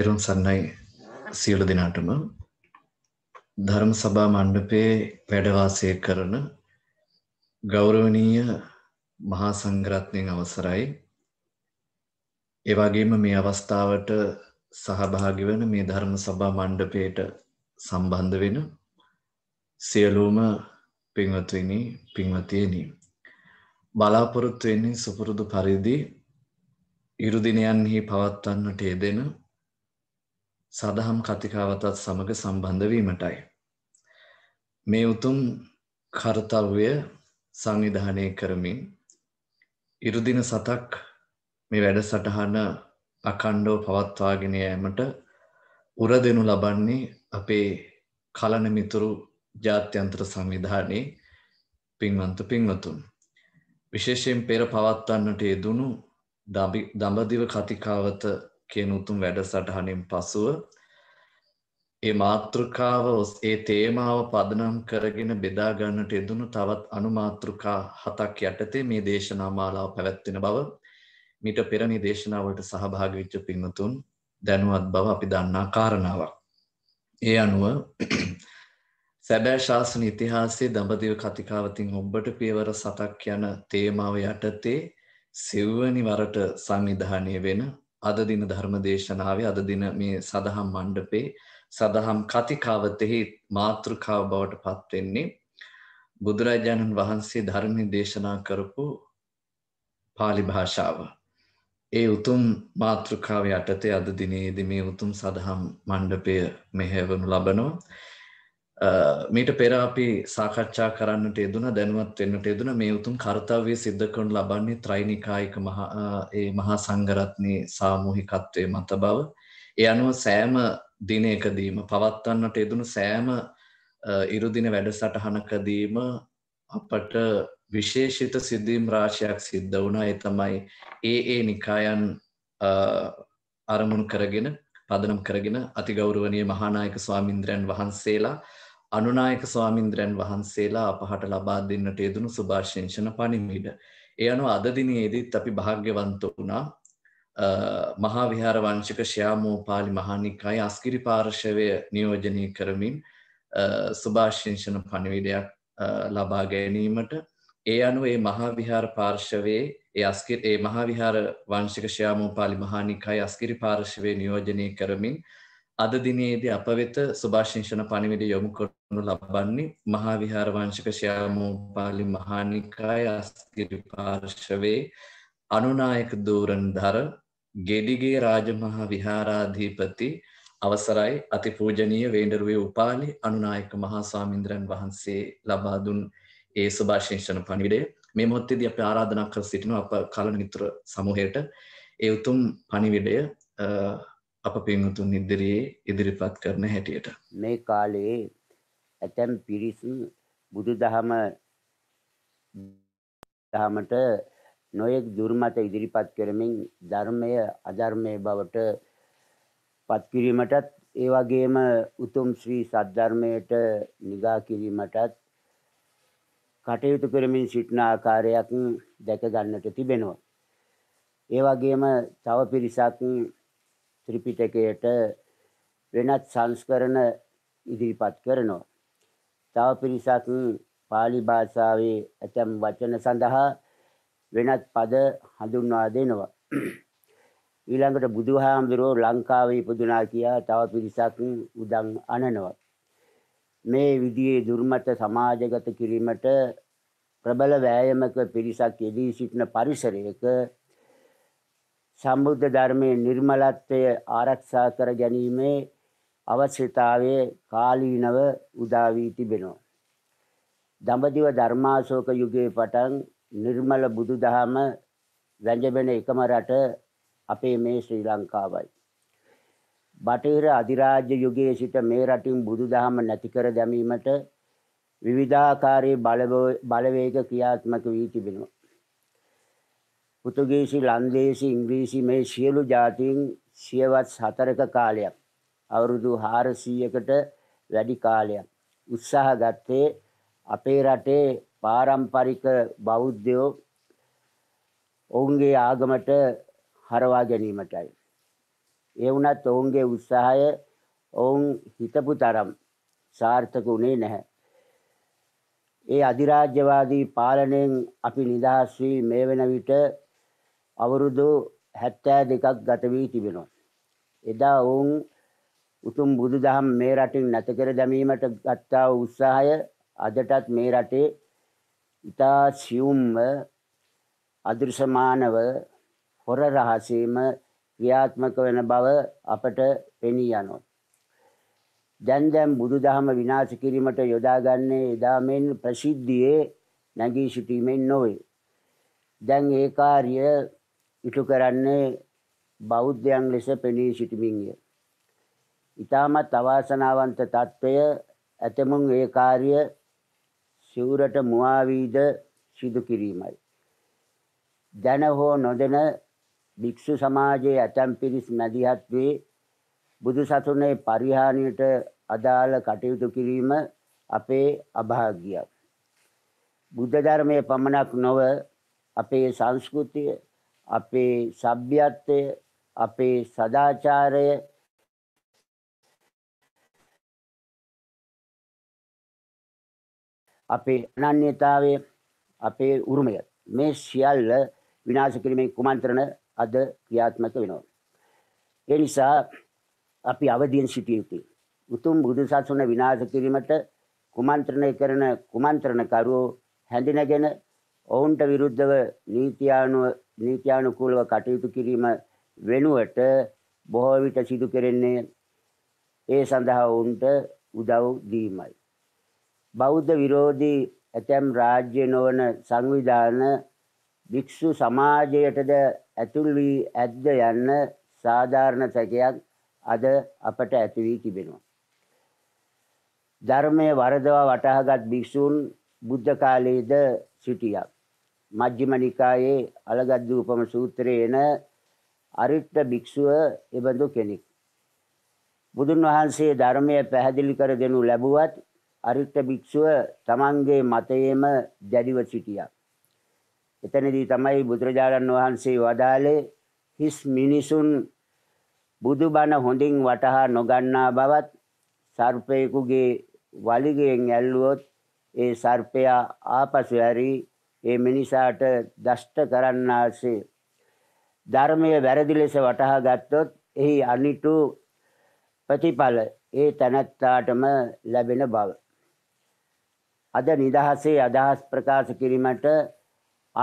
තෙරුන් සරණයි සියලු දෙනාටම ධර්ම සභා මණ්ඩපයේ වැඩවාසය කරන ගෞරවනීය මහා සංඝරත්නයන් අවසරයි. ඒ වගේම මේ අවස්ථාවට සහභාගී වන මේ ධර්ම සභා මණ්ඩපයට සම්බන්ධ වෙන සියලුම පින්වත්නි පින්වතියනි බලාපොරොත්තු වෙන්නේ සුපුරුදු පරිදි ඉරු දිනයන්හි පවත්වන්නට යෙදෙන සදහම් කතිකාවතත් සමඟ සම්බන්ධවීමටයි. මේ උතුම් කර්තව්‍ය සංවිධානය කරමින් ඉරුදින සතක් මේ වැඩ සටහන අකණ්ඩෝ පවත්වාගෙන යෑමට උර දෙනු ලබන්නේ අපේ කලනමිතුරු ජාත්‍යන්ත්‍ර සංවිධානයේ පින්වන්ත පින්වතුන්. විශේෂයෙන් පෙර පවත්වන්නට යෙදුණු දඹදිව කතිකාවත කියන උතුම් වැඩසටහනින් පසුව ඒ මාතෘකාව ඒ තේමාව පදනම් කරගෙන බෙදා ගන්නට යෙදුණු තවත් අනුමාතෘකා හතක් යටතේ මේ දේශනා මාලාව පැවැත්වෙන බව මීට පෙර මේ දේශනාවලට සහභාගී වෙච්ච පින්වතුන් දැනුවත් බව අපි දන්නා කාරණාවක්. ඒ අනුව සැබෑ ශාසන ඉතිහාසයේ දඹදිව කතිකාවතින් ඔබට පියවර සතක් යන තේමාව යටතේ සිව්වනි වරට සංවිධානය වෙන අද දින ධර්ම දේශනාවේ අද දින මේ සදහම් මණ්ඩපේ සදහම් කතිකාවතෙහි මාතෘකාව බවට පත්වෙන්නේ බුදුරජාණන් වහන්සේ ධර්මය දේශනා කරපු පාලි භාෂාව. ඒ උතුම් මාතෘකාව යටතේ අද දිනේද මේ උතුම් සදහම් මණ්ඩපය මෙහැවනු ලබනවා. මීට පෙර අපි සාකච්ඡා කරන්නට යෙදුන දැනුවත් වෙන්නට යෙදුන මේ උතුම් කාර්යය සිද්ධ කරනු ලබන්නේ ත්‍රිනිකායික මහා ඒ මහා සංඝරත්නයේ සාමූහිකත්වයේ මත බව. ඒ අනුව සෑම දිනයකදීම පවත්වන්නට යෙදුණු සෑම ඉරුදින වැඩසටහනකදීම අපට විශේෂිත සිද්ධීම් රාශියක් සිද්ධ වුණා. ඒ තමයි ඒ ඒ නිකායන් අරමුණු කරගෙන පදනම් කරගෙන අතිගෞරවනීය මහානායක ස්වාමින්ද්‍රයන් වහන්සේලා අනුනායක ස්වාමින්ද්‍රයන් වහන්සේලා අපහට ලබා දෙන්නට යෙදුණු සුභාශංෂණ පණිමිඩ. ඒ අනුව අද දිනයේදීත් අපි භාග්‍යවන්ත වුණා මහා විහාර වංශික ශ්‍යාමෝපාලි මහානිකාය අස්කිරි පාර්ශවය නියෝජනය කරමින් සුභාශංෂණ පණිවිඩයක් ලබා ගැනීමට ඒ අනුව ඒ මහා විහාර පාර්ශවයේ ඒ අස්කිර ඒ මහා විහාර වංශික ශ්‍යාමෝපාලි මහානිකාය අස්කිරි පාර්ශවය නියෝජනය කරමින් අද දිනයේදී අප වෙත සුභාශිංෂණ පණිවිඩ යොමු කරනු ලබන්නේ මහා විහාර වංශික ශ්‍යාමෝපාලි මහානිකාය අස්ගිරි පාර්ශවයේ අනුනායක දූරන්ධර ගෙඩිගේ රාජමහා විහාරාධිපති අවසරයි අතිපූජනීය වේඩරුවේ උපාලි අනුනායක මහා ස්වාමීන්ද්‍රයන් වහන්සේ ලබා දුන් ඒ සුභාශිංෂණ පණිවිඩය මේ මොහොතේදී අපි ආරාධනා කර සිටිනවා අප කලණ මිතුර සමූහයට ඒ උතුම් පණිවිඩය අප පින්වතුන් ඉදිරියේ ඉදිරිපත් කරන හැටියට මේ කාලයේ ඇතැම් පිරිස් බුදු දහම දහමට නොයෙක් දුර්මත ඉදිරිපත් කරමින් ධර්මය අධර්මය බවට පත්කිරීමටත් ඒ වගේම උතුම් ශ්‍රී සද්ධර්මයට නිගා කිරීමටත් කටයුතු කරමින් සිටින ආකාරයක් දැක ගන්නට තිබෙනවා. ඒ වගේම තව පිරිසක් ත්‍රිපිටකයට වෙනත් සංස්කරණ ඉදිරිපත් කරනවා. තව පිරිසක් පාලි භාෂාවේ ඇතැම් වචන සඳහා වෙනත් පද හඳුන්වා දෙනවා. ඊළඟට බුදුහාමුදුරුවෝ ලංකාවේ ඉපදුනා කියා තව පිරිසක් උදන් අනනවා. මේ විදිහේ දුර්මත සමාජගත කිරීමට ප්‍රබල වෑයමක පිරිසක් යෙදී සිටින පරිසරයක සම්බුද්ධ ධර්මයේ නිර්මලත්වය ආරක්ෂා කර ගැනීමේ අවශ්‍යතාවය කාලීනව උදා වී තිබෙනවා. දඹදිව ධර්මාශෝක යුගයේ පටන් නිර්මල බුදුදහම වැජඹෙන එකම රට අපේ මේ ශ්‍රී ලංකාවයි. බටහිර අධිරාජ්‍ය යුගයේ සිට මේ රටින් බුදුදහම නැති කර දැමීමට විවිධාකාරයේ බලවේග ක්‍රියාත්මක වී තිබෙනවා. පුතුගේසි ලන්දේසි ඉංග්‍රීසි මේ සියලු ජාතීන් සියවත් හතරක කාලයක් අවුරුදු හාරසීයකට වැඩි කාලයක් උත්සාහ ගත්තේ අපේ රටේ පාරම්පරික බෞද්ධයෝ ඔවුන්ගේ ආගමට හරවා ගැනීමටයි. ඒ වුණත් ඔවුන්ගේ උත්සාහය ඔවුන් හිතපු තරම් සාර්ථක වුණේ නැහැ. ඒ අධිරාජ්‍යවාදී පාලනයෙන් අපි නිදහස් වී මේ වෙන විට අවුරුදු හැත්තෑ දෙකක් ගත වී තිබෙනවා. එදා ඔවුන් උතුම් බුදු දහම් මේ රටින් නැතකර දැමීමට ගත්තා උත්සාහය අදටත් මේ රටේ ඉතා සියුම්ව අදෘශමානව හොර රහසීම ක්‍රියාත්මක වෙන බව අපට පෙනී යනවා. දැන් දැන් බුදුදහම විනාශ කිරීමට යොදාගන්නේ එදා මෙන් ප්‍රසිද්ධියේ නැගී සිටීමෙන් නොවේ. දැන් ඒ කාර්ය ඉටු කරන්නේ බෞද්ධයන් ලෙස පෙනී සිටිමින්ය. ඉතාමත් අවාසනාවන්ත තත්ත්වය ඇතමුන් ඒ කාර්ය සිවුරට මුවාවීද සිදු කිරීමයි. දැන හෝ නොදැන භික්‍ෂු සමාජයේ ඇතැම් පිරිස් මැදිහත් වේ බුදු සසුනේ පරිහානියට අදාළ කටයුතු කිරීම අපේ අභාග්‍යයක්. බුද්ධ ධර්මය පමණක් නොව අපේ සංස්කෘතිය අපේ සભ્યත්වය අපේ සදාචාරය අපේ අනන්‍යතාවය අපේ උරුමය මේ සියල්ල විනාශ කිරීමේ කුමන්ත්‍රණ අද ක්‍රියාත්මක වෙනවා. ඒ නිසා අපි අවදියෙන් සිටිය යුතුයි. උතුම් බුදු සසුන විනාශ කිරීමට කුමන්ත්‍රණය කරන කුමන්ත්‍රණකරුවෝ හැඳිනගෙන ඔවුන්ට විරුද්ධව නීතියානුව නීතියානුකූලව කටයුතු කිරීම වෙනුවට බොහෝ විට සිදු කෙරෙන්නේ ඒ සඳහා ඔවුන්ට උදව් දීමයි. බෞද්ධ විරෝධී ඇතැම් රාජ්‍ය නොවන සංවිධාන භික්ෂු සමාජයටද ඇතුල් වී ඇද්ද යන්න සාධාරණ සැකයක් අද අපට ඇති වී තිබෙනවා. ධර්මයේ වරදවා වටහාගත් භික්ෂූන් බුද්ධ කාලයේද සිටියක්. මජ්ක්‍ධිම නිකායේ අලගද්දූපම සූත්‍රයේ එන අරිට්ඨ භික්ෂුව එබඳු කෙනෙක්. බුදුන් වහන්සේ ධර්මය පැහැදිලි කර දෙනු ලැබුවත් අරිට්ඨ භික්ෂුව තමන්ගේ මතයේම දැඩිව සිටියා. එතනදී තමයි බුදුරජාණන් වහන්සේ වදාළේ හිස් මිනිසුන් බුදුබණ හොඳින් වටහා නොගන්නා බවත් සර්පයෙකුගේ වලිගයෙන් ඇල්ලුවොත් ඒ සර්පයා ආපසු ඇරි ඒ මිනිසාට දෂ්ට කරන්නාසේ ධර්මය වැරදි ලෙස වටහා ගත්තොත් එහි අනිටු ප්‍රතිඵල ඒ තැනැත්තාටම ලැබෙන බව. අද නිදහසේ අදහස් ප්‍රකාශ කිරීමට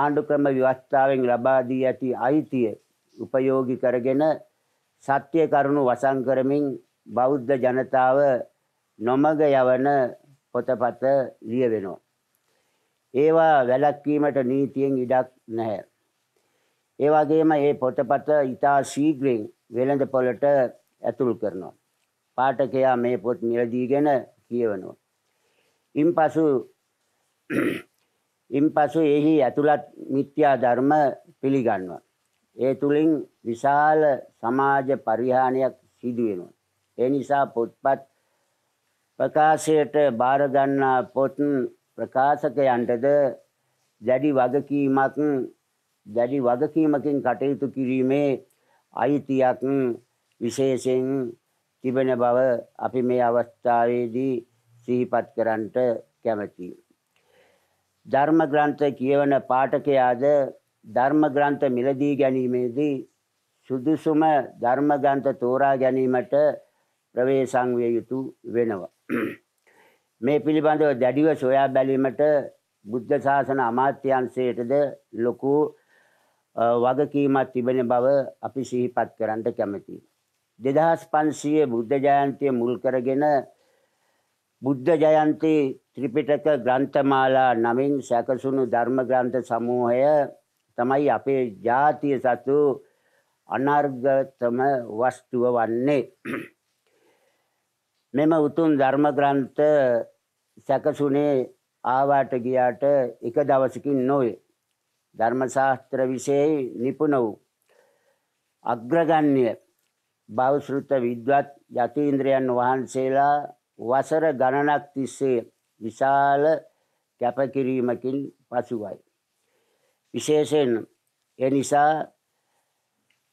ආණ්ඩුක්‍රම ව්‍යවස්ථාවෙන් ලබා දී ඇති අයිතිය උපයෝගී කරගෙන සත්‍ය කරුණු වසන් කරමින් බෞද්ධ ජනතාව නොමග යවන පොතපත ලියවෙනවා. ඒවා වැළැක්වීමට නීතියෙන් ඉඩක් නැහැ. ඒ වගේම මේ පොතපත ඉතා ශීඝ්‍රයෙන් වෙළඳ පොළට ඇතුල් කරනවා. පාඨකයා මේ පොත් මිලදීගෙන කියවනවා. ඉන්පසු ඉන්පසු එහි ඇතුළත් මිත්‍යා ධර්ම පිළිගන්නවා. ඒ තුලින් විශාල සමාජ පරිහානියක් සිදු වෙනවා. ඒ නිසා පොත්පත් ප්‍රකාශයට බාරගන්නා පොත් ප්‍රකාශකයන්ටද දැඩි වගකීමක් දැඩි වගකීමකින් කටයුතු කිරීමේ අයිතියක් විශේෂයෙන් තිබෙන බව අපි මේ අවස්ථාවේදී සිහිපත් කරන්නට කැමැතියි. ධර්ම ග්‍රන්ථ කියවන පාඨකයාද ධර්ම ග්‍රන්ථ මිලදී ගැනීමේදී සුදුසුම ධර්ම ග්‍රන්ථ තෝරා ගැනීමට ප්‍රවේශම් විය යුතු වෙනවා. මේ පිළිබඳව දැඩිව සොයා බැලීමට බුද්ධ ශාසන අමාත්‍යංශයටද ලොකු වගකීමක් තිබෙන බව අපි සිහිපත් කරන්න කැමැතියි. 2500 බුද්ධ ජයන්තිය මුල් කරගෙන බුද්ධ ජයන්ති ත්‍රිපිටක ග්‍රන්ථමාලා නමින් සැකසුණු ධර්ම ග්‍රන්ථ සමූහය තමයි අපේ ජාතිය සතු අනර්ගතම වස්තුව වන්නේ. මෙම උතුම් ධර්ම ග්‍රන්ථ සැකසුනේ ආවාට ගියාට එක දවසකින් නොවේ. ධර්ම ශාස්ත්‍ර විෂයේ නිපුණ වූ අග්‍රගණ්‍ය බෞද්ධ විද්වත් යතීන්ද්‍රයන් වහන්සේලා වසර ගණනක් තිස්සේ විශාල කැපකිරීමකින් පසුවයි. විශේෂයෙන් ඒ නිසා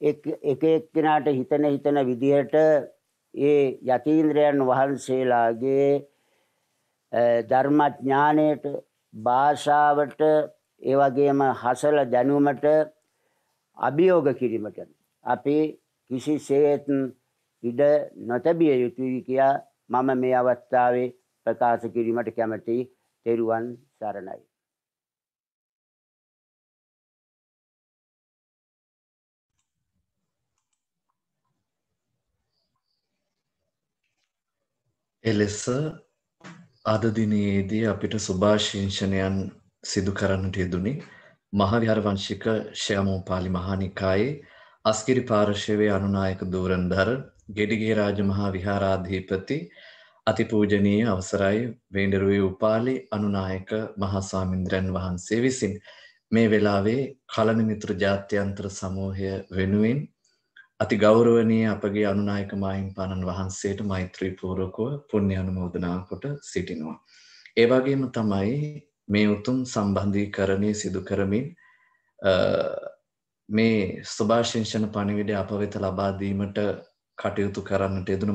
එක එක්කෙනාට හිතන හිතන විදිහට ඒ යතීන්ද්‍රයන් වහන්සේලාගේ ධර්මඥානයට භාෂාවට ඒ වගේම හසල දැනුමට අභියෝග කිරීමට අපි කිසිසේත් ඉඩ නොතැබිය යුතුයි කියා මම මේ අවස්ථාවේ ප්‍රකාශ කිරීමට කැමැති තෙරුවන් සරණයි එලෙස අදදිනයේදී අපිට සුභාශීංෂණයන් සිදු කරන්නට යෙදුනි මහවිහාරවංශික ශ්‍යමෝපාලි මහානිකායේ අස්කිරි පාර්ශවය අනුනායක දූරන්දර ගෙඩිගේ රාජමහා විහාරාධීපති අතිපූජනීය අවසරයි වේඩරුවේ උපාලි අනුනායක මහාසාමින්ද්‍රයන් වහන්සේ විසින් මේ වෙලාවේ කලනමිතුර ජාත්‍යන්ත්‍ර සමූහය වෙනුවෙන් අති ගෞරවනීය අපගේ අනුනායක මාහිමිපාණන් වහන්සේට මෛත්‍රී පූර්වකව පුණ්‍ය අනුමෝදනා කොට සිටිනවා. ඒ වගේම තමයි මේ උතුම් සම්බන්ධීකරණය සිදු කරමින් මේ සුභාශිංෂණ පණිවිඩය අප වෙත ලබා දීමට කටයුතු කරන්නට යෙදුණු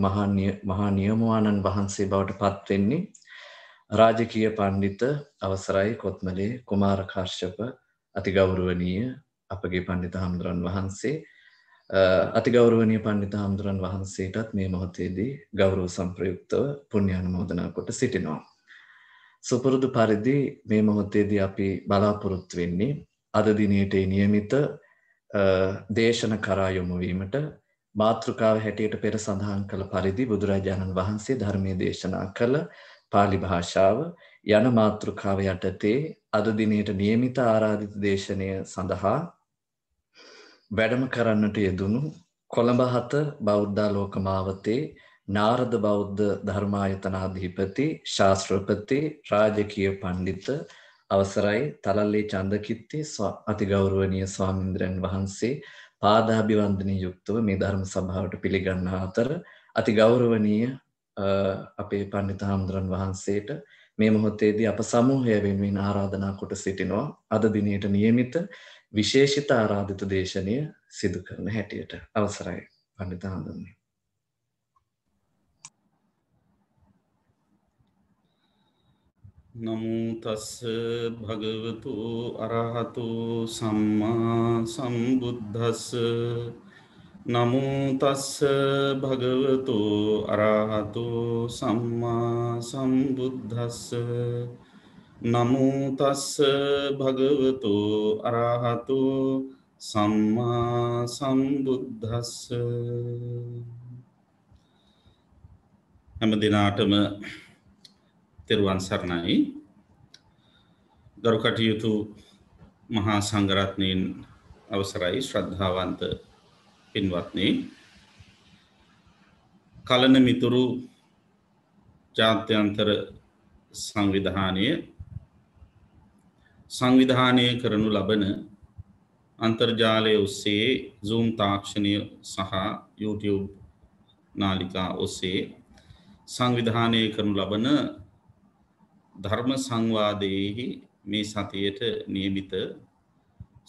මහා නියමුවාණන් වහන්සේ බවට පත්වෙන්නේ රාජකීය පණ්ඩිත අවසරයි කොත්මලේ කුමාර කාශ්‍යප අතිගෞරවනීය අපගේ පණ්ඩිත හාමුදුරන් වහන්සේ අතිගෞරවනය පණ්ඩිත හාමුදුරන් වහන්සේටත් මේ මොහොතේදී ගෞරව සංප්‍රයුක්තව පුුණ්‍යානුමෝදනා කොට සිටිනවා. සුපුරුදු පරිදි මේ මොහොත්තේදී අපි බලාපොරොත්තු වෙන්නේ අදදිනයට නියමිත දේශන කරා යොමුවීමට මාතෘකාව හැටියට පෙර සඳහන් කළ පරිදි බුදුරජාණන් වහන්සේ ධර්මය දේශනා කළ පාලි භාෂාව යන මාතෘකාව යටතේ අදදිනයට නියමිත ආරාධිත දේශනය සඳහා වැඩම කරන්නට යෙදුණු කොළඹ හත බෞද්ධාලෝක මාවතේ නාරද බෞද්ධ ධර්මායතනාධිපති ශාස්ත්‍රපති රාජකීය පණ්ඩිත අවසරයි තලල්ලේ චන්දකිත්ති අතිගෞරවනීය ස්වාමීන්ද්‍රයන් වහන්සේ පාදාභිවන්දනී යුක්තව මේ ධර්ම සභාවට පිළිගන්නා අතර අතිගෞරවනීය අපේ පණ්ඩිත හාමුදුරන් වහන්සේට මේ මොහොතේදී අප සමූහය වෙනුවෙන් ආරාධනා කොට සිටිනවා අද දිනයට નિયમિત විශේෂිත ආරාධිත දේශනය සිදු කරන හැටියට අවසරයි පණ්ඩිත හඳුන්නේ. නමුතස්ස භගවතු අරහතු සම්මා සම්බුද්ධස්ස නමුතස්ස භගවතු අරහතු සම්මා සම්බුද්ධස්ස නමුතස්ස භගවතු අරහතු සම්මා සම්බුද්ධස්ස හැම දෙනාටම තෙරුවන් සරණයි ගරු කටයුතු මහා සංගරත්නයෙන් අවසරයි ශ්‍රද්ධාවන්ත පින්වත්නේ කලන මිතුරු ජාත්‍යන්තර සංවිධානය සංවිධානය කරනු ලබන අන්තර්ජාලය ඔස්සේ zoom තාක්ෂණය සහ YouTube නාලිකා ඔස්සේ සංවිධානය කරනු ලබන ධර්ම සංවාදයෙහි මේ සතියට නියමිත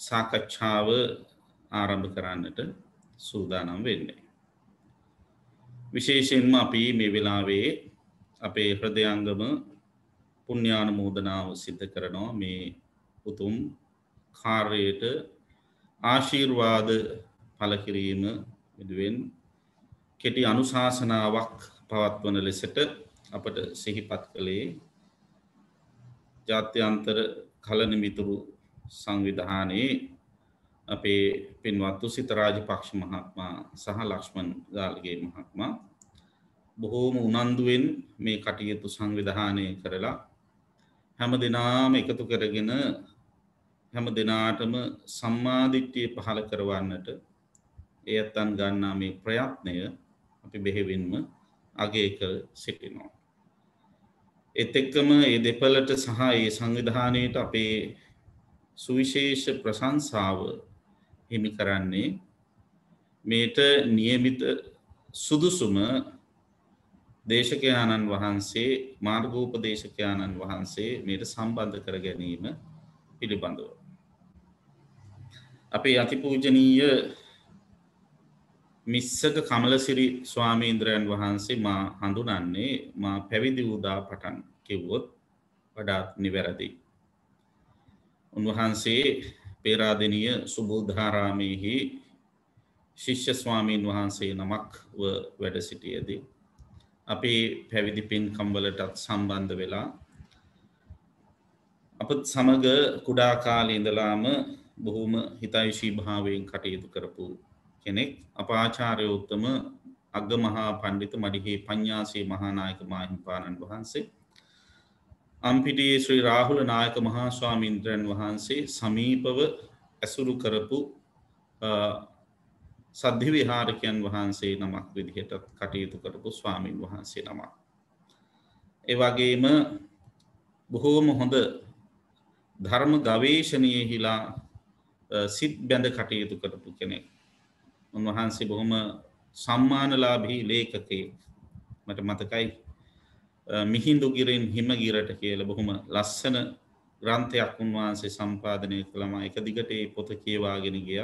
සාකච්ඡාව ආරම්භ කරන්නට සූදානම් වෙන්නේ. විශේෂයෙන්ම අපි මේ වෙලාවේ අපේ හෘදයංගම පුණ්‍යානුමෝදනාව සිද්ධ කරනවා මේ උතුම් කාර්යට ආශීර්වාද පලකිරීම විදුවෙන් කෙටි අනුශාසනාවක් පවත්වන ලෙසට අපට සිහිපත් කළේ ජාත්‍යන්තර කලනමිතුරු සංවිධානයේ අපේ පින්වත්තු සිතරාජ පක්ෂ මහත්මා සහ ලක්ෂ්මන් ගාල්ගේ මහත්මා බොහෝම උනන්දුවෙන් මේ කටයුතු සංවිධානය කරලා හැම දෙනාම එකතු කරගෙන හැම දෙනාටම සම්මාධිට්්‍යය පහළ කරවන්නට ඒ ඇත්තන් ගන්නා මේ ප්‍රයත්නය අපි බෙහෙවින්ම අගේ කර සිටිනවා. එත් එක්කම ඒ දෙපලට සහ ඒ සංවිධානයට අපේ සුවිශේෂ ප්‍රශංසාව හිමි කරන්නේ මේට නියමිත සුදුසුම දේශකයාණන් වහන්සේ මාර්ගෝපදේශකයාණන් වහන්සේ මේට සම්බන්ධ කර ගැනීම පිළිබඳව. අපේ අතිපූජනීය මිස්සක කමලසිරි ස්වාමීන්ද්‍රයන් වහන්සේ මා හඳුනන්නේ මා පැවිදි වූදා පටන් කිව්වොත් වඩාත් නිවැරදි. උන්වහන්සේ පේරාදනීය සුබුද්ධාරාමයහි ශිෂ්‍ය ස්වාමීන් වහන්සේ නමක් වැඩ සිටියදී. අපේ පැවිදි පින් කම්වලටත් සම්බන්ධ වෙලා අපත් සමග කුඩා කාලේ ඉඳලාම බොහෝම හිතයිශී භාවයෙන් කටයුතු කරපු කෙනෙක් අප ආචාරය උත්තම අග මහා පණ්ඩිත මඩිහේ පඤ්ඥාසේ මහානායක මාහිමිපාණන් වහන්සේ. අම්පිටියේ ශ්‍රී රාහුල නායක මහා ස්වාමින්ද්‍රයන් වහන්සේ සමීපව ඇසුරු කරපු සද්ධි විහාරකයන් වහන්සේ නමක් විදිහට කටයුතු කරපු ස්වාමීන් වහන්සේ නමක්. එවගේම බොහෝම හොඳ ධර්ම ගවේශණය හිලා සිත් බැඳ කටයුතු කරපු කෙනෙක් උන්වහන්සේ බොහොම සම්මානලාභී ලේකකේ මට මතකයි මිහින්දුගිරෙන් හිමගිරට කියල බොහොම ලස්සන ග්‍රන්ථයක් උන්වහන්සේ සම්පාධනය කළම එක දිගට පොත කියවාගෙන ගිය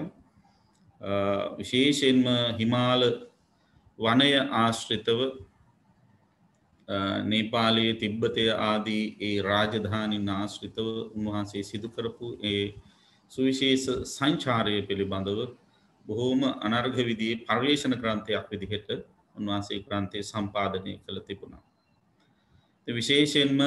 විශේෂයෙන්ම හිමාල වනය ආශ්‍රිතව නේපාලයේ තිබ්බතය ආදී ඒ රාජධානි නාශ්‍රිතව උන්වහන්සේ සිදු කරපු ඒ සුවිශේෂ සංචාරය පිළිබඳව බොහෝම අනර්ඝ විදිී පර්යේෂණ ක්‍රන්ථයක් විදිහට උන්වහන්සේ ක්‍රන්ථය සම්පාධනය කළ තිබුණා. විශේෂයෙන්ම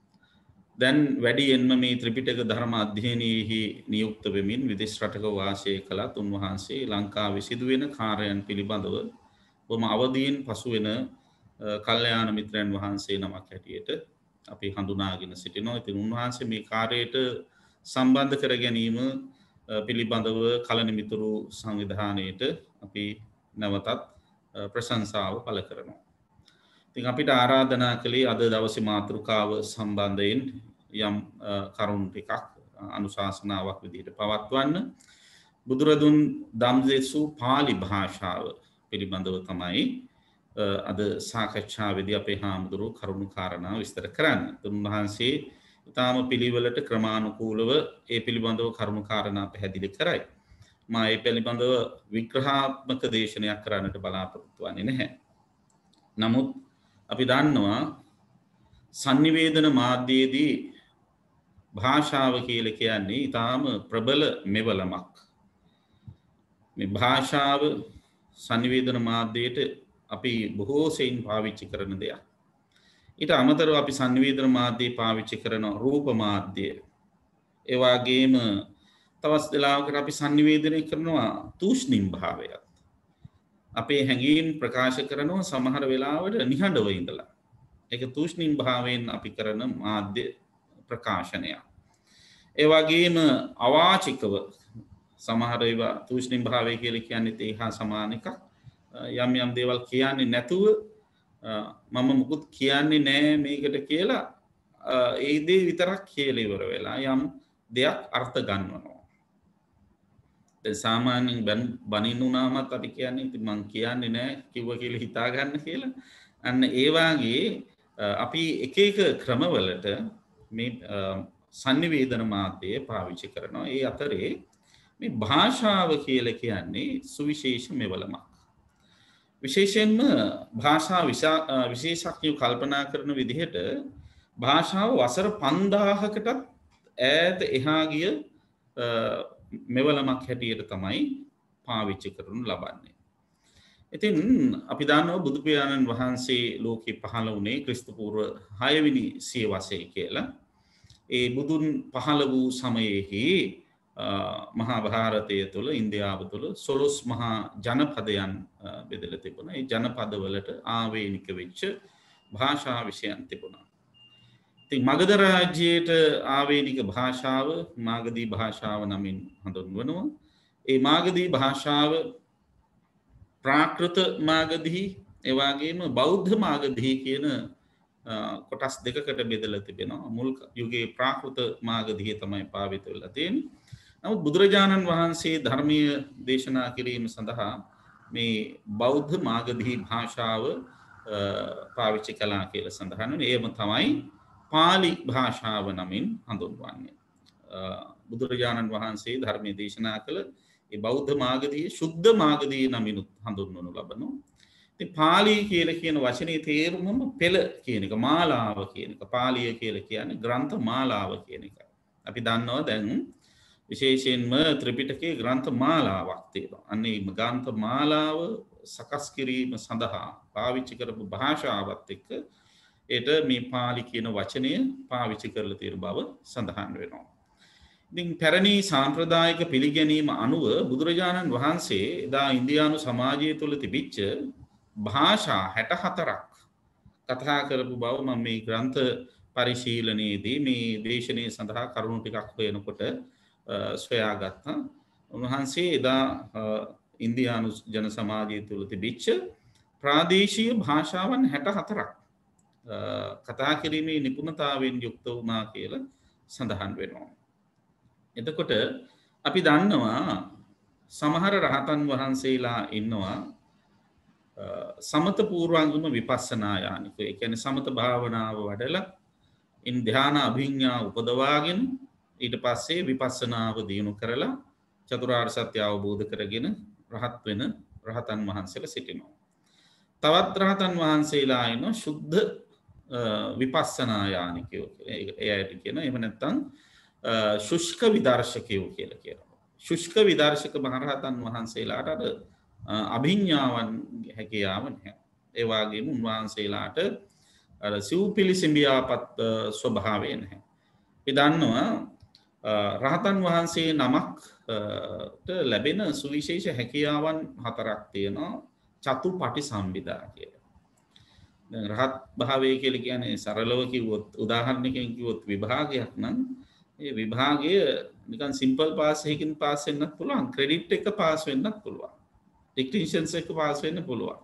දැන් වැඩියෙන්ම මේ ත්‍රිපිටක ධර්ම අධ්‍යයනයෙහි නියුක්ත වෙමින් විදෙස් රටක වාසය කළත් උන්වහන්සේ ලංකා විසිදුවෙන කාරයන් පිළිබඳව බොම අවදීන් පසුවෙන කල්්‍යයාන මිත්‍රයන් වහන්සේ නමක් හැටියට අපි හඳුනාගෙන සිටිනවා ඉතින් උන්වහන්සේ මේ කාරයට සම්බන්ධ කර ගැනීම පිළිබඳව කලනමිතුරු සංවිධානයට අපි නැවතත් ප්‍රශංසාව පල කරනවා. තින් අපිට ආරාධනා කළේ අද දවස මාතෘකාව සම්බන්ධයෙන් යම් කරුණු එකක් අනුශාසනාවක් විදිට පවත්වන්න බුදුරදුන් දම්දෙසු පාලි භාෂාව පිළිබඳව තමයි අද සාකච්ඡා විදි අපේ හාමුදුරු කරුණු කාරණාව විස්තර කරන්න. තුන්වහන්සේ ඉතාම පිළිවලට ක්‍රමාණුකූලව ඒ පිළිබඳව කර්මකාරණා පැහැදිලි කරයි. මා ඒ පිළිබඳව වික්‍රහාත්මක දේශනයක් කරන්නට බලාපොරොත්තුවන්නේ නැහැ. නමුත් අපි දන්නවා සංනිවේදන මාධ්‍යයේදී භාෂාව කියල කියන්නේ ඉතාම ප්‍රබල මෙවලමක්. භාෂාව සංනිවේදන මාධ්‍යයට අපි බොහෝසයින් පාවිච්චි කරන දෙයක්. ඊට අමතර අපි සංවීධර මාධ්‍යය පාවිච්චි කරනවා රූප මාධ්‍යය ඒවාගේම තවස් දෙලාවකට අපි සංනිවේදනය කරනවා තූෂ්නිම් භාවයත් අපේ හැඟීම් ප්‍රකාශ කරනවා සමහර වෙලාවට නිහඬව ඉඳලා එක තූෂ්නිම් භාවයෙන් අපි කරන මාධ්‍ය ප්‍රකාශනයක් ඒවාගේම අවාචිකව සමහර තූෂ්නිම් භාවය කියල කියන්නේ ඒ හා සමානක යම් යම් දේවල් කියන්නේ නැතුව මම මුකුත් කියන්නේ නෑ මේකට කියලා ඒදේ විතරක් කියලිවර වෙලා යම් දෙයක් අර්ථ ගන්නවනවා. සාමාන්‍යෙන් බැන් බනිනුනාමත් අපි කියන්නේ ඉති මං කියන්නේ නෑ කිව්ව කියල හිතාගන්න කියලා අන්න ඒවාගේ අපි එක එක ක්‍රමවලට සනිවේදන මාතය පාවිච්චි කරනවා ඒ අතරේ මේ භාෂාව කියල කියන්නේ සුවිශේෂ මෙවලමක් විශේෂයෙන්ම භාෂා විශේෂඥයෝ කල්පනා කරන විදිහට භාෂාව වසර පන්දාහකටත් ඈත එහා ගිය මෙවලමක් හැටියට තමයි පාවිච්චි කරනු ලබන්නේ. ඉතින් අපි දානව බුදුපියාණන් වහන්සේ ලෝකෙ පහළ වනේ ක්‍රිස්තපූර්ව හයවිනි සිය වසය කියලා. ඒ බුදුන් පහළ වූ සමයෙහි මහා භාරතය තුළ ඉන්දියාව තුළ සොලොස් මහා ජනපදයන් බෙදල තිබුණ ඒ ජනපදවලට ආවේනික වෙච්ච භාෂා විෂයන් තිබුණා. ති මගදරාජ්‍යයට ආවේනික භාෂාව මාගදී භාෂාව නමින් හඳුන්වනවා. ඒ මාගදී භාෂාව ප්‍රාකෘත මාගදිහි එවාගේම බෞද්ධ මාගදිහි කියන කොටස් දෙකට බෙදල තිබෙනවා මුල් යුගේ ප්‍රාකෘත මාගදිහි තමයි පාවිත වෙලතින්. නමුත් බුදුරජාණන් වහන්සේ ධර්මය දේශනා කිරීම සඳහා මේ බෞද්ධ මාගදී භාෂාව පාවිච්චි කලා කියල සඳහන ඒම තමයි පාලි භාෂාව නමින් හඳුන්වන්නේ. බුදුරජාණන් වහන්සේ ධර්මය දේශනා කළ බෞද්ධ මාගදී ශුද්ධ මාගදී නමිනුත් හඳුන්වනු ලබනු. පාලී කියල කියන වචනය තේරුමම පෙළ කියනක මාලාව කියනක පාලිය කියල කියන ග්‍රන්ථ මාලාව කියන එක. අපි දන්නවා දැන් විශේෂයෙන්ම ත්‍රිපිටකේ ග්‍රන්ථ මාලාවක් තියෙනවා. අන්නේ ග්‍රන්ථ මාලාව සකස් කිරීම සඳහා පාවිච්චි කරපු භාෂාවත් එක්ක එට මේ පාලි කියන වචනය පාවිච්චි කරලා තියෙන බව සඳහන් වෙනවා. ඉතින් පැරණි සාම්ප්‍රදායක පිළිගැනීම අනුව බුදුරජාණන් වහන්සේ එදා ඉන්දියානු සමාජය තුළ තිබිච්ච භාෂා හැට හතරක් කතා කරපු බව මම මේ ග්‍රන්ථ පරිශීලනයේදී මේ දේශනය සඳහා කරුණු ටිකක් හොයනකොට සොයාගත්තා උන්වහන්සේ එදා ඉන්දියානු ජන සමාජය තුළ තිබිච්ච ප්‍රාදේශීය භාෂාවන් හැට හතරක් කතා කිරීමේ නිපුණතාවෙන් යුක්ත වුනා කියල සඳහන් වෙනවා. එතකොට අපි දන්නවා සමහර රහතන් වහන්සේලා ඉන්නවා සමත පූර්වාංගම විපස්සනායානික එකැන සමත භාවනාව වඩල ඉන්ධ්‍යාන අභිං්ඥා උපදවාගෙන ඊට පස්සේ විපස්සනාව දියුණු කරලා චතුරාර් සත්‍ය අවබෝධ කරගෙන රහත් වෙන රහතන් වහන්සේල සිටිනවා. තවත් රහතන් වහන්සේලායින ශුද්ධ විපස්සනායානිකයෝ එයට කියන එමනැත්තං ශුෂ්ක විදර්ශකයෝ කියල කියනවා. ශුෂ්ක විදර්ශක මහරහතන් වහන්සේලාට අද අභිඤ්ඥාවන් හැකියාවන් හැ. ඒවාගේම උන්වහන්සේලාට සිව් පිළි සිම්බියාපත් ස්වභාවයෙන් හැ. පිදන්නවා රහතන් වහන්සේ නමක් ලැබෙන සුවිශේෂ හැකියාවන් හතරක් තියෙනවා චතු පටි සම්බිධා කිය. රහත් භාවය කියල කියන්නේ සරලව කිවොත් උදාහරණකින් කිවොත් විභාගයක් නම් ඒ විභාගය නිකන් සිම්පල් පාසයකින් පාසෙන්න්නත් පුළුවන් ක්‍රඩිට් එක පාස් වෙන්නත් පුළුවන් ටික්ටිෂන්ස එක පාස් වෙන්න පුළුවන්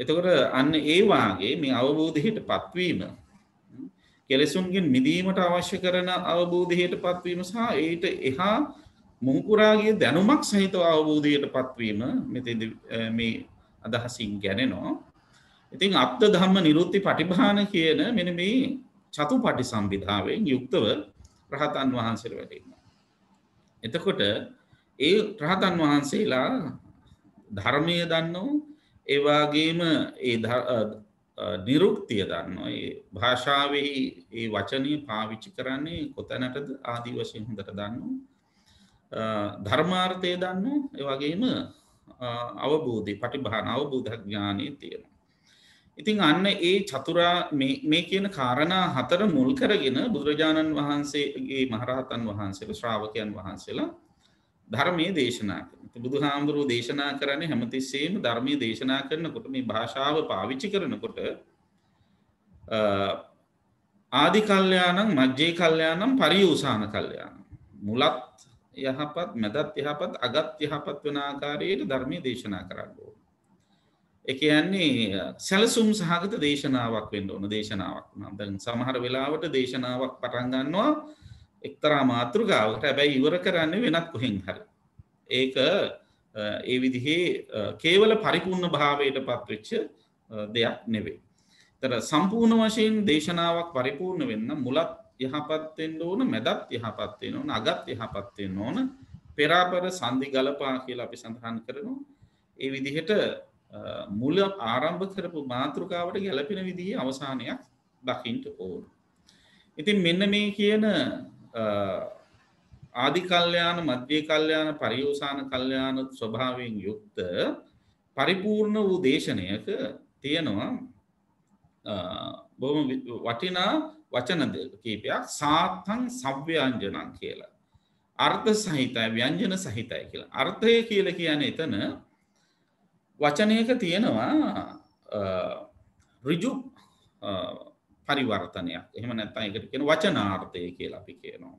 එතකොට අන්න ඒවාගේ මේ අවබෝධහිට පත්වීම කෙලෙසුන්ගෙන් මිදීමට අවශ්‍ය කරන අවබෝධයට පත්වීම සහ ඒට එහා මුහුකුරාගේ දැනුමක් සහිතව අවබෝධයට පත්වීම මෙතද මේ අදහසින් ගැනෙනවා. ඉතින් අත්ත ධම්ම නිරුත්ති පටිභාන කියන මෙන මේ චතු පටි සම්විධාවෙන් යුක්තව රහතන් වහන්සේර වැටන්න. එතකොට ඒ රහතන් වහන්සේලා ධර්මය දන්නෝ ඒවාගේම ඒ නිරුක්තිය දන්නවා ඒ භාෂාවෙහි ඒ වචනය පාවිච්චි කරන්නේ කොතැනටද ආදී වශයෙන් හොඳට දන්නු ධර්මාර්ථය දන්නු වගේම අවබෝධය පටි භාන අවබෝධඥානය තියෙනවා. ඉතිං අන්න ඒ චතුරා මේ කියන කාරණා හතර මුල් කරගෙන බුදුරජාණන් වහන්සේගේ මහරහතන් වහන්සේ ශ්‍රාවකයන් වහන්සේලා ධර්මය දේශනා කරන බුදු හාමුදුරුව දේශනා කරන හැමතිස්සේම ධර්මය දේශනා කරනකොට මේ භාෂාව පාවිච්චි කරනකොට ආදි කල්්‍යයානම් මජ්ජේ කල්්‍යයානම් පරිියූසාන කල්්‍යයානම් මුලත් යහපත් මැදත් යහපත් අගත් යහපත් වනාකාරයට ධර්මය දේශනා කරන්නෝ. එක යන්නේ සැලසුම් සහගත දේශනාවක් වෙන්න ඕන දේශනාවක් නදැන් සමහර වෙලාවට දේශනාවක් පටන්ගන්නවා එක්තරා මාතෘගාවට හැබැයි ඉවර කරන්න වෙනත් කොහෙන් හර. ඒක ඒ විදිහේ කේවල පරිපූර්ණ භාවයට පත්වෙච්ච දෙයක් නෙවේ. තර සම්පූර්ණ වශයෙන් දේශනාවක් පරිපූර්ණ වෙන්න මුලත් යහපත්තෙන්ට ඕන මැදත් යහපත්වෙන ඕන අගත් යහපත්වෙන් ඕන පෙරාපර සන්ධි ගලපා කියලා අපි සඳහන් කරනවා. ඒ විදිහට මුල ආරම්භ කරපු මාතෘකාවට ගැලපෙන විදිහ අවසානයක් දකිින්ට ඕන. ඉතින් මෙන්න මේ කියන ආදි කල්්‍යයාන මධ්‍යේ කල්්‍යයාන පරිියෝසාන කල්්‍යයාන ස්වභාවයෙන් යුක්ත පරිපූර්ණ වූ දේශනයක තියෙනවා බොම වටිනා වචන කීපයක් සාත්හන් සව්‍යංජනන් කියලා. අර්ථ සහිතයි ව්‍යංජන සහිතයි කියලා. අර්ථය කියල කියන එතන වචනයක තියෙනවා රිජු පරිවර්තනයක් එහෙම නැත්තම් ඒකට කියන වචනාර්ථය කියලා අපි කියනවා.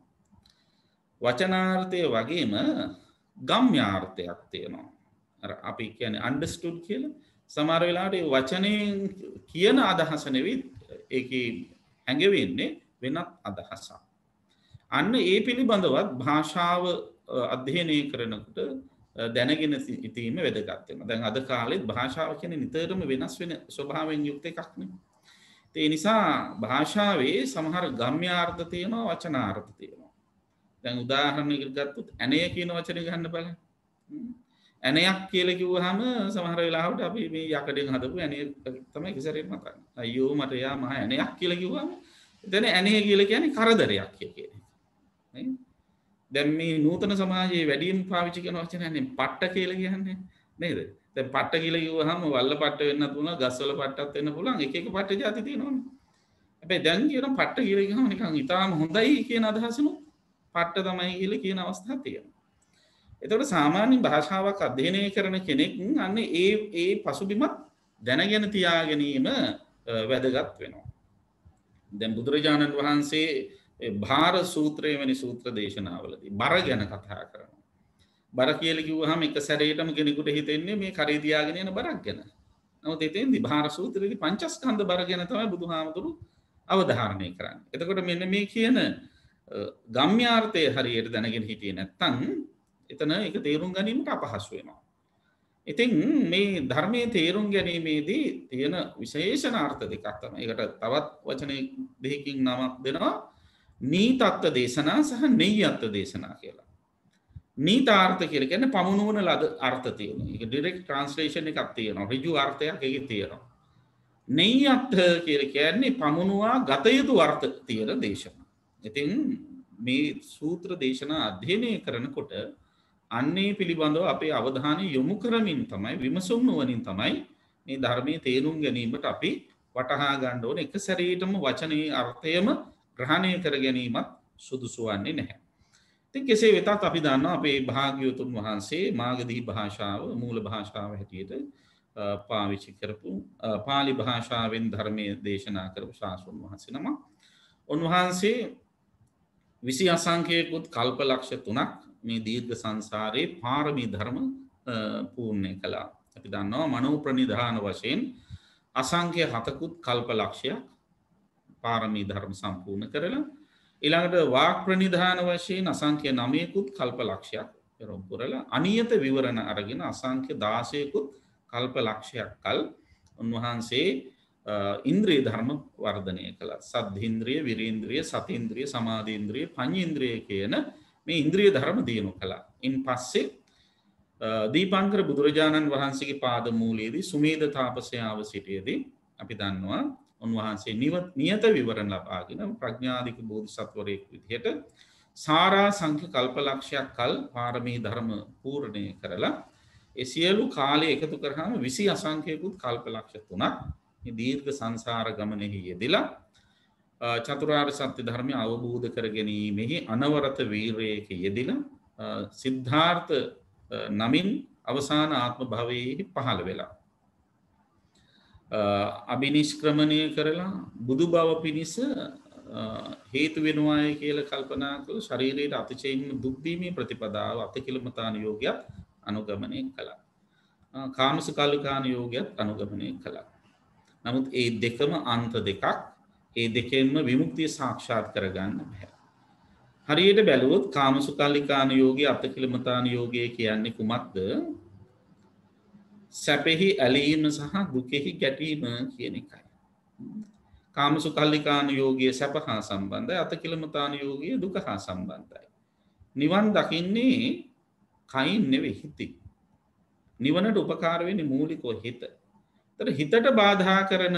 වචනාර්ථය වගේම ගම්්‍යාර්ථයක් තියෙනවා. අර අපි කියන්නේ අන්ඩස්ටුඩ් කියලා සමහර වෙලාවට ඒ වචනයෙන් කියන අදහස නෙවෙයි ඒකේ හැඟවෙන්නේ වෙනත් අදහසක්. අන්න ඒ පිළිබඳවත් භාෂාව අධ්‍යයනය කරනකට දැනගෙන ඉතීම වැදගත්වෙන දැන් අද කාලෙත් භාෂාව කියන නිතරම වෙනස් වෙන ස්වභාවෙන් යුක්ත එකක්නේ ඒ නිසා භාෂාවේ සමහර ගම්්‍යාර්ථ තියෙනවා වචනාර්ථ තියෙනවා. දැන් උදාහරණයක ගත්තුත් ඇනය කියන වචන ගන්න බල ඇනයක් කියල කිව් හම සමහර වෙලාවට අපි මේ යකඩෙන් හදපු ඇන තමයි කිසරෙන් මතන්න අයෝ මටයා මහ ඇනයක් කියල කිව්වම දැන ඇනය කියල කියන කරදරයක් කිය කියන දැම් මේ නූතන සමාජයේ වැඩියම් පාවිචික නොචන ඇන පට්ට කියල කියන්නේ නේද තැ පට්ට කියල යවහම වල්ල පට්ට වෙන්න තුන ගස්වල පට්ටත් වෙන්න පුලන් එක පට්ට ජාති තියෙනවා ඇැයි දැන් කියන පට්ට කියරගම නිකං ඉතාම හොඳයි කියන අදහසනු පට්ට තමයි කියල කියන අවස්ථා තියෙන එතට සාමාන්‍ය භාෂාවක් අධ්‍යනය කරන කෙනෙක් අන්න ඒ ඒ පසුබිමත් දැනගැන තියාගැනීම වැදගත් වෙනවා දැම් බුදුරජාණන් වහන්සේ භාර සූත්‍රය වැනි සූත්‍ර දේශනාවලදී බර ගැන කතා කරන බර කියල කිවහම එක සැරේටම කෙනෙකුට හිතෙන්නේ මේ කරේදයාගෙන යන බරක් ගැන නමුත් එතෙන් දිභාර සූතරක පංචස්කන්ද බර ගැන තමයි බුදු හාමුදුරු අවධාරණය කරන්න. එතකොට මෙන්න මේ කියන ගම්්‍යාර්ථය හරියට දැනගෙන හිටිය නැත්තන් එතන එක තේරුම් ගැනීමට අපහසු වෙනවා. ඉතින් මේ ධර්මය තේරුම් ගැනීමේදී තියෙන විශේෂණ අර්ථ දෙකක්තම එකට තවත් වචනය දෙහකින් නමක් දෙනවා නීතත්ව දේශනා සහ නෙයි අත්ව දේශනා කියලා. නීතාර්ථ කියලගැන පමුණුවන ලද අර්ථ තියෙන එක ඩිරෙක් ට්‍රන්ස්ලේෂණ එකක් තියෙන රජු අර්ථයක් එක තියෙනවා. නෙයි අත්හ කියල කියන්නේ පමුණවා ගතයුතු අර්ථ තියෙන දේශන. ඉතින් මේ සූත්‍ර දේශන අධ්‍යනය කරනකොට අන්නේ පිළිබඳව අපේ අවධානය යොමු කරමින් තමයි විමසුම් නුවනින් තමයි මේ ධර්මය තේරුම් ගැනීමට අපි වටහා ගණ්ඩෝන එක සැරීටම වචනයේ අර්ථයම ග්‍රහණය කර ගැනීමත් සුදුසුවන්නේ නැහැ. ති කෙසේ වෙතත් අපි දන්න අපේ භාග්‍යවතුන් වහන්සේ මාගදී භාෂාව මූල භාෂාව හැටියට පාවිච්චි කරපු පාලි භාෂාවෙන් ධර්මය දේශනා කරපු ශාසුන් වහන්සේ නම උන්වහන්සේ විසි අසංකයකුත් කල්ප ලක්ෂ තුනක් මේ දීර්ග සංසාරයේ පාරමි ධර්ම පූර්ණය කලා අපි දන්නවා මනෝ ප්‍රනිධාන වශයෙන් අසංකය හතකුත් කල්ප ලක්ෂයක් පාරමී ධර්ම සම්පූර්ණ කරලා එළඟට වාක් ප්‍රනිධාන වශයෙන් අසංකය නමයකුත් කල්ප ලක්ෂයක් පෙරොම් පුරලා අනියත විවරණ අරගෙන අසංක්‍ය දාශයකුත් කල්ප ලක්ෂයක් කල් උන්වහන්සේ ඉන්ද්‍රී ධර්ම වර්ධනය කළ සද්ධින්ද්‍රිය විරීන්ද්‍රිය සතින්ද්‍රිය සමාධීන්ද්‍රිය පංචින්ද්‍රිය කියන මේ ඉන්ද්‍රිය ධර්ම දියුණු කළා. ඉන් පස්සේ දීපංකර බුදුරජාණන් වහන්සේගේ පාද මූලයේදී සුමේද තාපසයාව සිටියදී අපි දන්නවා උන්වහන්සේ නියත විවරණ ලබාගෙන ප්‍රඥාධික බෝධි සත්වරයෙක් විදිහයට සාරා සංඛ්‍ය කල්පලක්ෂයක් කල් පාරමී ධර්ම පූරණය කරලා එසියලු කාලය එකතු කරහම විසි අසංකයකුත් කල්පලක්ෂ තුනක් දීර්ඝ සංසාර ගමනෙහි යෙදිලා චතුරාර් සත්‍ය ධර්මය අවබෝධ කර ගැනීමෙහි අනවරත වීරයක යෙදිල සිද්ධාර්ථ නමින් අවසාන ආත්ම භවයෙහි පහළ වෙලා අභිනිෂ්ක්‍රමණය කරලා බුදු බව පිණිස හේතු වෙනවාය කියල කල්පනා කළ ශරීරයට අතිචයෙන් දුක්දීමේ ප්‍රතිපදාව අතකිලමතාන යෝගයක් අනුගමනය කළා. කාමසු කල්ලිකාන යෝගයක් අනුගමනය කළා. නමුත් ඒ දෙකම අන්ත දෙකක් ඒ දෙකෙන්ම විමුක්තිය සාක්ෂාත් කරගන්න බැහැ. හරියට බැලුවොත් කාමසු කල්ලිකාන යෝගී අතකිලමතාන යෝගය කියන්නේ කුමක්ද සැපෙහි ඇලීම සහ දුකෙහි ගැටීම කියන එකයි. කාමසු කල්ලිකාන යෝගය සැප හා සම්බන්ධ ඇත කිලමතාන යෝගය දුක හා සම්බන්ධයි. නිවන් දකින්නේ කයින් නෙවෙ හිති. නිවනට උපකාරවෙනි මූලිකෝ හිත. තර හිතට බාධා කරන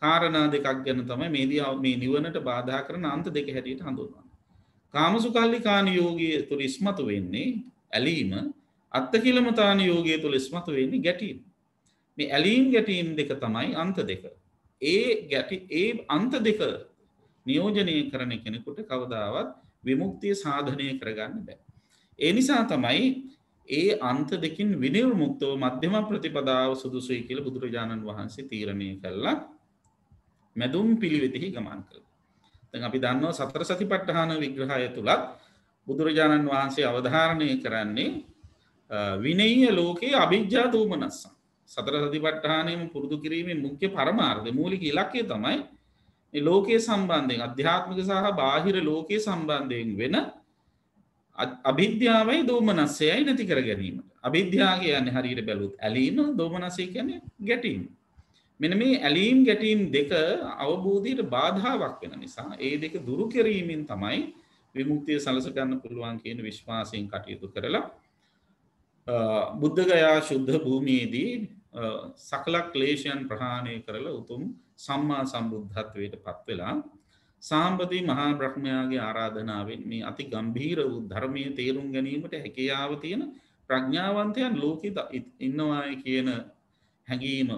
කාරණා දෙකක් ගැන තමයි මේදියාව මේ නිවනට බාධා කරන අන්ත දෙක හැටියට හඳුන්වන්න. කාමසු කල්ලිකාන යෝගය තුර ඉස්මතු වෙන්නේ ඇලීම අත්ත කියලමතාන යෝගය තුළ ඉස්මතු වෙන්නේ ගැටීම් මේ ඇලීම් ගැටීම් දෙක තමයි අන්ත දෙක ඒ ගැටි ඒ අන්ත දෙක නියෝජනය කරන කෙනෙකුට කවදාවත් විමුක්තිය සාධනය කරගන්න බෑ ඒ නිසා තමයි ඒ අන්ත දෙකින් විනිර් මුක්තව මධ්‍යම ප්‍රතිපදාව සුදුසුයි කියල බුදුරජාණන් වහන්සේ තීරණය කරලා මැදුම් පිළිවෙතිහි ගමන් කළ අපි දන්නවා සතර සති පට්ටහන විග්‍රහය තුළත් බුදුරජාණන් වහන්සේ අවධාරණය කරන්නේ විනය ලෝකයේ අභිජ්ජා දූමනස්සා සතර සති පට්ටානයම පුරුදු කිරීමේ මුඛ්‍ය පරමාර්ධ මූලික ඉලක්කය තමයි ලෝකයේ සම්බන්ධයෙන් අධ්‍යාත්මික සහ බාහිර ලෝකයේ සම්බන්ධයෙන් වෙන අභිද්‍යාවයි දෝමනස්සයයි නැති කර ගැනීමට අභිද්‍යාගේ යන්න හරිට බැලුත් ඇලීම දෝමනසේ කියන ගැටීම් මෙන මේ ඇලීම් ගැටීම් දෙක අවබෝධයට බාධාවක් වෙන නිසා ඒ දෙක දුරු කිරීමෙන් තමයි විමුක්තිය සලසගන්න පුළුවන් කියන විශ්වාසයෙන් කටයුතු කරලා බුද්ධගයා ශුද්ධ භූමියේදී සකලක් ලේෂයන් ප්‍රහාණය කරල උතුම් සම්මා සම්බුද්ධත්වයට පත්වෙලා සාම්පති මහා බ්‍රහ්මයාගේ ආරාධනාවෙන් මේ අති ගම්භීර වූ ධර්මය තේරුම් ගැනීමට හැකියාව තියෙන ප්‍රඥාවන්තයන් ලෝකෙ ඉන්නවාය කියන හැඟීම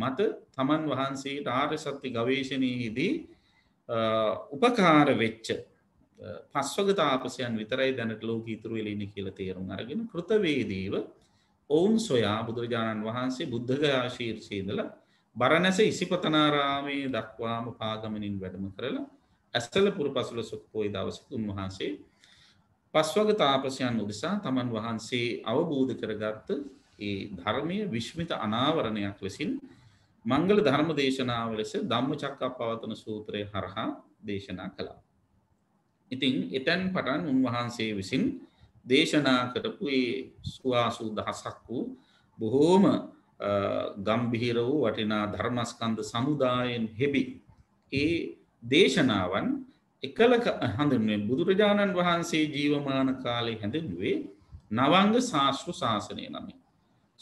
මත තමන් වහන්සේට ආර්ය සත්‍ය ගවේශණයහිදී උපකාර වෙච්ච පස්වග තාපසයන් විතරයි දැනට ලෝක ඉතුරු වෙලෙන කියල තේරුම් අරගෙන කෘතවේදීව ඔවුන් සොයා බුදුරජාණන් වහන්සේ බුද්ධගයා ශීර්ෂයදල බරණැස ඉසිපතනාරාමයේ දක්වාම පාගමනින් වැඩම කරලා ඇස්තල පුර පසුල සුක්පොයි දවසක උන්වහන්සේ පස්වග තාපසයන් උදෙසා තමන් වහන්සේ අවබෝධ කරගත්ත ඒ ධර්මය විශ්මිත අනාවරණයක් වෙසින් මංගල ධර්ම දේශනාව ලෙස ධම්ම චක්ක පවතන සූත්‍රය හරහා දේශනා කළා. ඉතිං එතැන් පටන් උන්වහන්සේ විසින් දේශනා කරපු ස්වාසූ දහසක් වූ බොහෝම ගම්බිහිර වූ වටිනා ධර්මස්කන්ද සමුදායෙන් හෙබි ඒ දේශනාවන් එකලක හඳුන්නේ බුදුරජාණන් වහන්සේ ජීවමාන කාලේ හැඳුවේ නවංග ශාස්ෘ ශාසනය නමින්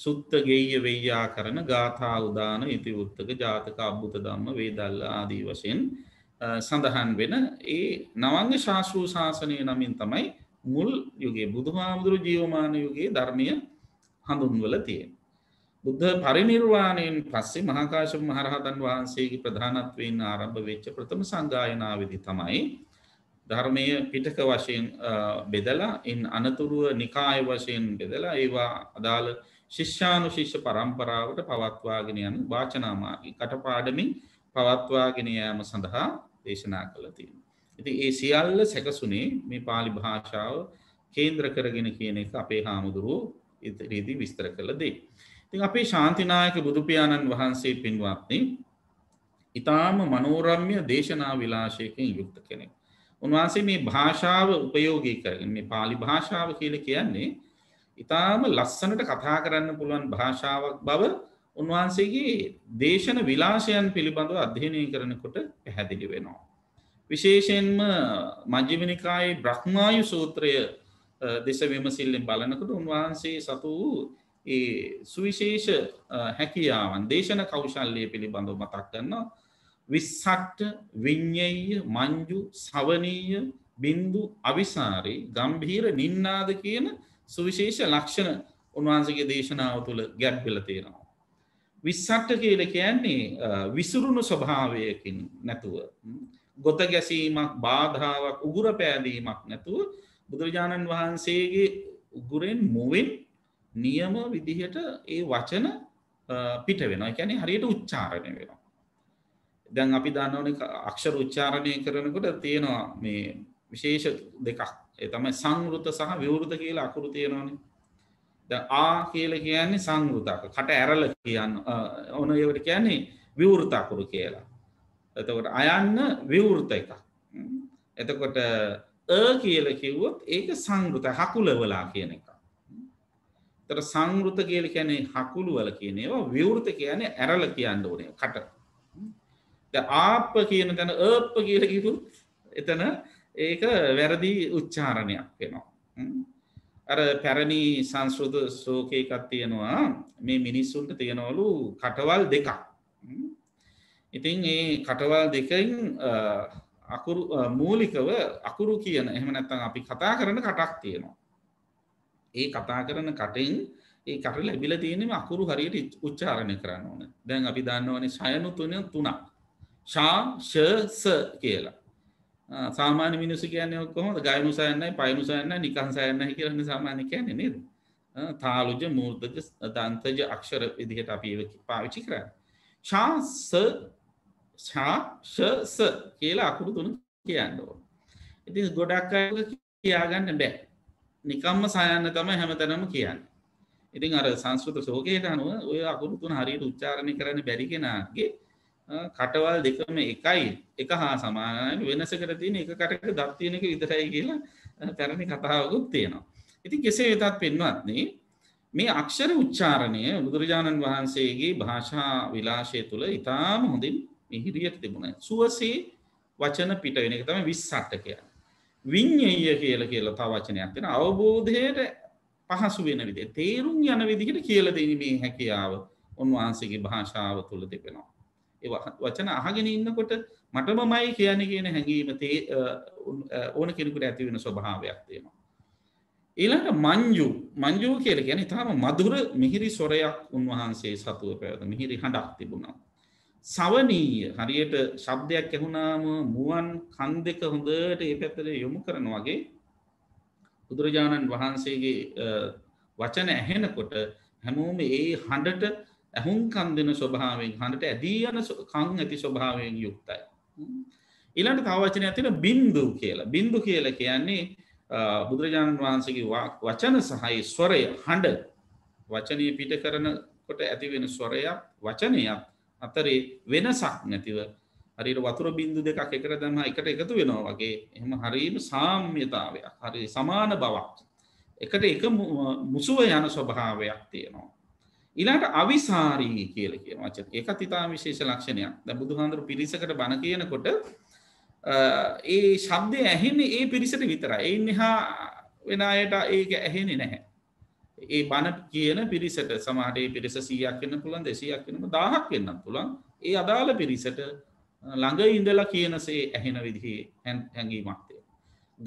සුත්ත ගෙය වෙයා කරන ගාථා උදාන ඉතිවෘත්තක ජාතක අබ්බුත දම්ම වේදල්ල ආදී වශයෙන් සඳහන් වෙන ඒ නවංග ශාස්ෘූ ශාසනය නමින් තමයි මුල් යුගේ බුදුහාමුදුරු ජීවමාන යුගේ ධර්මය හඳුන්වල තියෙන්. බුද්ධ පරිනිර්වාණයෙන් පස්සේ මහාකාශ මහරහතන් වහන්සේගේ ප්‍රධානත්වයෙන් ආරම්භ වෙච්ච ප්‍රථම සංගායනාවදි තමයි ධර්මය පිටක වශයෙන් බෙදලා එන් අනතුරුව නිකාය වශයෙන් බෙදලා ඒවා අදාළ ශිෂ්‍යානු ශිෂ්‍ය පරම්පරාවට පවත්වාගෙන යන වාචනාමාගේ කටපාඩමින් පවත්වාගෙන යාම සඳහා දේශනා කළ තියෙන. ඉති ඒ සියල්ල සැකසුනේ මේ පාලි භාෂාව කේන්ද්‍ර කරගෙන කියන එක අපේ හාමුදුරුව ඉතරීදි විස්තර කළ දේ. ඉතින් අපේ ශාන්තිනායක බුදුපාණන් වහන්සේ පින්වත්නි ඉතාම මනෝරම්ය දේශනා විලාශයකින් යුක්ත කෙනෙක්. උන්වහන්සේ මේ භාෂාව උපයෝගී කරගෙන මේ පාලි භාෂාව කියල කියන්නේ ඉතාම ලස්සනට කතා කරන්න පුළුවන් භාෂාවක් බව උන්වහන්සේගේ දේශන විලාශයන් පිළිබඳව අධ්‍යනය කරනකොට පැහැදිලි වෙනවා. විශේෂයෙන්ම මජ්‍යවිනිකායි බ්‍රහ්මායු සූත්‍රය දෙස විමසිල්ලෙන් බලනකට උන්වහන්සේ සතු වූ ඒ සුවිශේෂ හැකියාවන් දේශන කෞශල්ලය පිළිබඳව මතක් කරන්න විස්සට්ට විඤ්ඥය මංජු සවනීය බින්දු අවිසාරී ගම්භීර නින්නාද කියන සුවිශේෂ ලක්ෂණ උන්වහන්සගේ දේශනාව තුළ ගැබ්වෙල තේෙනවා. විස්සට්ට කියල කියන්නේ විසුරුණු ස්වභාවයකින් නැතුව. ගොත ගැසීමක් බාධාවක් උගුර පෑදීමක් නැතුව බුදුරජාණන් වහන්සේගේ උගුරෙන් මුවෙන් නියම විදිහට ඒ වචන පිට වෙන ැන හරියට උච්චාරණය වෙනවා. දැන් අපි දන්නවන අක්ෂර උච්චාරණය කරනකොට තියෙනවා මේ විශේෂ දෙකක් එතම සංෘත සහ විවෘත කියලා අකුරු තියෙනවානේ ආ කියල කියන්නේ සංගෘතක කට ඇරල කියන්න ඕන ඒවට කියන්නේ විවෘතාකුරු කියලා. එතකොට අයන්න විවෘත එක. එතකොට අ කියල කිව්වොත් ඒක සංගෘත හකුලවලා කියන එක. තර සංගෘත කියල කියන්නේ හකුළු වල කියන ඒවා විවෘත කියන්නේ ඇරල කියන්න ඕනේ කට. ආප්ප කියන තැන ඒප්ප කියල කිවුත් එතන ඒක වැරදි උච්චාරණයක් වෙනවා. අර පැරණි සංස්ෘද සෝකයකත් තියෙනවා මේ මිනිස්සුන්ට තියෙනවලු කටවල් දෙකක් ඉතින් ඒ කටවල් දෙකයින් අකුරු මූලිකව අකුරු කියන එහම නැත්තන් අපි කතා කරන කටක් තියෙනවා ඒ කතා කරන කටින් ඒ කට ලැබිල තියෙනම අකුරු හරියට උච්චාරණය කරන්න ඕන දැන් අපි දන්නවනේ සයනු තුනය තුනක් ශා ශස කියලා සාමාන්‍ය මිනිසු කියන්නේ කොහොමද ගයනු සයන්නයි පයනු සයන්න නිකන් සයන්නයි කියරන්න සාමාන්‍ය කියන්නේ නේද තාලුජ මූර්ධජ දන්තජ අක්ෂර විදිහට අපි පාවිච්චි කරන්න ශාසශාෂස කියලා අකුරු තුන කියන්නෝ ඉති ගොඩක් අයල කියාගන්න බෑ නිකම්ම සයන්න තම හැමතනම කියන්න ඉතින් අර සංස්කෘත සෝකයට අනුව ඔය අකුරු තුන හරියට උච්චාරණය කරන්න බැරිගෙනගේ කටවල් දෙකම එකයි එක හා සමානයට වෙනසකට තියෙන එක කටක දත්තියනක විතරයි කියලා පැරණි කතාවකුත් තියෙනවා. ඉති කෙසේ වෙතත් පෙන්වත්න්නේ මේ අක්ෂර උච්චාරණය බුදුරජාණන් වහන්සේගේ භාෂා විලාශය තුළ ඉතාම හොඳින් මිහිරියට තිබුණ. සුවසේ වචන පිට වෙන එක තම විස්සට්ට කියන්න. විඤ්ඥය කියල කියලා තා වචනයක් වෙන අවබෝධයට පහසු වෙන විදේ තේරුම් යන විදිහට කියල දෙනීමේ හැකියාව උන්වහන්සේගේ භාෂාව තුළ දෙපෙනවා. වචන අහගෙන ඉන්නකොට මට මමයි කියන කියන හැඟීම තේ ඕන කෙනෙකුට ඇතිවෙන ස්වභාවයක් තියෙනවා. ඊළඟ මංජු මංජූ කියල ගැන තාම මදුර මිහිරි සොරයක් උන්වහන්සේ සතුව පැවත මිහිරි හඬක් තිබුණා. සවනීය හරියට ශබ්දයක් ඇහුණාම මුවන් කන් දෙක හොඳට ඒ පැත්තර යොමු කරන වගේ බුදුරජාණන් වහන්සේගේ වචන ඇහෙනකොට හැමෝම ඒ හඬට ඇහුන්කන් දෙන ස්වභාවෙන් හඬට ඇදී යන කං ඇති ස්වභාවයෙන් යුක්තයි. ඉළඟට තවචනය ඇතින බින්දු කියලා බින්දු කියල කියන්නේ බුදුරජාණන් වහන්සගේ වචන සහයි ස්වරය හඬ වචනය පිට කරන කොට ඇතිවෙන ස්වරයක් වචනයක් අතරේ වෙනසක් නැතිව හරිට වතුර බින්දු දෙකක් එකර දම එකට එකතු වෙනවා වගේ එහම හරීම සාම්‍යතාවයක් හරි සමාන බවක් එකට එක මුසුව යන ස්වභාවයක් තියෙනවා ඉලාට අවිසාරී කියල කිය වචන එක තිතා විශේෂ ලක්ෂණයක් ද බුදුහන්දුරු පිරිසකට බණ කියනකොට ඒ ශබ්දය ඇහෙන්නේ ඒ පිරිසට විතර එයින් හා වෙන අයට ඒක ඇහෙනෙ නැහැ ඒ බණ කියන පිරිසට සමාටේ පිරිස සීයක් වන්න පුළන් දෙසයක් වෙනම දාහක් වෙන්නම් පුළන් ඒ අදාළ පිරිසට ළඟ ඉඳලා කියනසේ ඇහෙන විදිහේ හැඟීමක්තය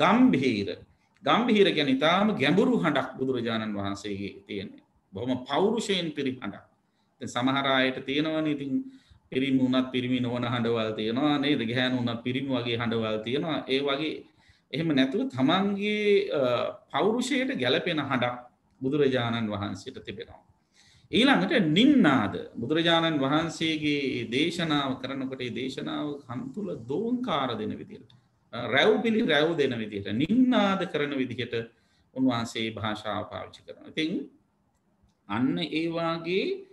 ගම්බිහිර ගම්බිහිර ගැන ඉතාම ගැඹුරු හඬක් බුදුරජාණන් වහන්සේගේ තියෙන්නේ බොහොම පෞරුෂයෙන් පිරිහඬක් සමහරයට තියෙනවන ඉතින් පිරිමි වුණත් පිරිමි නොවන හඬවල් තියෙනවා නේද ගැහැන් වුණත් පිරිමි වගේ හඬවල් තියෙනවා ඒ වගේ එහෙම නැතුව තමන්ගේ පෞරුෂයට ගැලපෙන හඬක් බුදුරජාණන් වහන්සේට තිබෙනවා. ඊළඟට නින්නාද බුදුරජාණන් වහන්සේගේ දේශනාව කරනකොට දේශනාව කන්තුල දෝංකාර දෙන විදිට. රැව් පිළි රැව් දෙන විදිට නින්නාද කරන විදිහට උන්වහන්සේ භාෂාව පාවිච්චි කරන. තින් අන්න ඒවාගේ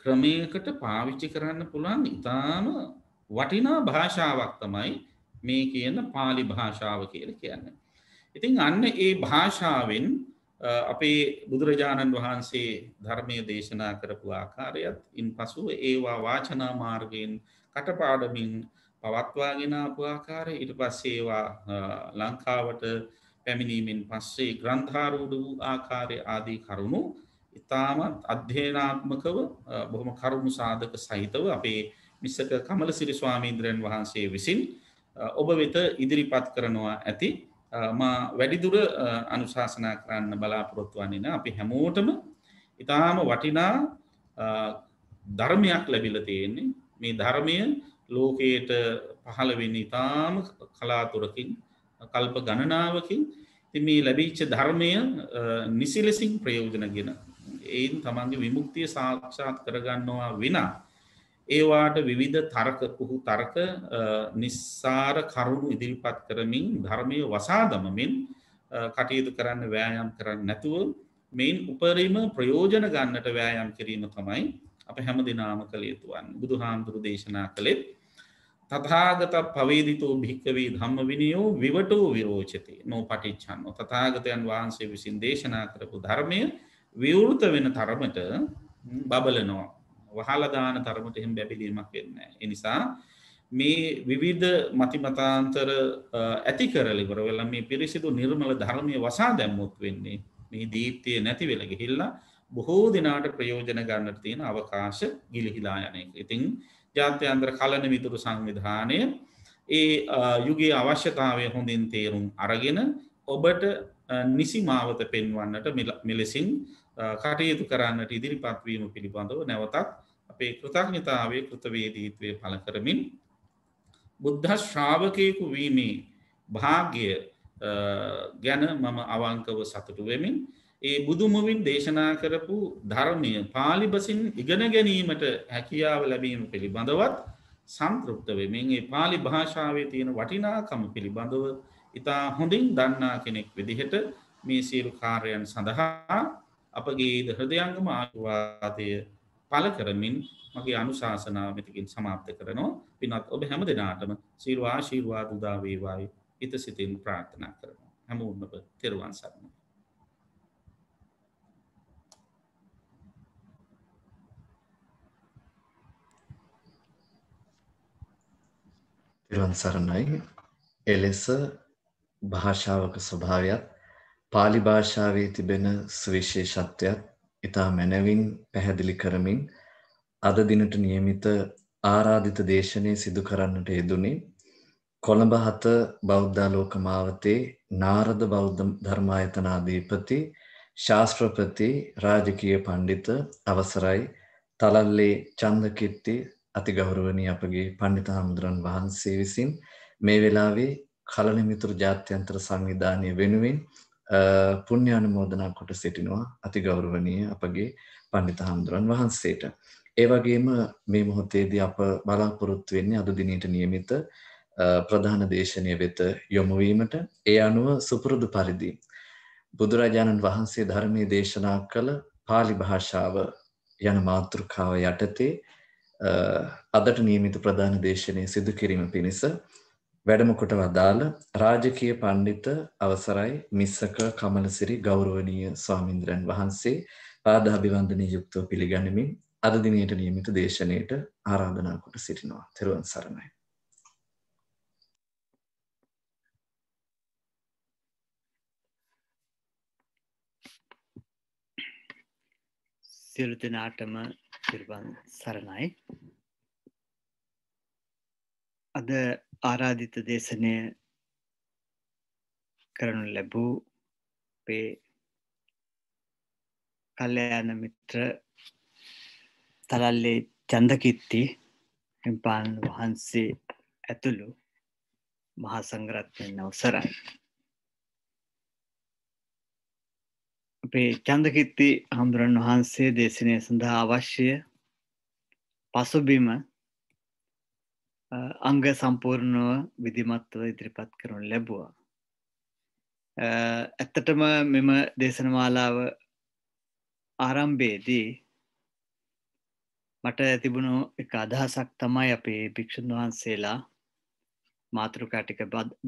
ක්‍රමයකට පාවිච්චි කරන්න පුළන් ඉතාම වටිනා භාෂාවක් තමයි මේ කියන පාලි භාෂාව කියල කියන්න. ඉතින් අන්න ඒ භාෂාවෙන් අපේ බුදුරජාණන් වහන්සේ ධර්මය දේශනා කරපු ආකාරයත් ඉන් පසුව ඒවා වාචනා මාර්ගයෙන් කටපාඩමින් පවත්වාගෙන ආකාරය ඉට පස්සේවා ලංකාවට පැමිණීමෙන් පස්සේ ග්‍රන්ථාරූඩ වූ ආකාරය ආදී කරුණු ඉතාමත් අධ්‍යනාත්මකව බොහොම කරුණු සාධක සහිතව අපේ මිස්සක කමල සිරි ස්වාමීන්ද්‍රයන් වහන්සේ විසින් ඔබ වෙත ඉදිරිපත් කරනවා ඇති වැඩිදුර අනුශාසනා කරන්න බලාපොරොත්තුවන්නේන අපි හැමෝටම ඉතාම වටිනා ධර්මයක් ලැබිල තියෙන්නේ මේ ධර්මය ලෝකයට පහළවෙන්න ඉතාම කලාතුරකින් කල්ප ගණනාවකින් මේ ලැබීච්ච ධර්මය නිසිලෙසින් ප්‍රයෝජනගෙන එයින් තමන්ගේ විමුක්තිය සාක්ෂාත් කරගන්නවා වෙනා ඒවාට විවිධ තරක පුහු තර්ක නිස්සාර කරුණු ඉදිරිපත් කරමින් ධර්මය වසාදමමින් කටයුතු කරන්න වෑයම් කරන්න නැතුව මෙයින් උපරීම ප්‍රයෝජන ගන්නට වෑයම් කිරීම තමයි අප හැම දෙනාම කළ යුතුවන් බුදු හාමුදුරු දේශනා කළෙත් තතාගත පවේදිතෝ භික්කවී ධම්ම විනියෝ විවටෝ විරෝචතය නෝ පටිච්චන්න තතාගතයන් වහන්සේ විසින් දේශනා කරපු ධර්මය විවෘත වෙන තරමට බබලනවා වහලදාන තරමට එහෙම බැබිලීමක් වෙන්න එනිසා මේ විවිධ මතිමතාන්තර ඇති කරලිවර වෙලා මේ පිරිසිදු නිර්මල ධර්මය වසා දැම්මුත් වෙන්නේ මේ දීප්තිය නැති වෙලග හිල්ලා බොහෝ දෙනාට ප්‍රයෝජන ගන්නට තියෙන අවකාශ ගිලිහිලා යන එක ඉතිං ජාත්‍යන්ත්‍ර කලන විතුරු සංවිධානය ඒ යුගේ අවශ්‍යතාවය හොඳින් තේරුම් අරගෙන ඔබට නිසි මාවත පෙන්වන්නට මෙලෙසින් කටයුතු කරන්නට ඉදිරිපත් වීම පිළිබඳව නැවතත් අපේ කෘතඥතාවේ කෘතවේදීත්වය පල කරමින් බුද්ධ ශ්‍රාවකයකු වීමේ භාග්‍ය ගැන මම අවංකව සතුටු වෙමින් ඒ බුදුමුවින් දේශනා කරපු ධර්මය පාලි බසින් ඉගෙන ගැනීමට හැකියාව ලැබීම පිළිබඳවත් සංතෘප්ත වෙමින් ඒ පාලි භාෂාවේ තියෙන වටිනාකම පිළිබඳව ඉතා හොඳින් දන්නා කෙනෙක් විදිහට මේ සියලු කාර්යන් සඳහා අපගේ හෘදයංගම ආවාදය පල කරමින් මගේ අනුශාසනා මෙතිකින් සමාප්ත කරනවා පිනත් ඔබ හැම දෙනාටම සීරවා ශීරවා දුදා වේවායි හිත සිතින් ප්‍රාර්ථනා කරනවා හැමෝන්නබ තෙරුවන් සරණයි තිරුවන් සරණයි එලෙස භාෂාවක ස්වභාවයක් පාලි භාෂාවේ තිබෙන සුවිශේෂත්වයත් ඉතා මැනවින් පැහැදිලි කරමින් අද දිනට නියමිත ආරාධිත දේශනය සිදු කරන්නට යෙදුනේ කොළඹ හත බෞද්ධාලෝක මාවතේ නාරද බෞද්ධ ධර්මායතනාධීපති ශාස්ත්‍රපති රාජකීය පණ්ඩිත අවසරයි තලල්ලේ චන්දකිත්ති අතිගෞරවනීය අපගේ පණ්ඩිත හාමුදුරන් වහන්සේ විසින් මේ වෙලාවේ කලණමිතුරු ජාත්‍යන්තර සංවිධානය වෙනුවෙන් පුුණ්‍යානුමෝදනා කොට සිටිනවා අතිගෞරවනය අපගේ පණ්ඩිත හාමුදුරන් වහන්සේට. ඒවගේම මේ මොහොතේදී අප බලාපොරොත්තු වෙන්නේ අද දිනීට නියමිත ප්‍රධාන දේශනය වෙත යොමුවීමට ඒ අනුව සුපුරුදු පරිදි. බුදුරජාණන් වහන්සේ ධර්මය දේශනා කළ පාලි භාෂාව යන මාතෘකාව යටතේ අදට නියමිත ප්‍රධාන දේශනය සිදු කිරීම පිණිස වැඩම කොට වදාළ රාජකීය පඬිත අවසරයි මිස්සක කමලසිරි ගෞරවනීය ස්වාමින්ද්‍රයන් වහන්සේ පාදාභිවන්දනීය යුක්තව පිළිගනිමින් අද දිනයට නියමිත දේශනයට ආරාධනා කොට සිටිනවා. ත්වන් සරණයි. සියලු දෙනාටම තිරුවන් සරණයි. අද ආරාධිත දේශනය කරනු ලැබූ පේ කල්්‍යයාන මිත්‍ර තලල්ලේ චන්දකිත්ති එම්පාණන් වහන්සේ ඇතුළු මහා සංගරත්නයෙන් අවසරයි. අපේ චන්දකිත්ති හාමුදුරන් වහන්සේ දේශනය සඳහා අවශ්‍යය පසුබිම අංග සම්පූර්ණව විධිමත්ව ඉදිරිපත් කරනු ලැබවා. ඇත්තටම මෙම දේශනමාලාව ආරම්භේදී මට තිබුණු එක අදහසක් තමයි අපේ භික්‍ෂුන් වහන්සේලා මාතෘකාටික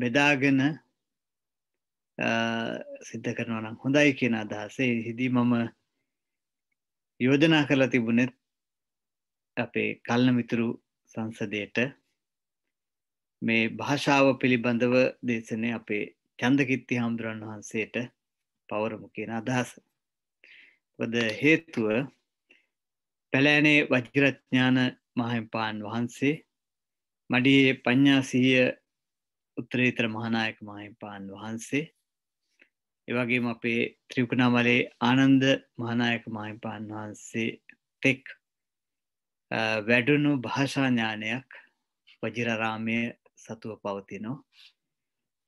බෙදාගෙන සිද්ධ කරනවා නම් හොඳයි කියන අදහසේ හිදී මම යෝජනා කරලා තිබුණෙත් අපේ කල්න මිතුරු සංසදයට මේ භාෂාව පිළිබඳව දේශනය අපේ චන්දකිත්ති හාමුදුරන් වහන්සේට පවරමු කියන අදහස. පද හේතුව පැලෑනේ වජිරඥාන මහින්පාන් වහන්සේ මඩියේ පඤ්ඤාසිහිය උත්තරීතර මහානායක මහින්පාන් වහන්සේ එවගේම අපේ ත්‍රිකුණාමලේ ආනන්ද මහානායක මහින්පාන් වහන්සේ තෙක් වැඩුණු භාෂා ඥානයක් වජිරාරාමයේ සතුව පවතිනෝ.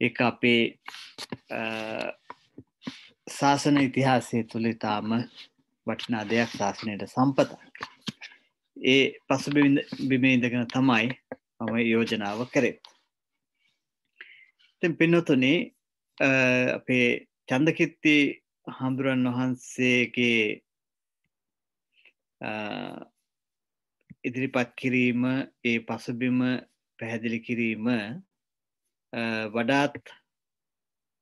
එක අපේ ශාසන ඉතිහාසය තුළි තාම වටිනා දෙයක් ශාසනයට සම්පතක්. ඒ පසු බිමේ ඉඳගෙන තමයි මම යෝජනාව කරේ. තින් පින්නතුනේ අපේ චන්දකිත්ති හාමුදුරන් වහන්සේගේ ඉදිරිපත් කිරීම ඒ පසුබිම පැහැදිලි කිරීම වඩාත්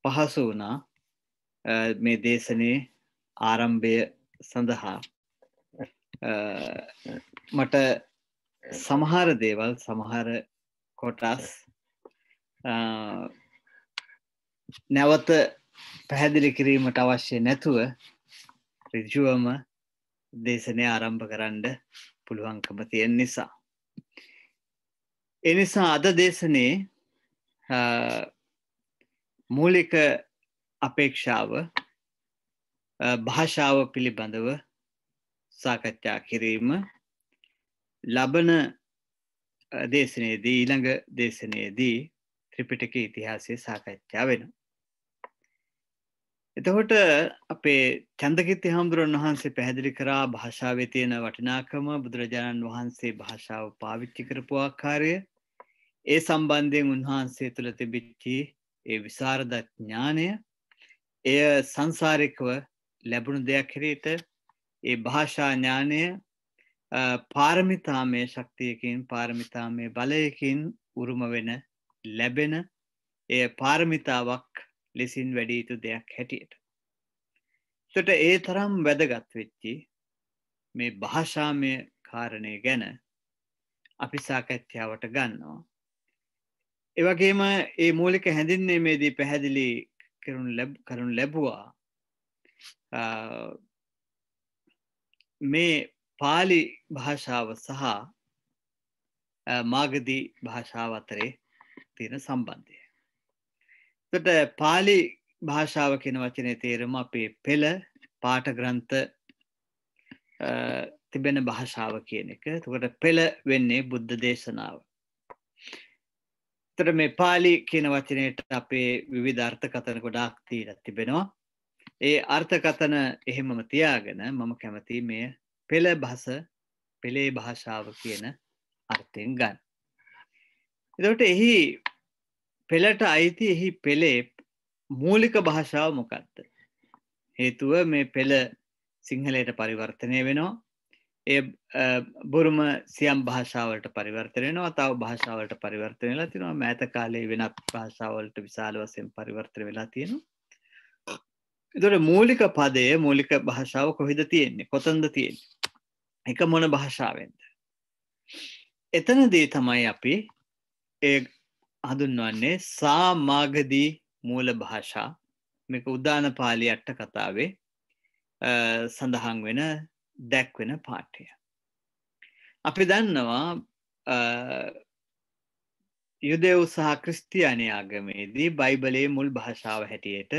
පහසු වුණා මේ දේශනයේ ආරම්භය සඳහා මට සමහර දේවල් සමහර කොටස් නැවත පැහැදිලි කිරීමට අවශ්‍ය නැතුව ඍජුවම දේශනය ආරම්භ කරන්න පුළුවන්කම තියෙන නිසා එනිසා අද දේශනේ මූලික අපේක්ෂාව භාෂාව පිළිබඳව සාකච්ඡා කිරීම ලබන දේශනයේදී ඊළඟ දේශනයේදී ත්‍රිපිටක ඉතිහාසය සාකච්ඡා වෙනවා. එතකොට අපේ චන්දකිති හාමුදුරන් වහන්සේ පැහැදිලි කරා භාෂාවේ තියෙන වටිනාකම බුදුරජාණන් වහන්සේ භාෂාව පාවිච්චි කරපු ආකාරය ඒ සම්බන්ධයෙන් උන්වහන්සේ තුළ තිබිච්චි ඒ විසරද ඥානය එය සංසාරිකව ලැබුණු දෙයක් හැටියට ඒ භාෂා ඥානය පාරමිතාමය ශක්තියකින් පාරමිතාමය බලයකින් උරුම වෙන ලැබෙන එය පාරමිතාවක් ලෙසින් වැඩීතු දෙයක් හැටියට. තොට ඒ තරම් වැදගත් වෙච්චි මේ භාෂාමය කාරණය ගැන අපි සාකච්ඡාවට ගන්නවා. එවගේම ඒ මූලික හැඳින්නීමේදී පැහැදිලි කරුණු ලැබ් කරුණු ලැබුවා මේ පාලි භාෂාව සහ මාගදී භාෂාව අතරේ තියෙන සම්බන්ධය. එතකොට පාලි භාෂාව කියන වචනේ තේරුම අපේ පෙළ පාඨ ග්‍රන්ථ තිබෙන භාෂාව කියන එක. එතකොට පෙළ වෙන්නේ බුද්ධ දේශනාව. එතකොට මේ පාලි කියන වචනේට අපේ විවිධ අර්ථකථන ගොඩාක් තියලා තිබෙනවා. ඒ අර්ථකථන එහෙමම තියාගෙන මම කැමති මේ පෙළ භාෂ පෙළේ භාෂාව කියන අර්ථයෙන් ගන්න. එතකොට එහි පෙළට අයිති එහි පෙළේ මූලික භාෂාව මොකක්ද. හේතුව මේ පෙළ සිංහලයට පරිවර්තනය වෙනවා. ඒ බොරුම සියම් භාෂාවට පරිවර්තනයනවා තාව භාෂාවට පරිවර්තන වෙලා තිනවා මෑත කාලේ වෙනත් භාෂාවලට විශාල වසයෙන් පරිවර්තන වෙලා තියෙනවා. එතොට මූලික පදය මූලික භාෂාව කොහෙද තියෙන්නේ කොතන්ද තියෙන එක මොන භාෂාවෙන්ද. එතනදී තමයි අපි ඒ හඳුන්වන්නේ සාමාගදී මූල භාෂා මේක උදාන පාලි අට්ට කතාවේ සඳහන් වෙන දැක්වෙන පාටය. අපි දන්නවා යුදෙව් සහ ක්‍රස්තියානය ආගමේදී බයිබලයේ මුල් භාෂාව හැටියට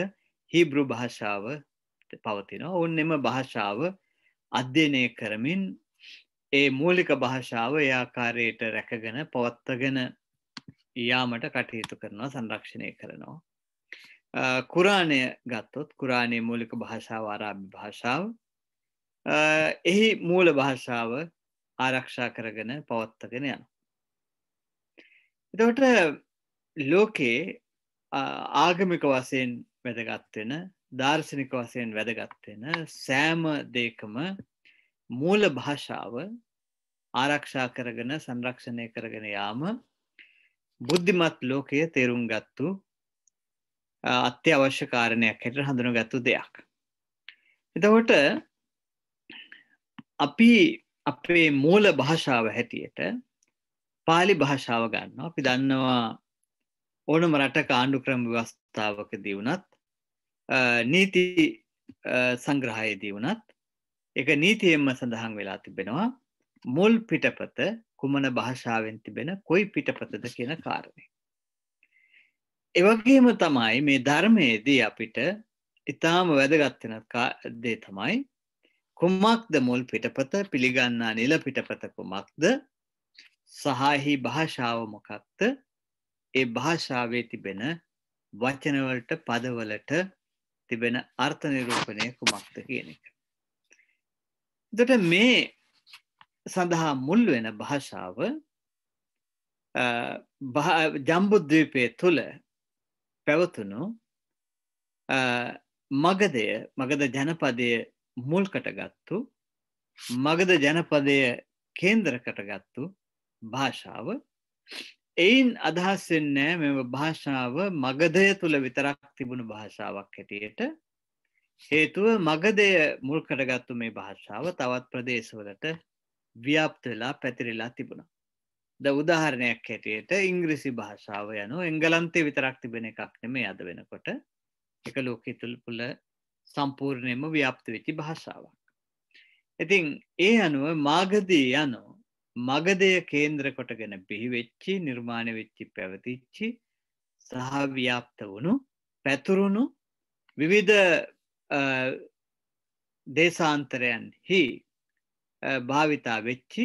හිබ්‍රු භාෂාව පවතිනවා ඔන්න එම භාෂාව අධ්‍යනය කරමින් ඒ මූලික භාෂාව ඒ ආකාරයට රැකගෙන පවත්වගෙන යාමට කටයුතු කරනවා සංරක්ෂණය කරනවා. කුරාණය ගත්තොත් කුරාණය මූලික භාෂාව ආරාභි භාෂාව එහි මූල භාෂාව ආරක්ෂා කරගෙන පවත්තගෙන යන. එතට ලෝකයේ ආගමික වසයෙන් වැදගත්වෙන දර්ශනික වසයෙන් වැදගත්වෙන සෑම දේකම මූල භාෂාව ආරක්ෂා කරගෙන සංරක්ෂණය කරගෙන යාම බුද්ධිමත් ලෝකය තේරුම් ගත්තු අත්‍ය අවශ්‍ය කාරණයක් හැට හඳුන ගත්තු දෙයක්. එතකොට අපි අපේ මූල භාෂාව හැටියට පාලි භාෂාව ගන්න අපි දන්නවා ඕනම රට කාණ්ඩු ක්‍රම ව්‍යවස්ථාවකදී වුණත් නීති සංග්‍රහයේදී වුණත් එක නීතියෙන්ම සඳහන් වෙලා තිබෙනවා මුල් පිටපත කුමන භාෂාවෙන් තිබෙන කොයි පිටපතද කියන කාරණය. එවගේම තමයි මේ ධර්මයේදී අපිට ඉතාම වැදගත්වෙන දේ තමයි කුම්මක්ද මුල් පිටපත පිළිගන්නා නිල පිටපත කුමක්ද සහහි භාෂාව මොකක්ද ඒ භාෂාවේ තිබෙන වචනවලට පදවලට තිබෙන අර්ථනිරූපණය කුමක්ද කියන එක. දොට මේ සඳහා මුල් වෙන භාෂාව ජම්බුද්දීපය තුළ පැවතුණු මගදය මගද ජනපදය මුල්කටගත්තු මගද ජනපදය කේන්දරකටගත්තු භාෂාව එයින් අදහස්සෙන්නෑ මෙම භාෂාව මගදය තුළ විතරක් තිබුණු භාෂාවක් හැටියට හේතුව මගදය මුල්කටගත්තු මේ භාෂාව තවත් ප්‍රදේශවලට ව්‍යාප්ත වෙලා පැතිරිලා තිබුණා. ද උදාහරණයක් හැටියට ඉංග්‍රීසි භාෂාව යනු එංගලන්තේ විතරක් තිබෙන එකක් නෙමේ අද වෙනකොට එක ලෝකයේ තුල පුල සම්පූර්ණයෙන්ම ව්‍යාප්ත වෙච්ච භාෂාවක්. ඉතින් ඒ අනුව මාගදී යනු මගදය කේන්ද්‍ර කොටගෙන බිහිවෙච්චි නිර්මාණ වෙච්චි පැවතිච්චි සහ ව්‍යාප්ත වුණු පැතුරුණු විවිධ දේශාන්තරයන් හි භාවිතා වෙච්චි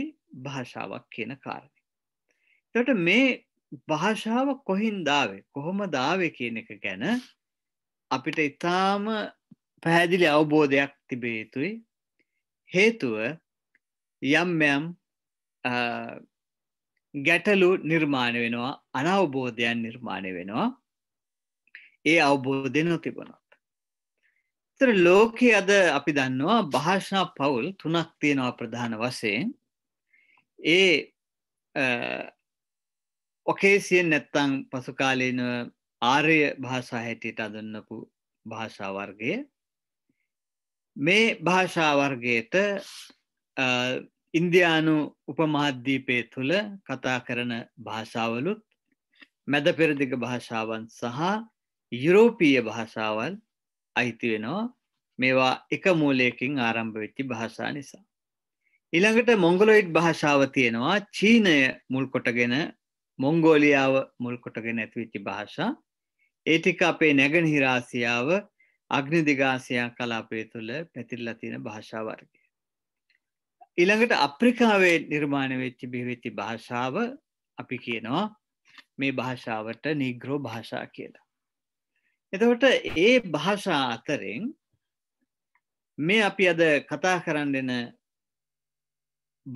භාෂාවක් කියන කාරණය. තොට මේ භාෂාව කොහින් දාවේ කොහොම දාවේ කියන එක ගැන අපිට ඉතාම පැහැදිලි අවබෝධයක් තිබේ යුතුයි හේතුව යම්යම් ගැටලු නිර්මාණය වෙනවා අනවබෝධයන් නිර්මාණය වෙනවා ඒ අවබෝධය නොතිබනවා තර ලෝකයේ අද අපි දන්නවා භාෂා පවුල් තුනක් තියෙනවා ප්‍රධාන වශයෙන් ඒ ඔකේසියෙන් නැත්තං පසුකාලීන ආර්ය භාෂා හැටියට අදන්නපු භාෂා වර්ගය මේ භාෂා වර්ගයට ඉන්දයානු උපමහද්දීපය තුළ කතා කරන භාෂාවලුත් මැද පෙරදිග භාෂාවන් සහ යුරෝපීය භාෂාවල් අයිති වෙනවා මේවා එක මූලයකින් ආරම්භ වෙච්චි භාෂා නිසා. ඊළඟට මොංගොලොයිඩ් භාෂාව තියෙනවා චීනය මුල් කොටගෙන මොංගෝලියාව මුල් කොටගෙන ඇතිවෙච්චි භාෂා ඒ ටික අපේ නැගෙනහිර ආසියාව අග්නි දිගාසියා කලාපය තුළ පැතිරලා තියෙන භාෂා වර්ගය. ඊළඟට අප්‍රිකාවේ නිර්මාණය වෙච්ච බිහිවෙච්චි භාෂාව අපි කියනවා මේ භාෂාවට නිග්‍රෝ භාෂා කියලා. එතකොට ඒ භාෂා අතරෙන් මේ අපි අද කතා කරන්න එන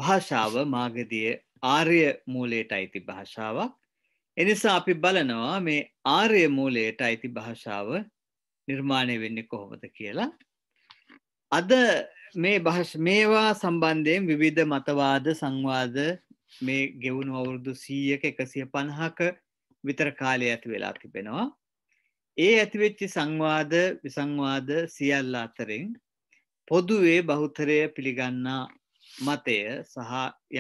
භාෂාව මාගදිය ආර්ය මූලයට අයිති භාෂාවක් එනිසා අපි බලනවා මේ ආර්ය මූලයට අයිති භාෂාව නිර්මාණය වෙන්නේ කොහොමද කියලා අද මේ භාෂ මේවා සම්බන්ධයෙන් විවිධ මතවාද සංවාද මේ ගෙවුණු අවුරුදු සීයක එකසිය පණහාක විතර කාලය ඇති වෙලා තිබෙනවා ඒ ඇතිවෙච්චි සංවාද විසංවාද සියල්ල අතරින් පොදුවේ බහුතරය පිළිගන්නා මතය සහ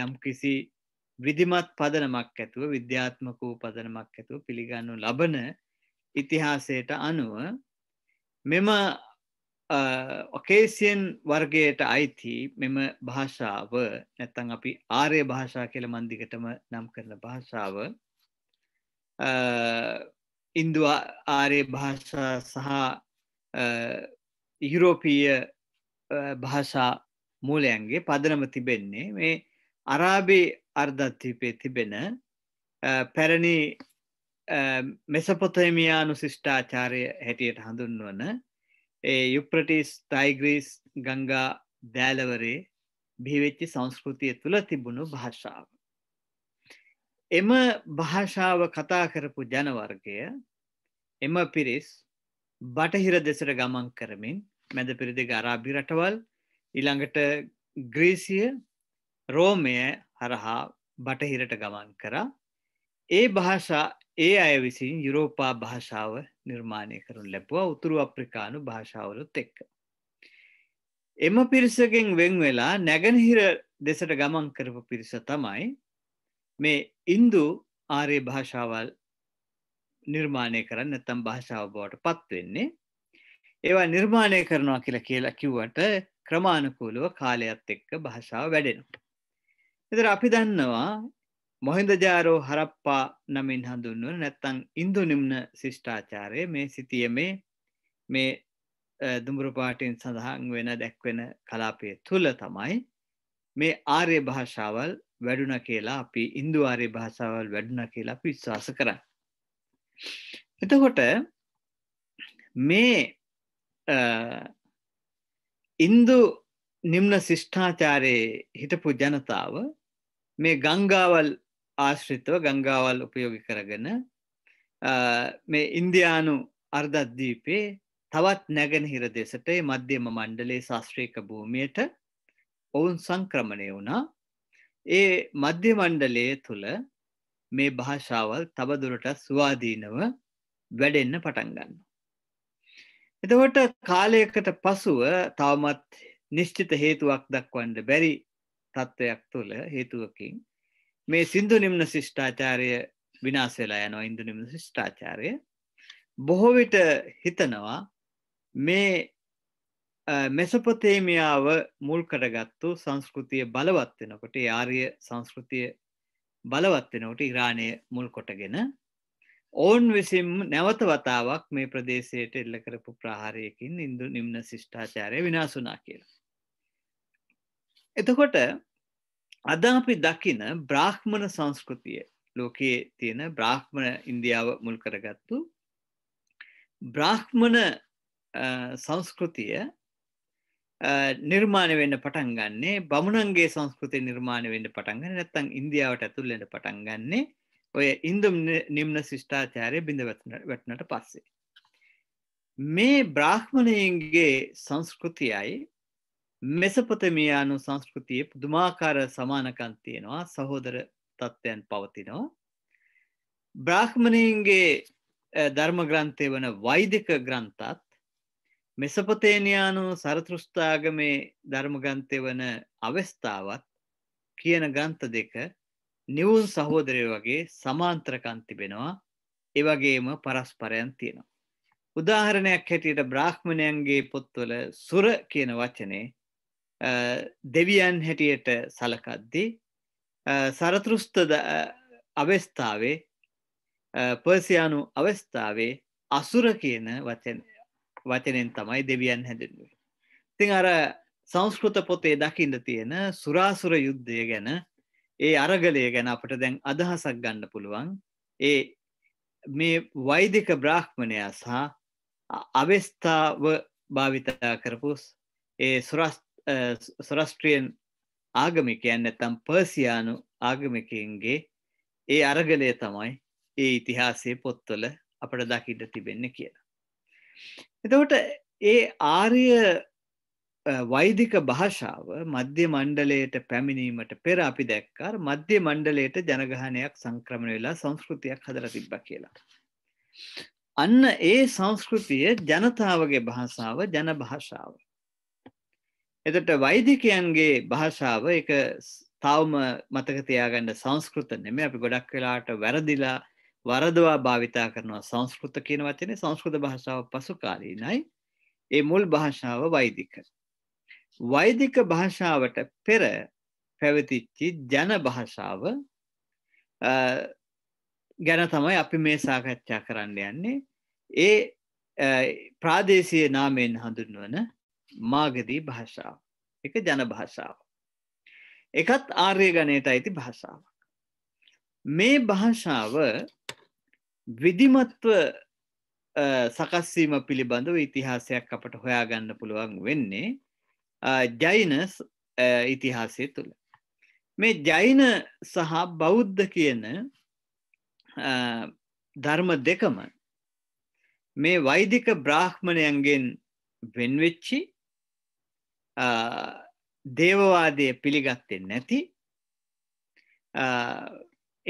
යම් කිසි විදිමත් පදනමක් ඇතුව විද්‍යාත්මක වූ පදනමක් ඇතුව පිළිගන්නු ලබන ඉතිහාසයට අනුව මෙම ඔකේසියන් වර්ගයට අයිති මෙම භාෂාව නැත්තං අපි ආරය භාෂා කියල මන්දිකටම නම් කරන භාෂාව ඉන්දු ආරය භාෂා සහ යුරෝපීය භාෂා මූලයන්ගේ පදනම තිබෙන්නේ මේ අරාබි අර්ධත්තිපේ තිබෙන පැරණි මෙසපොතමියයානු ශිෂ්ඨාචාරය හැටියට හඳුන්වන ඒ යුප්‍රටිස් ටයිග්‍රීස් ගංගා දෑලවරේ බිහිවෙච්චි සංස්කෘතිය තුළ තිබුණු භාෂාව. එම භාෂාව කතා කරපු ජනවර්ගය එම පිරිස් බටහිර දෙසට ගමන් කරමින් මැද පිරිදි ගරාබි රටවල් ඉළඟට ග්‍රීසිය රෝමය හරහා බටහිරට ගමන් කරා ඒ භාෂා ඒ අය විසින් යුරෝපා භාෂාව නිර්මාණය කරන ලැබවා උතුරු අප්‍රිකානු භාෂාවලුත් එක්ක. එම පිරිසකෙන් වෙන් වෙලා නැගනහිර දෙසට ගමන් කරපු පිරිස තමයි මේ ඉන්දු ආර්ය භාෂාවල් නිර්මාණය කරන්න නැත්තම් භාෂාව බවට පත් වෙන්නේ ඒවා නිර්මාණය කරනවා කියලා කියලා කිව්වට ක්‍රමානුකූලව කාලයත් එක්ක භාෂාව වැඩෙනවා. එතර අපි දන්නවා මොහින්දජාරෝ හරප්පා නමින් හඳුන්වන නැත්තං ඉන්දු නිම්න ශිෂ්ඨාචාරය මේ සිතියමේ මේ දුඹුරු පාටින් සඳහන් වෙන දැක්වෙන කලාපය තුළ තමයි මේ ආර්ය භාෂාවල් වැඩුණ කියලා අපි ඉන්දුවාරය භාෂාවල් වැඩුණ කියලා අපි විශ්වාස කරන්න. එතකොට මේ ඉන්දු නිම්න ශිෂ්ඨාචාරයේ හිටපු ජනතාව මේ ගංගාවල් ආශ්‍රිතව ගංගාවල් උපයෝගි කරගෙන මේ ඉන්දයානු අර්ධද්දීපේ තවත් නැගෙනහිර දෙසට මධ්‍යම මණ්ඩලේ ශාස්ත්‍රීක භූමියට ඔවුන් සංක්‍රමණය වුණා ඒ මධ්‍ය මණ්ඩලය තුළ මේ භාෂාවල් තබදුරට ස්වාධීනව වැඩෙන්න පටන්ගන්න. එතවට කාලයකට පසුව තවමත් නිශ්චිත හේතුවක් දක්වන්ඩ බැරි තත්ත්වයක් තුළ හේතුවකින් මේ සිින්දු නිම්න ශිෂ්ඨාචාරය විනාසවෙලා යනවා ඉන්දු නිම්න ශිෂ්ඨාචාරය බොහෝවිට හිතනවා මේ මෙසපතේමියාව මුල් කරගත්තු සංස්කෘතිය බලවත් වෙනකොට ආර්ය සංස්කෘතිය බලවත් වෙනකොට ඉරාණය මුල් කොටගෙන ඔවුන් විසින් නැවත වතාවක් මේ ප්‍රදේශයට එල්ල කරපු ප්‍රහාරයකින් ඉන්දු නිම්න ශිෂ්ඨාචාරය විනාශුනා කියලා. එතකොට අද අපි දකින බ්‍රාහ්මණ සංස්කෘතිය ලෝකයේ තියෙන බ්‍රාහ්මණ ඉන්දියාව මුල් කරගත්තු බ්‍රාහ්මණ සංස්කෘතිය නිර්මාණය වෙන්න පටන් ගන්නේ බමුණන්ගේ සංස්කෘති නිර්මාණය වෙන්න පටන්ගන්න නැත්තං ඉන්දියාවට ඇතුල්ලට පටන් ගන්නේ ඔය ඉන්දුම් නිම්න ශිෂ්ඨාචාරය බිඳ වැටනට පස්සේ. මේ බ්‍රාහ්මණයන්ගේ සංස්කෘතියයි මෙසපතමියයානු සංස්කෘතිය පුදුමාකාර සමානකන් තියෙනවා සහෝදර තත්ත්වයන් පවතිනවා. බ්‍රාහ්මණයන්ගේ ධර්මග්‍රන්ථය වන වෛදික ග්‍රන්ථත් මෙසපතේනයානු සරතෘෂ්ඨාගමේ ධර්මගන්තය වන අවස්ථාවත් කියන ගන්ත දෙක නිවුන් සහෝදරය වගේ සමාන්ත්‍රකන් තිබෙනවා එවගේම පරස්පරයන් තියෙනවා. උදාහරණයක් හැටියට බ්‍රාහ්මණයන්ගේ පොත්වල සුර කියන වචනේ දෙවියන් හැටියට සලකද්දී සරතෘෂ්ඨ අවස්ථාවේ පර්සියානු අවස්ථාවේ අසුර කියන වචන වචනෙන් තමයි දෙවියන් හැඳින්ුවේ. ඉතින් අර සංස්කෘත පොතේ දකින්න තියෙන සුරාසුර යුද්ධය ගැන ඒ අරගලය ගැන අපට දැන් අදහසක් ගන්න පුළුවන්. ඒ මේ වෛදික බ්‍රාහ්මණයා සහ අවස්ථාව භාවිතා කරපු ඒ සොරස්ට්‍රියන් ආගමිකයන් නැතම් පර්සියානු ආගමිකයන්ගේ ඒ අරගලය තමයි ඒ ඉතිහාසේ පොත්වල අපට දකිට තිබෙන්න කියලා. එතකොට ඒ ආර්ය වෛදික භාෂාව මධ්‍ය මණ්ඩලයට පැමිණීමට පෙර අපි දැක්කාර මධ්‍ය මණ්ඩලයට ජනගහනයක් සංක්‍රමණ වෙලා සංස්කෘතියක් හදර තිබ්බ කියලා. අන්න ඒ සංස්කෘතිය ජනතාවගේ භාෂාව ජන භාෂාව. එතට වෛදිකයන්ගේ භාෂාව එක තවම මතකතියාගන්න සංස්කෘත නෙම අපි ගොඩක් වෙලාට වැරදිලා වරදවා භාවිතා කරනවා සංස්කෘත කියන වචනේ සංස්කෘත භාෂාව පසුකාලීනයි ඒ මුල් භාෂාව වෛදික. වෛදික භාෂාවට පෙර පැවතිච්චි ජන භාෂාව ගැන තමයි අපි මේ සාකච්ඡා කරන්න යන්නේ ඒ ප්‍රාදේශය නාමයෙන් හඳුන්වන මාගදී භාෂාව එක ජන භාෂාව. එකත් ආර්ය ගණයට අයිති භාෂාවක්. මේ භාෂාව විධිමත්ව සකස්වීම පිළිබඳව ඉතිහාසයක් අපට හොයාගන්න පුළුවන් වෙන්නේ ජෛන ඉතිහාසය තුළ. මේ ජෛන සහ බෞද්ධ කියන ධර්ම දෙකම මේ වෛදික බ්‍රාහ්මණයන්ගෙන් වෙන්වෙච්චි දේවවාදය පිළිගත්තෙන් නැති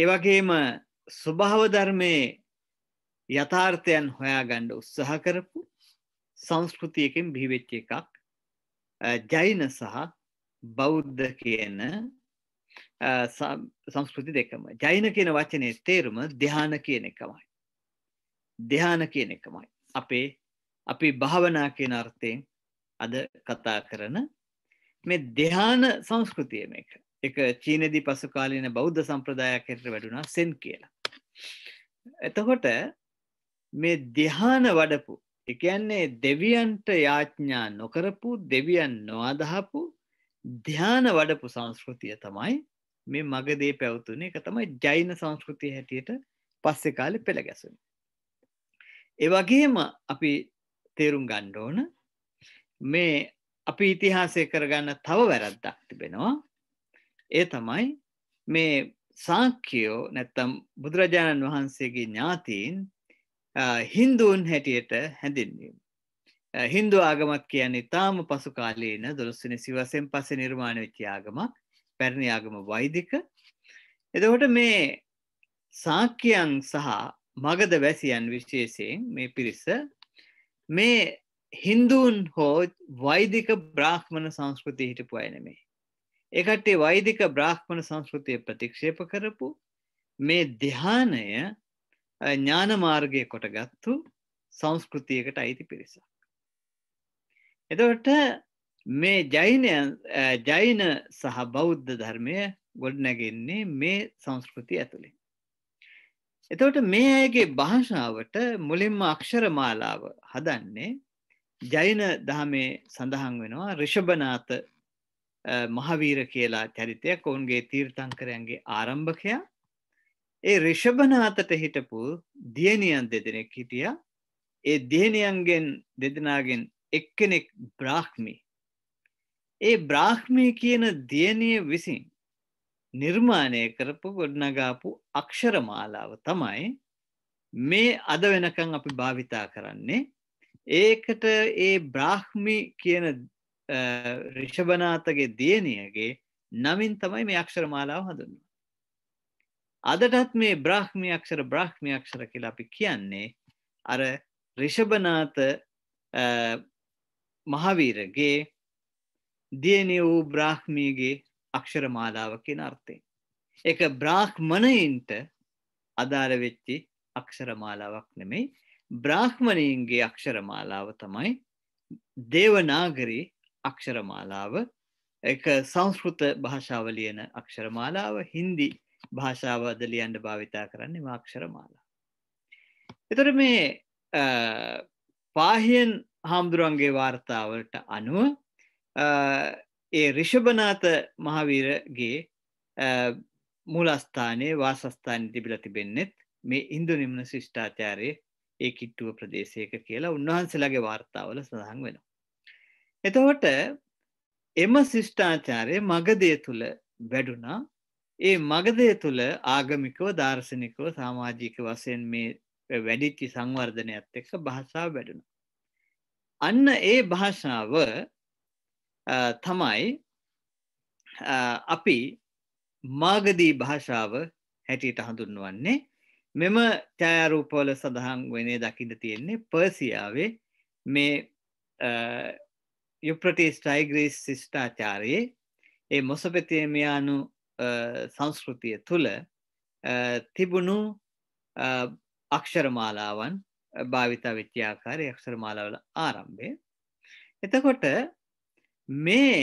එවගේම ස්වභාවධර්මයේ යථාර්ථයන් හොයාගණ්ඩ උත්සාහ කරපු සංස්කෘතියකෙන් බිහිවෙච්ච එකක් ජෛන සහ බෞද්ධ කියන සංස්කෘති දෙකම ජෛන කියන වචනය තේරුම දෙහාන කියන එකමයි. දෙහාන කියන එකමයි. අපේ අපි භාවනා කියන අර්ථයෙන් අද කතා කරන මේ දෙහාන සංස්කෘතිය මේක එක චීනදී පසුකාලීන බෞද්ධ සම්ප්‍රදායක් හෙට වැඩුණා සෙන් කියලා. එතකොට මේ ධ්‍යාන වඩපු එකන්නේ දෙවියන්ට යාඥා නොකරපු දෙවියන් නොවාදහපු ධ්‍යාන වඩපු සංස්කෘතිය තමයි මේ මගදේ පැවතුන එක තමයි ජෛන සංස්කෘතිය හැටියට පස්සෙ කාලෙ පෙළ ගැසුන. ඒවගේම අපි තේරුම් ගණ්ඩ ඕන මේ අපි ඉතිහාසය කරගන්න තව වැරද්දක් තිබෙනවා ඒ තමයි මේ සාංකයෝ නැත්තම් බුදුරජාණන් වහන්සේගේ ඥාතීන් හින්දුවන් හැටියට හැඳින්වීම. හින්දු ආගමත් කියන්නේ තාම පසු කාලයේන දොළොස්සන සිවසෙන් පස නිර්මාණ වෙච්චි ආගමක් පැරණි ආගම වෛදික. එදකොට මේ සාක්‍යයන් සහ මගද වැසියන් විශේෂයෙන් මේ පිරිස මේ හින්දුන් හෝ වෛදික බ්‍රාහ්මණ සංස්කෘතිය හිටපු අයනමේ. එකටේ වෛදික බ්‍රාහ්මණ සංස්කෘතිය ප්‍රතික්ෂේප කරපු මේ දෙහානය ඥානමාර්ගය කොට ගත්තු සංස්කෘතියකට අයිති පිරිසක්. එදවට මේ ජෛන සහ බෞද්ධ ධර්මය ගොඩනැගෙන්නේ මේ සංස්කෘති ඇතුළේ. එතවට මේ අයගේ භාෂාවට මුලින්ම අක්ෂර මාලාව හදන්නේ ජෛන දහමේ සඳහන් වෙනවා රිෂභනාත මහවීර කියලා චරිතයක් ඔවුන්ගේ තීර්ථංකරයන්ගේ ආරම්භකයා ඒ රිෂභනාතට හිටපු දියණියන් දෙදෙනෙක් හිටියා. ඒ දියණියන්ගෙන් දෙදෙනාගෙන් එක්කෙනෙක් බ්‍රාහ්මී. ඒ බ්‍රාහ්මී කියන දියණිය විසින් නිර්මාණය කරපු ගොඩනගාපු අක්ෂරමාලාව තමයි මේ අද වෙනකන් අපි භාවිතා කරන්නේ. ඒකට ඒ බ්‍රාහ්මි කියන රිෂභනාතගේ දියණියගේ නමින් තමයි මේ අක්ෂරමාලාව හඳුන්වන්නේ. අදටත් මේ බ්‍රාහ්මි අක්ෂර බ්‍රාහ්මි අක්ෂර කියලා අපි කියන්නේ අර රිෂභනාත මහවීරගේ දියණිය වූ බ්‍රාහ්මීගේ අක්ෂර මාලාව කියන අර්ථයෙන්. ඒක බ්‍රාහ්මණයින්ට අදාළ වෙච්චි අක්ෂර මාලාවක් නෙමෙයි බ්‍රාහ්මණයින්ගේ අක්ෂර මාලාව තමයි දේවනාගරී අක්ෂර මාලාව එක සංස්කෘත භාෂාව ලියන අක්ෂර මාලාව හින්දි භාෂාවද ලියන්ඩ භාවිතා කරන්නේ මාක්ෂර මාලා. එතොට මේ පාහියෙන් හාමුදුරුවන්ගේ වාර්තාවට අනුව ඒ රිෂභනාත මහාවීරගේ මුලස්ථානයේ වාසස්ථාන තිබිල තිබෙන්නෙත් මේ ඉන්දු නිම්න ශිෂ්ඨාචාරය ඒ කිට්ටුව ප්‍රදේශයක කියලා උන්වහන්සේලාගේ වාර්තාවල සඳහන් වෙනවා. එතකොට එම ශිෂ්ඨාචාරය මගදය තුළ වැඩුණා ඒ මගදය තුළ ආගමිකව දාර්ශනිකව සාමාජික වසයෙන් මේ වැඩිච්චි සංවර්ධනයක්ත් එක්ක භාෂාව වැඩුණු. අන්න ඒ භාෂාව තමයි අපි මාගදී භාෂාව හැටියට හඳුන්වන්නේ මෙම ඡායාරූපවල සඳහන් වෙනේ දකින්න තියෙන්නේ පර්සියාවේ මේ යුප්‍රටිස් ටයිග්‍රීස් ශිෂ්ටාචාරයේ ඒ මොසපතේමියානු සංස්කෘතිය තුළ තිබුණු අක්ෂරමාලාවන් භාවිතා විච්්‍යාකාරය අක්ෂරමාලාවල ආරම්භය. එතකොට මේ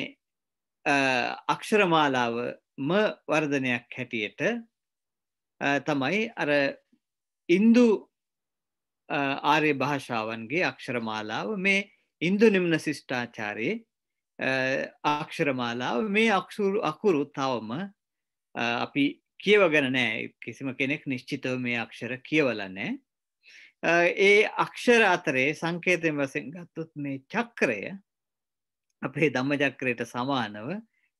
අක්ෂරමාලාව ම වර්ධනයක් හැටියට තමයි අර ඉන්දු ආරය භාෂාවන්ගේ අක්ෂරමාලාව මේ ඉන්දු නිම්න ශිෂ්ඨාචාරයේ අක්ෂරමාලාව මේ අක්ෂුරු අකුරු තවම අපි කියවගෙන නෑ කිසිම කෙනෙක් නිශ්චිතව මේ අක්ෂර කියවල නෑ ඒ අක්ෂර අතරේ සංකේතයෙන් වසෙන් ගත්තුත් මේ චක්‍රය අපේ ධම්ම චක්‍රයට සමානව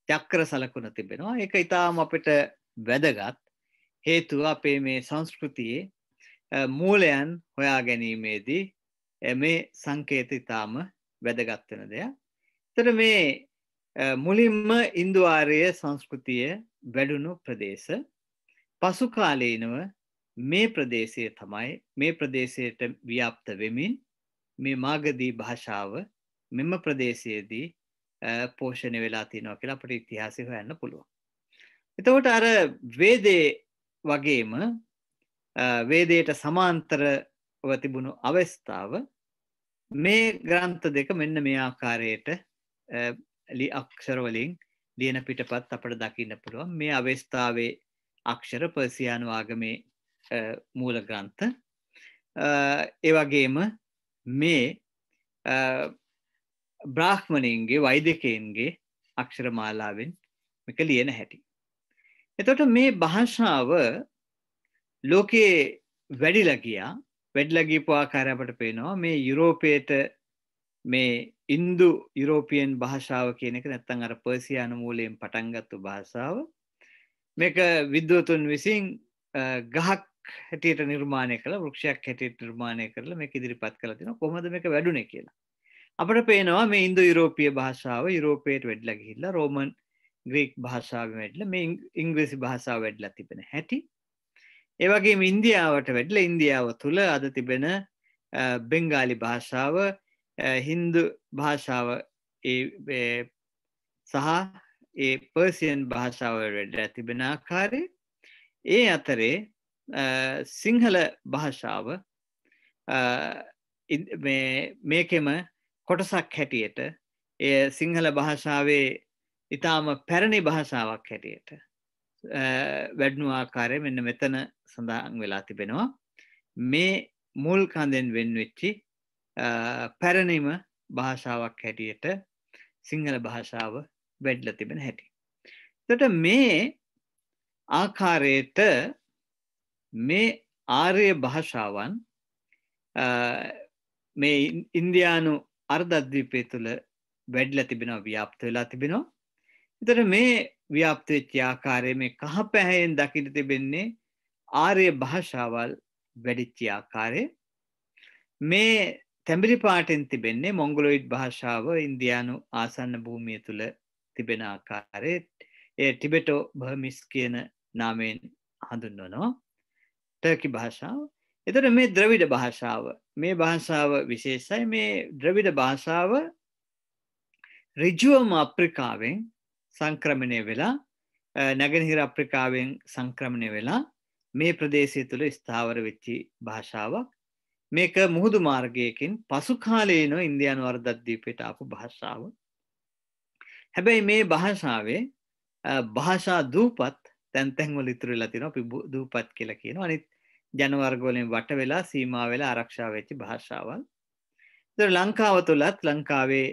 චක්‍ර සලකුණ තිබෙනවා ඒක ඉතාම අපිට වැදගත් හේතුව අපේ මේ සංස්කෘතියේ මූලයන් හොයා ගැනීමේදී මේ සංකේත ඉතාම වැදගත්වෙන දෙයක්. තර මේ මුලින්ම ඉන්දවාරය සංස්කෘතිය වැඩුණු ප්‍රදේශ පසු කාලීනව මේ ප්‍රදේශය තමයි මේ ප්‍රදේශයට ව්‍යාප්ත වෙමින් මේ මාගදී භාෂාව මෙම ප්‍රදේශයේදී පෝෂණය වෙලා තියෙනවා කියලා අපට ඉතිහාසය හොයන්න පුළුවන්. එතකොට අර වේදේ වගේම වේදයට සමාන්තරව තිබුණු අවස්ථාව මේ ග්‍රන්ථ දෙක මෙන්න මේ ආකාරයට ලි අක්ෂරවලින් ලියන පිටපත් අපට දකින්න පුළුවන් මේ අවස්ථාවේ අක්ෂර පර්සියානු ආගමේ මූල ග්‍රන්ථ ඒවගේම මේ බ්‍රාහ්මණයන්ගේ වෛදකයන්ගේ අක්ෂර මාලාවෙන් එක ලියන හැටි. එතොට මේ භාෂාව ලෝකයේ වැඩිලගියා වැඩිලගීපු ආකාරයපට පේනවා මේ යුරෝපයට මේ ඉන්දු යුරෝපියන් භාෂාව කියනක නැත්තන් අර පර්සියාන මූලයෙන් පටන්ගත්තු භාෂාව මේක විද්වතුන් විසින් ගහක් හැටියට නිර්මාණය කළ වෘක්ෂයක් හැටියට නිර්මාණය කරල මේ ඉදිරිපත් කළ තින කොහොද මේක වැඩුණ කියලා අපට පේනවා මේ ඉන්දු යුරෝපිය භාෂාව යුරෝපයට වැඩ්ල ගිහිල්ල රෝමන් ග්‍රීක් භාෂාව වැඩල මේ ඉංග්‍රසි භාෂාව වැඩලා තිබෙන හැටි ඒවගේ ඉන්දියාවට වැඩල ඉන්දියාව තුළ අද තිබෙන බෙංගාලි භාෂාව හින්දු භාෂාව සහ ඒ පර්සියන් භාෂාවඩ තිබෙනආකාරය ඒ අතරේ සිංහල භාෂාව මේකෙම කොටසක් හැටියට එය සිංහල භාෂාවේ ඉතාම පැරණි භාෂාවක් හැටියට වැඩනු ආකාරය මෙන්න මෙතන සඳහන් වෙලා තිබෙනවා මේ මුල් කඳෙන් වෙන්වෙච්චි පැරණිම භාෂාවක් හැටියට සිංහල භාෂාව වැඩ්ල තිබෙන හැටි. තොට මේ ආකාරයට මේ ආර්ය භාෂාවන් මේ ඉන්දයානු අර්ධද්වීපය තුළ වැඩ්ල තිබෙනවා ව්‍යාප්ත වෙලා තිබෙනවා. එතට මේ ව්‍යාප්තවෙච්චි ආකාරය මේ කහ පැහැයෙන් දකිට තිබෙන්නේ ආර්ය භාෂාවල් වැඩිච්චි ආකාරය මේ තැඹිලි පාටෙන් තිබෙන්නේ මොංගලොයිඩ් භාෂාව ඉන්දියානු ආසන්න භූමිය තුළ තිබෙන ආකාරය ඒ ටිබෙටෝ බහමිස් කියන නාමයෙන් හඳුන්වනවා ටර්කි භාෂාව එතට මේ ද්‍රවිඩ භාෂාව මේ භාෂාව විශේෂයි මේ ද්‍රවිඩ භාෂාව රිජුවම අප්‍රිකාවෙන් සංක්‍රමණය වෙලා නැගෙනහිර අප්‍රිකාවෙන් සංක්‍රමණය වෙලා මේ ප්‍රදේශය තුළ ස්ථාවර වෙච්චි භාෂාවක් මේක මුහුදු මාර්ගයකින් පසු කාලයේනො ඉන්දයානු වර්දද්දීපයට ආපු භාෂාව. හැබැයි මේ භාෂාවේ භාෂා දූපත් තැන්තැන්වල ඉතුරලා තින අපි දූපත් කියල කියන අනිත් ජනවර්ගෝලෙන් වට වෙලා සීමා වෙලා ආරක්ෂා වෙච්චි භාෂාවල්. දර ලංකාව තුළත් ලංකාවේ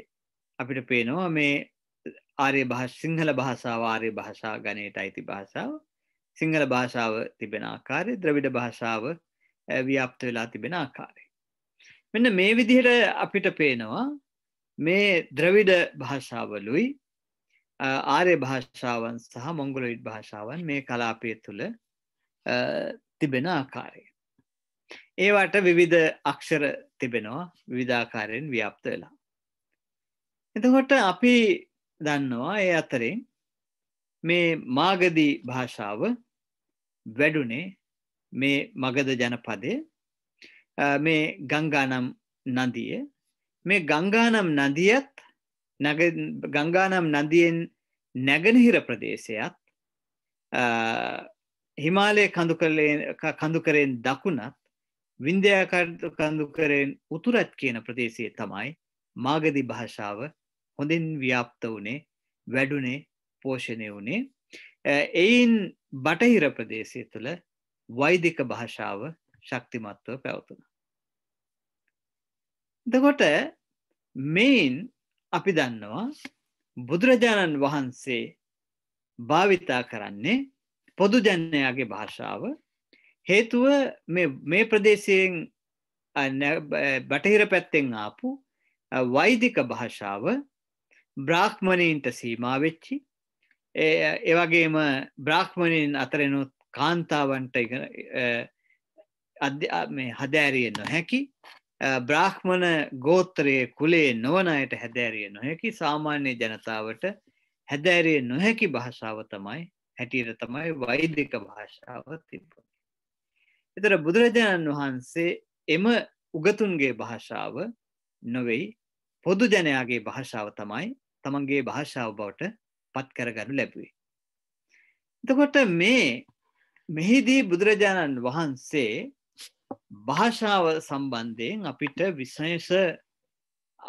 අපිට පේනවා මේ ආරය භා සිංහල භාෂාව ආරය භාෂා ගණයට අයිති භාෂාව සිංහල භාෂාව තිබෙන ආකාරය ද්‍රවිඩ භාෂාව ව්‍යාප්ත වෙලා තිබෙන ආකාරය. මෙන්න මේ විදිහට අපිට පේනවා මේ ද්‍රවිඩ භාෂාවලුයි ආරය භාෂාවන් සහ මොංගලොයිඩ් භාෂාවන් මේ කලාපය තුළ තිබෙන ආකාරය. ඒවට විවිධ අක්ෂර තිබෙනවා විධාකාරයෙන් ව්‍යාප්ත වෙලා. එතකොට අපි දන්නවා ඒ අතරින් මේ මාගදී භාෂාව වැඩුනේ මේ මගද ජනපදය මේ ගංගානම් නදිය මේ ගංගානම් නදියත් ගංගානම් නදියෙන් නැගෙනහිර ප්‍රදේශයත් හිමාලය කඳුකරෙන් දකුණත් වින්දයාකර්තු කඳුකරෙන් උතුරත් කියන ප්‍රදේශයේ තමයි මාගදි භාෂාව හොඳින් ව්‍යාප්ත වනේ වැඩුනේ පෝෂණය වනේ එයින් බටහිර ප්‍රදේශය තුළ වෛදික භාෂාව ශක්තිමත්ව පැවතුන. දකොට මෙයින් අපි දන්නවා බුදුරජාණන් වහන්සේ භාවිතා කරන්නේ පොදුජනයාගේ භාෂාව හේතුව මේ ප්‍රදේශයෙන් බටහිර පැත්තෙන් ආපු වෛදික භාෂාව බ්‍රාහ්මණයන්ට සීමාවෙච්චි ඒවගේම බ්‍රාහ්මණයෙන් අතරනුත් කාන්තාවන්ට මේ හදෑරිය නොහැකි බ්‍රාහ්මණ ගෝත්‍රයේ කුලේ නොවන අයට හැදෑරිය නොහැකි සාමාන්‍ය ජනතාවට හැදෑරිය නොහැකි භාෂාව තමයි හැටියට තමයි වෛදික භාෂාව තිබුණ. එතර බුදුරජාණන් වහන්සේ එම උගතුන්ගේ භාෂාව නොවෙයි පොදු ජනයාගේ භාෂාව තමයි තමන්ගේ භාෂාව බවට පත් කරගනු ලැබුවේ. එතකොට මේ මෙහිදී බුදුරජාණන් වහන්සේ භාෂාව සම්බන්ධයෙන් අපිට විශේෂ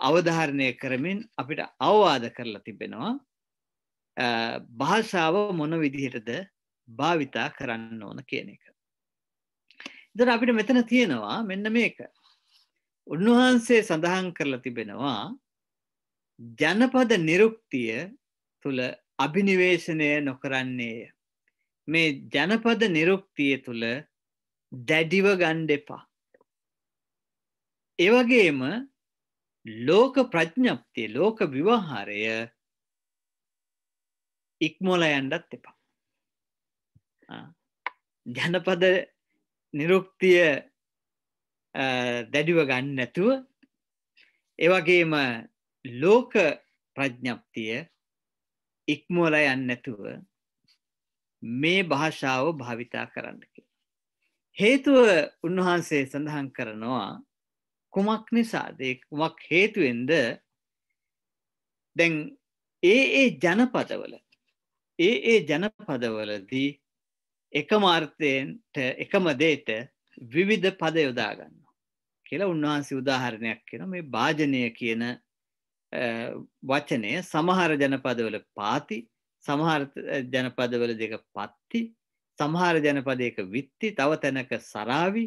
අවධාරණය කරමින් අපිට අවවාද කරලා තිබෙනවා භාෂාව මොන විදිහටද භාවිතා කරන්න ඕන කියන එක. ඉතින් අපිට මෙතන තියෙනවා මෙන්න මේක. උන්වහන්සේ සඳහන් කරලා තිබෙනවා ජනපද නිරුක්තිය තුල අභිනිවේෂණය නොකරන්නේය. මේ ජනපද නිරුක්තිය තුළ දැඩිව ගණ්ඩ එපා. එවගේම ලෝක ප්‍රඥප්තිය ලෝක විවහාරය ඉක්මොල යන්ඩත් එපා. ජනපද නිරුක්තිය දැඩිව ගන්න නැතුව එවගේම ලෝක ප්‍රඥප්තිය ඉක්මෝල යන්න නැතුව මේ භාෂාව භාවිතා කරන්න කියලා. හේතුව උන්වහන්සේ සඳහන් කරනවා කුමක් නිසාද කුමක් හේතුවෙන්ද දැන් ඒ ඒ ජනපදවල ඒ ඒ ජනපදවලදී එකම අර්ථයෙන්ට එකම දෙයට විවිධ පද යොදා ගන්නවා කියලා උන්වහන්සේ උදාහරණයක් කියන මේ භාජනය කියන වචනය සමහර ජනපදවල පාති සමහර ජනපදවල දෙක පත්ති සමහර ජනපදයක විත්ති තව තැනක සරාවි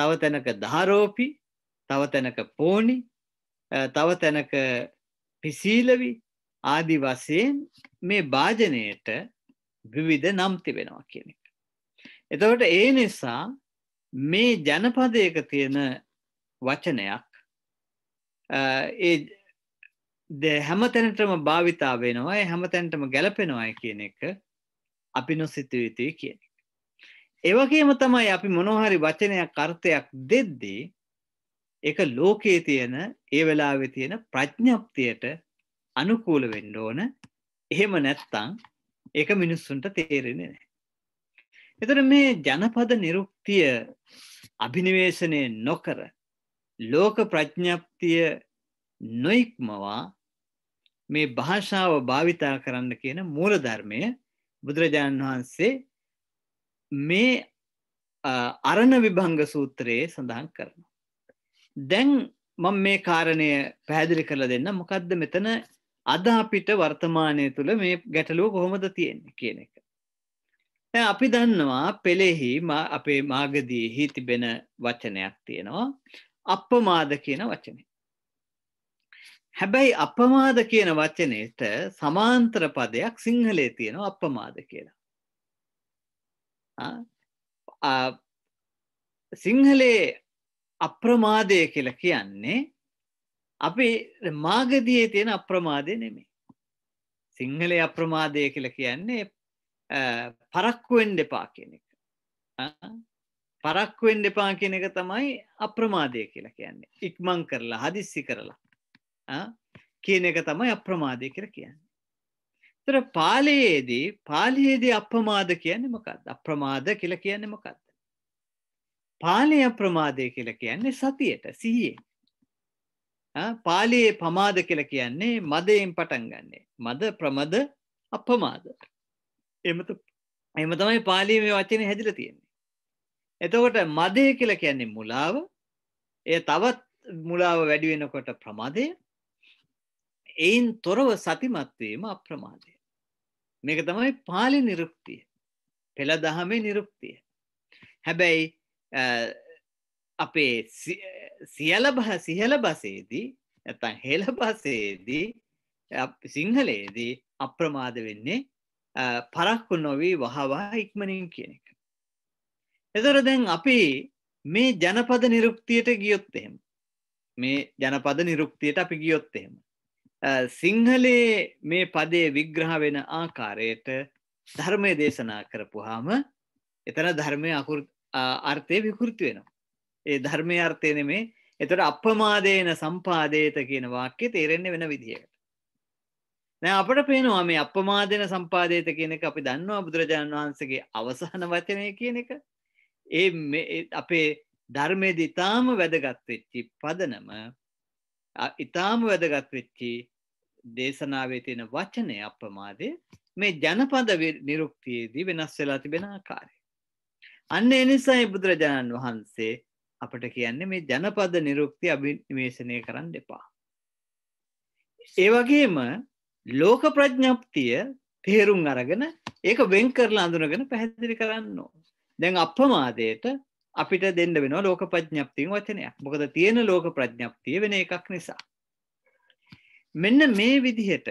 තව තැනක ධාරෝපි තව තැනක පෝණි තව තැනක පිසීලවි ආදි වශයෙන් මේ භාජනයට විවිධ නම් තිබෙනවා කියන එක. එතකොට ඒ නිසා මේ ජනපදයක තියෙන වචනයක් ඒ හැම තැනටම භාවිතා වෙනවා හැම තැනටම ගැලපෙනවායි කියන එක අපි නොසිතුව යුතුයි කියන එක. ඒවගේම තමයි අපි මොනොහරි වචනයක් අර්ථයක් දෙද්දී එක ලෝකයේ තියෙන ඒ වෙලාවෙ තියෙන ප්‍රඥප්තියට අනුකූල වෙන්න ඕන එහෙම නැත්තං ඒක මිනිස්සුන්ට තේරෙන්නේ නෑ. එතර මේ ජනපද නිරුක්තිය අභිනිවේශනය නොකර ලෝක ප්‍රඥප්තිය නොයික්මවා මේ භාෂාව භාවිතා කරන්න කියන මූලධර්මය බුදුරජාණන් වහන්සේ මේ අරණ විභංග සූත්‍රයේ සඳහන් කරනවා. දැන් මම මේ කාරණය පැහැදිලි කරලා දෙන්න මොකද්ද මෙතන අද අපිට වර්තමානය තුළ මේ ගැටලුව කොහොමද තියෙන්නේ කියන එක. දැන් අපි දන්නවා පෙළෙහි අපේ මාගදීහි තිබෙන වචනයක් තියෙනවා අප්පමාද කියන වචනේ. හැබැයි අපමාද කියන වචනයට සමාන්තර පදයක් සිංහලේ තියෙනවා අපමාද කියලා. සිංහලේ අප්‍රමාදය කියලා කියන්නේ අපි මාගදියේ තියෙන අප්‍රමාදය නෙමේ. සිංහලේ අප්‍රමාදය කියලා කියන්නේ පරක්කුවෙන් දෙපා කියන එක. පරක්කුවෙන් දෙපා කියන එක තමයි අප්‍රමාදය කියලා කියන්නේ. ඉක්මං කරලා හදිස්සි කරලා කියන එක තමයි අප්‍රමාදය කියලා කියන්නේ. ඒතර පාළියේදී පාළියේදී අප්‍රමාද කියන්නේ මොකක්ද? අප්‍රමාද කියලා කියන්නේ මොකක්ද? පාළිය අප්‍රමාදය කියලා කියන්නේ සතියට සිහියෙන්. පාලියේ පමාද කියල කියන්නේ මදයෙන් පටන් ගන්නේ. මද ප්‍රමද අපමාද. එමතු එම තමයි පාලීම වචන හැදිල තියෙන්නේ. එතකොට මදය කියල කියන්නේ මුලාව එය තවත් මුලාව වැඩිවෙනකොට ප්‍රමාදය එයින් තොරව සතිමත්වීම අප්‍රමාදය. මේක තමයි පාලි නිරුක්තිය. පෙළ දහමේ නිරුක්තිය. හැබැයි අපේ සියලබහ සිහල බසේදී ඇතන් හෙල බසේදී සිංහලයේදී අප්‍රමාද වෙන්නේ පරක්කු නොවී වහවා ඉක්මනින් කියන එක. එතොර දැන් අපි මේ ජනපද නිරුක්තියට ගියොත් එහෙම. මේ ජනපද නිරුක්තියට අපි ගියොත් එහෙම. සිංහලයේ මේ පදේ විග්‍රහ වෙන ආකාරයට ධර්මය දේශනා කරපුහාම එතන ධර්මය අකුර අර්ථය විකෘති වෙනවා. ඒ ධර්මය අර්ථයන මේ එතට අපමාදයන සම්පාදේත කියන වාක්‍ය තේරෙන්නේ වෙන විදිහයට. නෑ අපට පේනවා මේ අපමාදන සම්පාදේත කියන එක අපි දන්නවා බුදුරජාණන් වහන්සගේ අවසාන වචනය කියන එක ඒ අපේ ධර්මයද ඉතාම වැදගත්වෙච්චි පදනම ඉතාම වැදගත් වෙච්චි දේශනාවේ තියෙන වචනය අප්‍රමාදය මේ ජනපද නිරුක්තියේදී වෙනස් වෙලා තිබෙන ආකාරය. අන්න එනිසායි බුදුරජාණන් වහන්සේ අපට කියන්නේ මේ ජනපද නිරුක්ති අභිනිවේශනය කරන්න එපා. ඒ වගේම ලෝක ප්‍රඥප්තිය තේරුම් අරගෙන ඒක වෙන් කරලා අඳුනගෙන පැහැදිලි කරන්න ඕන. දැන් අප්‍රමාදයට අපිට දෙන්න වෙනවා ලෝක ප්‍රඥප්තියෙන් වචනයක්. මොකද තියෙන ලෝක ප්‍රඥප්තිය වෙන එකක් නිසා. මෙන්න මේ විදිහට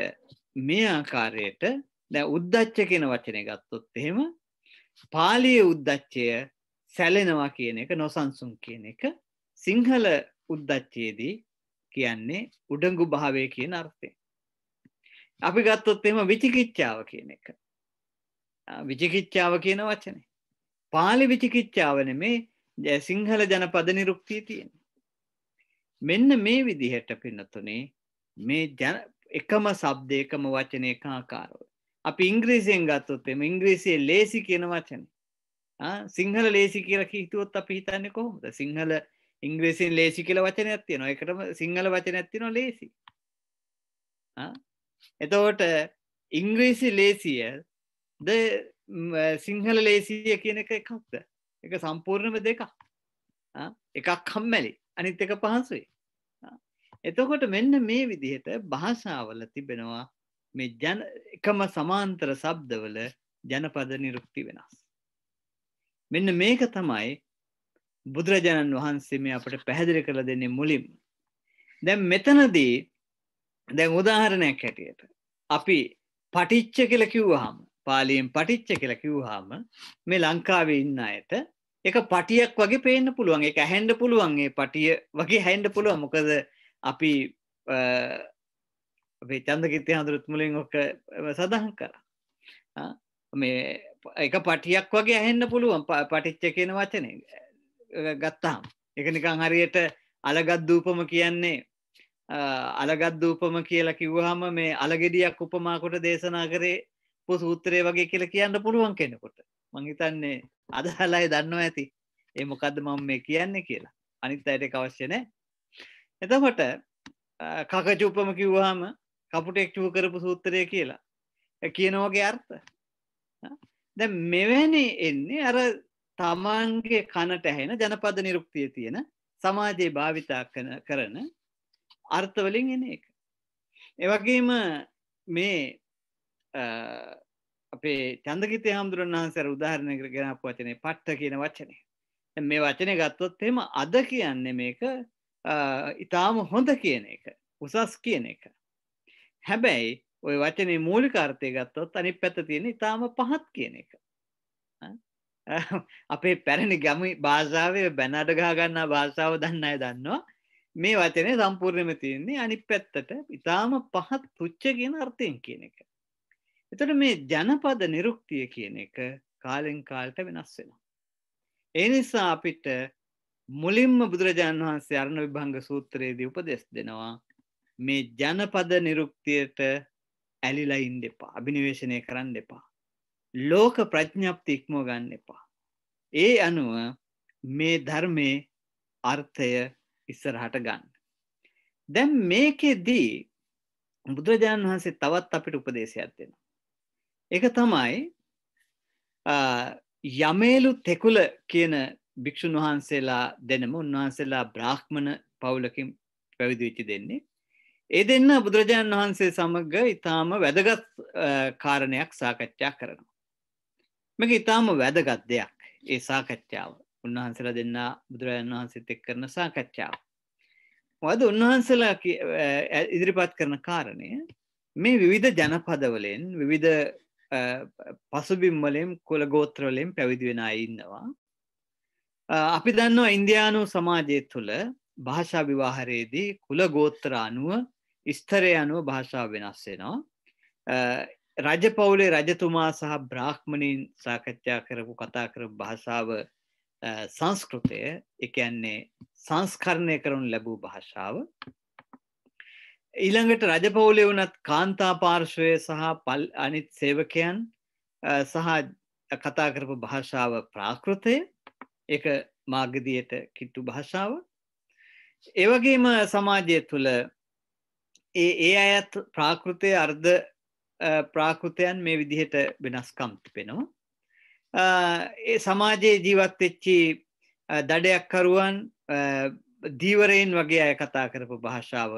මේ ආකාරයට දැන් උද්දච්ච කියන වචනේ ගත්තොත් එහෙම පාලියේ උද්දච්චය සැලෙනවා කියන එක නොසන්සුන් කියන එක සිංහල උද්දච්චයේදී කියන්නේ උඩඟු භාවය කියන අර්ථය. අපි ගත්තොත් එම විචිකිච්ඡාව කියන එක. විචිකිච්ඡාව කියන වචනේ. පාලි විචිකිච්ඡාව නෙමේ සිංහල ජනපද නිරුක්තිය තියෙන. මෙන්න මේ විදිහට පින්නතුනේ මේ එකම සබ්ද එකම වචනය කාකාරව. අපි ඉංග්‍රීසියෙන් ගත්තොත් එම ඉංග්‍රීසියේ ලේසි කියන වචනේ. සිංහල ලේසි කියලා හිතුවොත් අපි හිතන්නේ කොහොමද? සිංහල ඉංග්‍රීසියෙන් ලේසි කියලා වචනයක් තියෙනවා. ඒකටම සිංහල වචනයක් තියෙනවා ලේසි. එතකොට ඉංග්‍රීසි ලේසිය ද සිංහල ලේසිය කියන එක එකක්ද? එක සම්පූර්ණම දෙකක් එකක් කම්මැලි අනිත් එක පහසුයි එතකොට මෙන්න මේ විදිහට භාෂාවල තිබෙනවා මේ ජන එකම සමාන්තර શબ્දවල ජනපද නිරුක්ති වෙනස් මෙන්න මේක තමයි බුදුරජාණන් වහන්සේ මේ අපට පැහැදිලි කරලා දෙන්නේ මුලින් දැන් මෙතනදී දැන් උදාහරණයක් හැටියට අපි පටිච්ච කියලා කිව්වහම පාලියෙන් පටිච්ච කියල කිව්හාම මේ ලංකාවේ ඉන්න අයට එක පටියක් වගේ පේන්න පුළුවන් එක හැන්ඩ පුළුවන්ගේ පටිය වගේ හැන්ඩ පුළුව මොකද අපි චන්ද ගිතය හඳුරුත්මුලින් ඕක සඳහන් කර මේ එක පටියක් වගේ ඇහෙන්න්න පුළුවන් පටිච්ච කියන වචනය ගත්තාම් එක නිකං හරියට අලගත්දූපම කියන්නේ අලගත්දූපම කියලා කිව්හම මේ අලගෙඩියක් උපමාකොට දේශනා කරේ සූත්‍රය වගේ කියල කියන්න පුළුවන් කෙනෙකොට මංහිතන්නේ අදහලාය දන්නවා ඇති ඒ මොකක්ද මම මේ කියන්නේ කියලා අනිත් අයට අවශ්‍යනෑ එතකොට කකචුප්පම කිව්වාම කපුටෙක්ටුව කරපු සූත්‍රය කියලා කියනෝගේ අර්ථ දැ මෙවැනි එන්නේ අර තමාන්ගේ කනට ඇහෙන ජනපද නිරුක්තිය තියෙන සමාජයේ භාවිතා කන කරන අර්ථවලින් එන එක. එවගේම මේ අපේ චන්දකිත හාමුදුරන් වහන්සර උදාහරණය කර ගෙනපු වචනේ පට්ට කියන වචනය මේ වචනය ගත්තොත් එම අද කියන්නේ මේක ඉතාම හොඳ කියන එක උසස් කියන එක හැබැයි ඔය වචනේ මූලිකාර්ථය ගත්තොත් අනි පැත තියෙන ඉතාම පහත් කියන එක අපේ පැරණි ගම භාෂාවය බැනට ගාගන්න භාෂාව දන්න අය දන්නවා මේ වචනය සම්පූර්ණයම තියන්නේ අනි පැත්තට ඉතාම පහත් පුච්ච කියන අර්ථයෙන් කියන එක එතට මේ ජනපද නිරුක්තිය කියන එක කාලෙන් කාලට වෙනස් වෙනවා. ඒ නිසා අපිට මුලින්ම බුදුරජාණන් වහන්සේ අරණ විභංග සූත්‍රයේදී උපදෙස් දෙනවා මේ ජනපද නිරුක්තියට ඇලිලයින් දෙපා අභිනිවේශනය කරන්න දෙපා. ලෝක ප්‍රඥප්ති ඉක්මෝ ගන්න එපා. ඒ අනුව මේ ධර්මයේ අර්ථය ඉස්සරහට ගන්න. දැන් මේකෙදී බුදුරජාණන් වහන්සේ තවත් අපිට උපදේශයක් දෙන. එක තමයි යමේලු තෙකුල කියන භික්‍ෂුන් වහන්සේලා දෙනම උන්වහන්සේලා බ්‍රාහ්මණ පවුලකින් පැවිදිවිච්චි දෙන්නේ. ඒ දෙන්න බුදුරජාණන් වහන්සේ සමග ඉතාම වැදගත් කාරණයක් සාකච්ඡා කරනවා. මේක ඉතාම වැදගත් දෙයක් ඒ සාකච්ඡාව උන්වහන්සේලා දෙන්න බුදුරජාණන් වහන්සේත් එක් කරන සාකච්ඡාව. මොකද උන්වහන්සේලා ඉදිරිපත් කරන කාරණය මේ විවිධ ජනපදවලෙන් විවිධ පසුබිම්වලෙම් කොළ ගෝත්‍රවලෙන් පැවිදිවෙන ඉන්නවා. අපි දන්නවා ඉන්දයානු සමාජය තුළ භාෂා විවාහරයේදී කුල ගෝත්‍ර අනුව ස්ථරය අනුව භාෂාව වෙනස් වෙනවා. රජ පවුලේ රජතුමා සහ බ්‍රාහ්මණීන් සාකච්ඡා කරපු කතා කර භාෂාව සංස්කෘතය එකන්නේ සංස්කරණය කරනු ලැබූ භාෂාව ඊළඟට රජපවුලේ වුණත් කාන්තා පාර්ශවය සහ පල් අනිත් සේවකයන් සහ කතා කරපු භාෂාව ප්‍රාකෘතය ඒක මාගදියට කිට්ටු භාෂාව ඒවගේම සමාජය තුළ ඒ ඒ අයත් ප්‍රාකෘතය අර්ධ ප්‍රාකෘතයන් මේ විදිහට වෙනස්කම් තිබෙනවා ඒ සමාජයේ ජීවත්වෙච්චි දඩයක්කරුවන් දීවරයෙන් වගේ අය කතා කරපු භාෂාව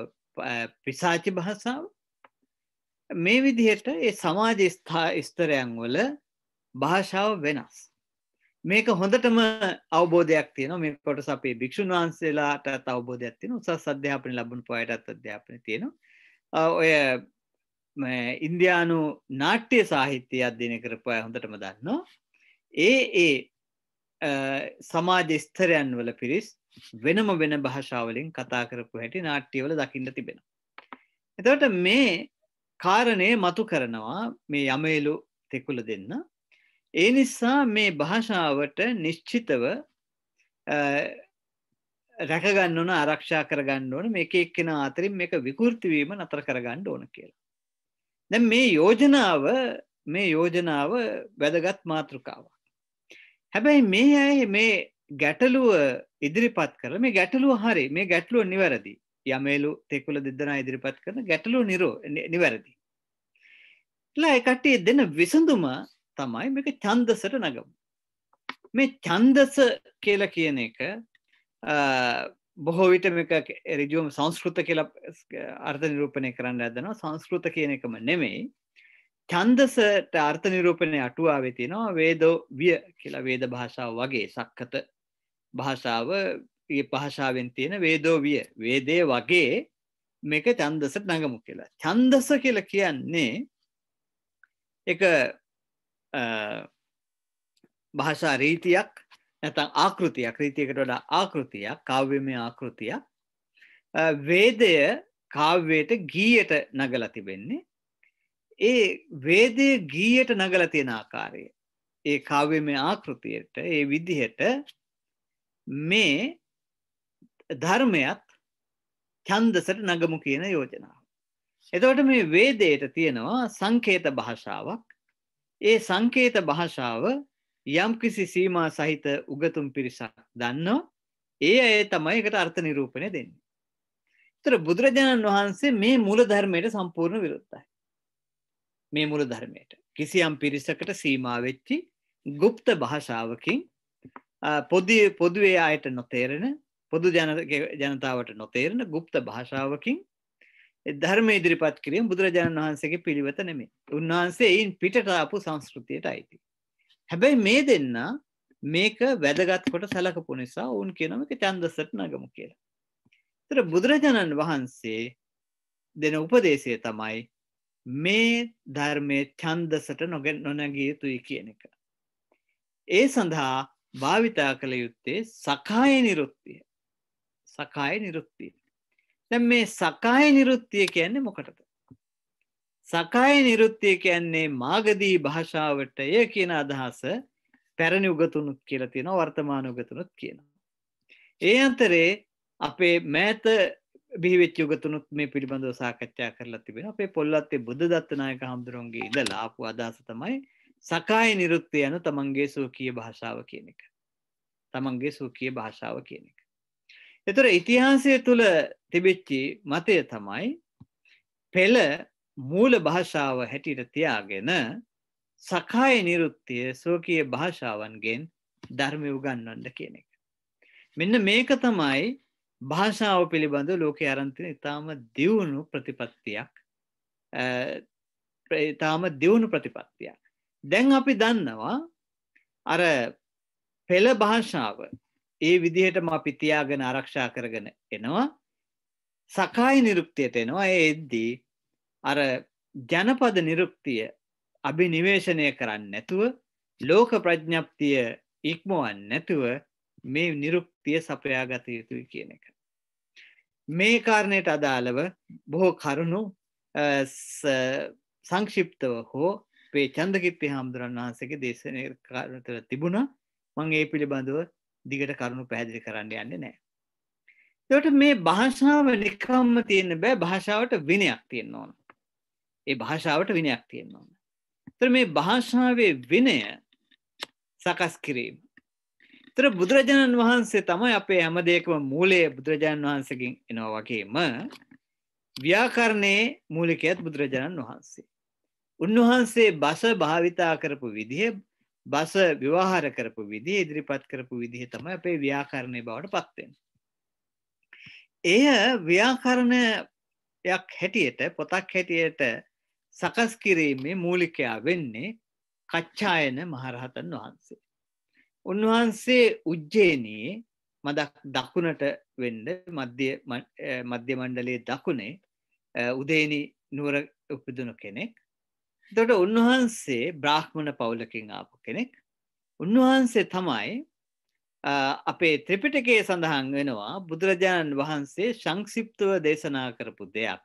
පිසාචි භාෂාව මේ විදිහට ඒ සමාජ ස්තරයන් වල භාෂාව වෙනස්. මේක හොඳටම අවබෝධයක් තියෙන මේ කොටස අපේ භික්ෂුන් වහන්සේලාට අවබෝධයක් තියෙන උසස් අධ්‍යාපන ලබන පොයටත් අධ්‍යාපන තියෙනවා ඔය ඉන්දයානු නාට්‍ය සාහිත්‍යය අධ්‍යන කරපය හොඳටම දන්නවා ඒ ඒ සමාජ ස්තරයන් වල පිරිස් වෙනම වෙන භාෂාවලින් කතා කරපු හැටි නාට්‍යවල දකිින්ට තිබෙන. එතවට මේ කාරණය මතු කරනවා මේ යමේලු තෙකුල දෙන්න. ඒ නිසා මේ භාෂාවට නිශ්චිතව රැකගන්න ඕන ආරක්ෂා කරගන්න ඕන මේ එක්කෙන අතරින් මේක විකෘතිවීම නතර කරගන්න ඕන කියලා. දැ මේ යෝජනාව මේ යෝජනාව වැදගත් මාතෘකාවක්. හැබැයි මේ අය මේ ගැටලුව ඉදිරිපත් කර මේ ගැටලුව හරි මේ ගැටලුව නිවැරදි යමේලු තෙකුල දෙදනා ඉදිරිපත් කරන ගැටලුව නිරෝ නිවැරදි. ලා එකටේ දෙන විසඳුම තමයි මේක චන්දසට නගමු. මේ චන්දස කියල කියන එක බොහෝ විට මේක රිජුවම සංස්කෘත කියලා අර්ථ නිරූපණය කරන්න ඇදනවා සංස්කෘත කියන එකම නෙමෙයි චන්දසට අර්ථ නිරූපණය අටුවාවේ තියෙනවා වේදෝ විය කියලා වේද භාෂාව වගේ සක්කත භාෂාව ඒ භාෂාවෙන් තියෙන වේදෝවිය වේදේ වගේ මේක ඡන්දසට නගමු කියලා. ඡන්දස කියලා කියන්නේ එක භාෂා රීතියක් නැත්නම් ආකෘතියක් රීතියකට වඩා ආකෘතියක් කාව්‍යමය ආකෘතියක් වේදය කාව්‍යයට ගීයට නගලා තිබෙන්නේ ඒ වේදයේ ගීයට නගලා තියෙන ආකාරය ඒ කාව්‍යමය ආකෘතියට ඒ විදිහට මේ ධර්මයත් ඡන්දසට නගමු කියන යෝජනාව. එතකොට මේ වේදයට තියෙනවා සංකේත භාෂාවක්. ඒ සංකේත භාෂාව යම්කිසි සීමා සහිත උගතුම් පිරිසක් දන්නවා. ඒ අය තමයි ඒකට අර්ථ නිරූපණය දෙන්නේ. ඒතර බුදුරජාණන් වහන්සේ මේ මූල ධර්මයට සම්පූර්ණ විරුද්ධයි. මේ මූල ධර්මයට. කිසියම් පිරිසකට සීමා වෙච්චි গুপ্ত භාෂාවකින් පොදි පොදුවේ අයට නොතේරෙන පොදු ජනතාවට නොතේරෙන ගුප්ත භාෂාවකින් ධර්ම ඉදිරිපත් කිරීම බුදුරජාණන් වහන්සේගේ පිළිවෙත නෙමේ උන්වහන්සේ එයින් පිටටාපු සංස්කෘතියට අයිති. හැබැයි මේ දෙන්න මේක වැදගත්කොට සැලකපු නිසා ඔවුන් කියනම එක චන්දසට නගමු කියලා. තර බුදුරජාණන් වහන්සේ දෙන උපදේශය තමයි මේ ධර්මය චන්දසට නොගැ නොනැගිය යුතුයි කියන එක. ඒ සඳහා භාවිතා කළ යුත්තේ සකාය නිරුත්තිය. සකාය නිරුත්තිය. දැන් මේ සකාය නිරුත්තිය කියන්නේ මොකටද? සකාය නිරුත්තිය කියන්නේ මාගදී භාෂාවට ය කියන අදහස පැරණි උගතුනුත් කියලා තියෙනවා වර්තමාන උගතුනුත් කියනවා. ඒ අතරේ අපේ මෑත බිහිවෙච් යුගතුනුත් මේ පිළිබඳව සාකච්ඡා කරලා තිබෙන අපේ පොල්ලත්තේ බුද්ධ දත්තනායක හාමුදුරුවන්ගේ ඉඳලා ආපු අදහස තමයි සකාය නිරුත්ති යන තමන්ගේ සූකිය භාෂාව කියන එක. තමන්ගේ සූකිය භාෂාව කියන එක. එතුර ඉතිහාසය තුළ තිබිච්චි මතය තමයි පෙළ මූල භාෂාව හැටිට තියාගෙන සකාය නිරුත්තිය සෝකය භාෂාවන්ගෙන් ධර්මය උගන්නොන්ට කියන එක. මෙන්න මේක තමයි භාෂාව පිළිබඳ ලෝක අරන්තින ඉතාම දියුණු ප්‍රතිපත්තියක් ඉතාම දියුණු ප්‍රතිපත්තියක්. දැන් අපි දන්නවා අර පෙළ භාෂාව ඒ විදිහටම අපි තියාගෙන ආරක්ෂා කරගෙන එනවා සකායි නිරුක්තියට එනවා ඒ එද්දී අර ජනපද නිරුක්තිය අභිනිවේශනය කරන්න නැතුව ලෝක ප්‍රඥප්තිය ඉක්මවන් නැතුව මේ නිරුක්තිය සපයාගත යුතුයි කියන එක. මේ කාරණයට අදාළව බොහෝ කරුණු සංක්ෂිප්තව හෝ අපේ චන්දකිප්පේ හාමුදුරන් වහන්සේගේ දේශනය කරතර තිබුණා මං ඒ පිළිබඳව දිගට කරුණු පැහැදිලි කරන්න යන්නේ නෑ. එතකොට මේ භාෂාව නිකම්ම තියෙන්න බෑ භාෂාවට විනයක් තියෙන්න ඕන. ඒ භාෂාවට විනයක් තියෙන්න ඕන. එතකොට මේ භාෂාවේ විනය සකස් කිරීම. එතකොට බුදුරජාණන් වහන්සේ තමයි අපේ හැම දෙයකම මූලය බුදුරජාණන් වහන්සේගෙන් එනවා වගේම ව්‍යාකරණයේ මූලිකයත් බුදුරජාණන් වහන්සේ. උන්වහන්සේ බස භාවිතා කරපු විදිහ බස විවාහර කරපු විදිහ ඉදිරිපත් කරපු විදිහ තමයි අපේ ව්‍යාකරණය බවට පත්වෙන්නේ. එය ව්‍යාකරණයක් හැටියට පොතක් හැටියට සකස් කිරීමේ මූලිකයා වෙන්නේ කච්ඡායන මහරහතන් වහන්සේ. උන්වහන්සේ උජ්ජේනයේ මදක් දකුණට වෙන්න මධ්‍ය මණ්ඩලයේ දකුණේ උදේනි නුවර උපදුණු කෙනෙක් එතකොට උන්වහන්සේ බ්‍රාහ්මණ පවුලකින් ආපු කෙනෙක්. උන්වහන්සේ තමයි අපේ ත්‍රිපිටකයේ සඳහන් වෙනවා බුදුරජාණන් වහන්සේ සංක්ෂිප්තව දේශනා කරපු දෙයක්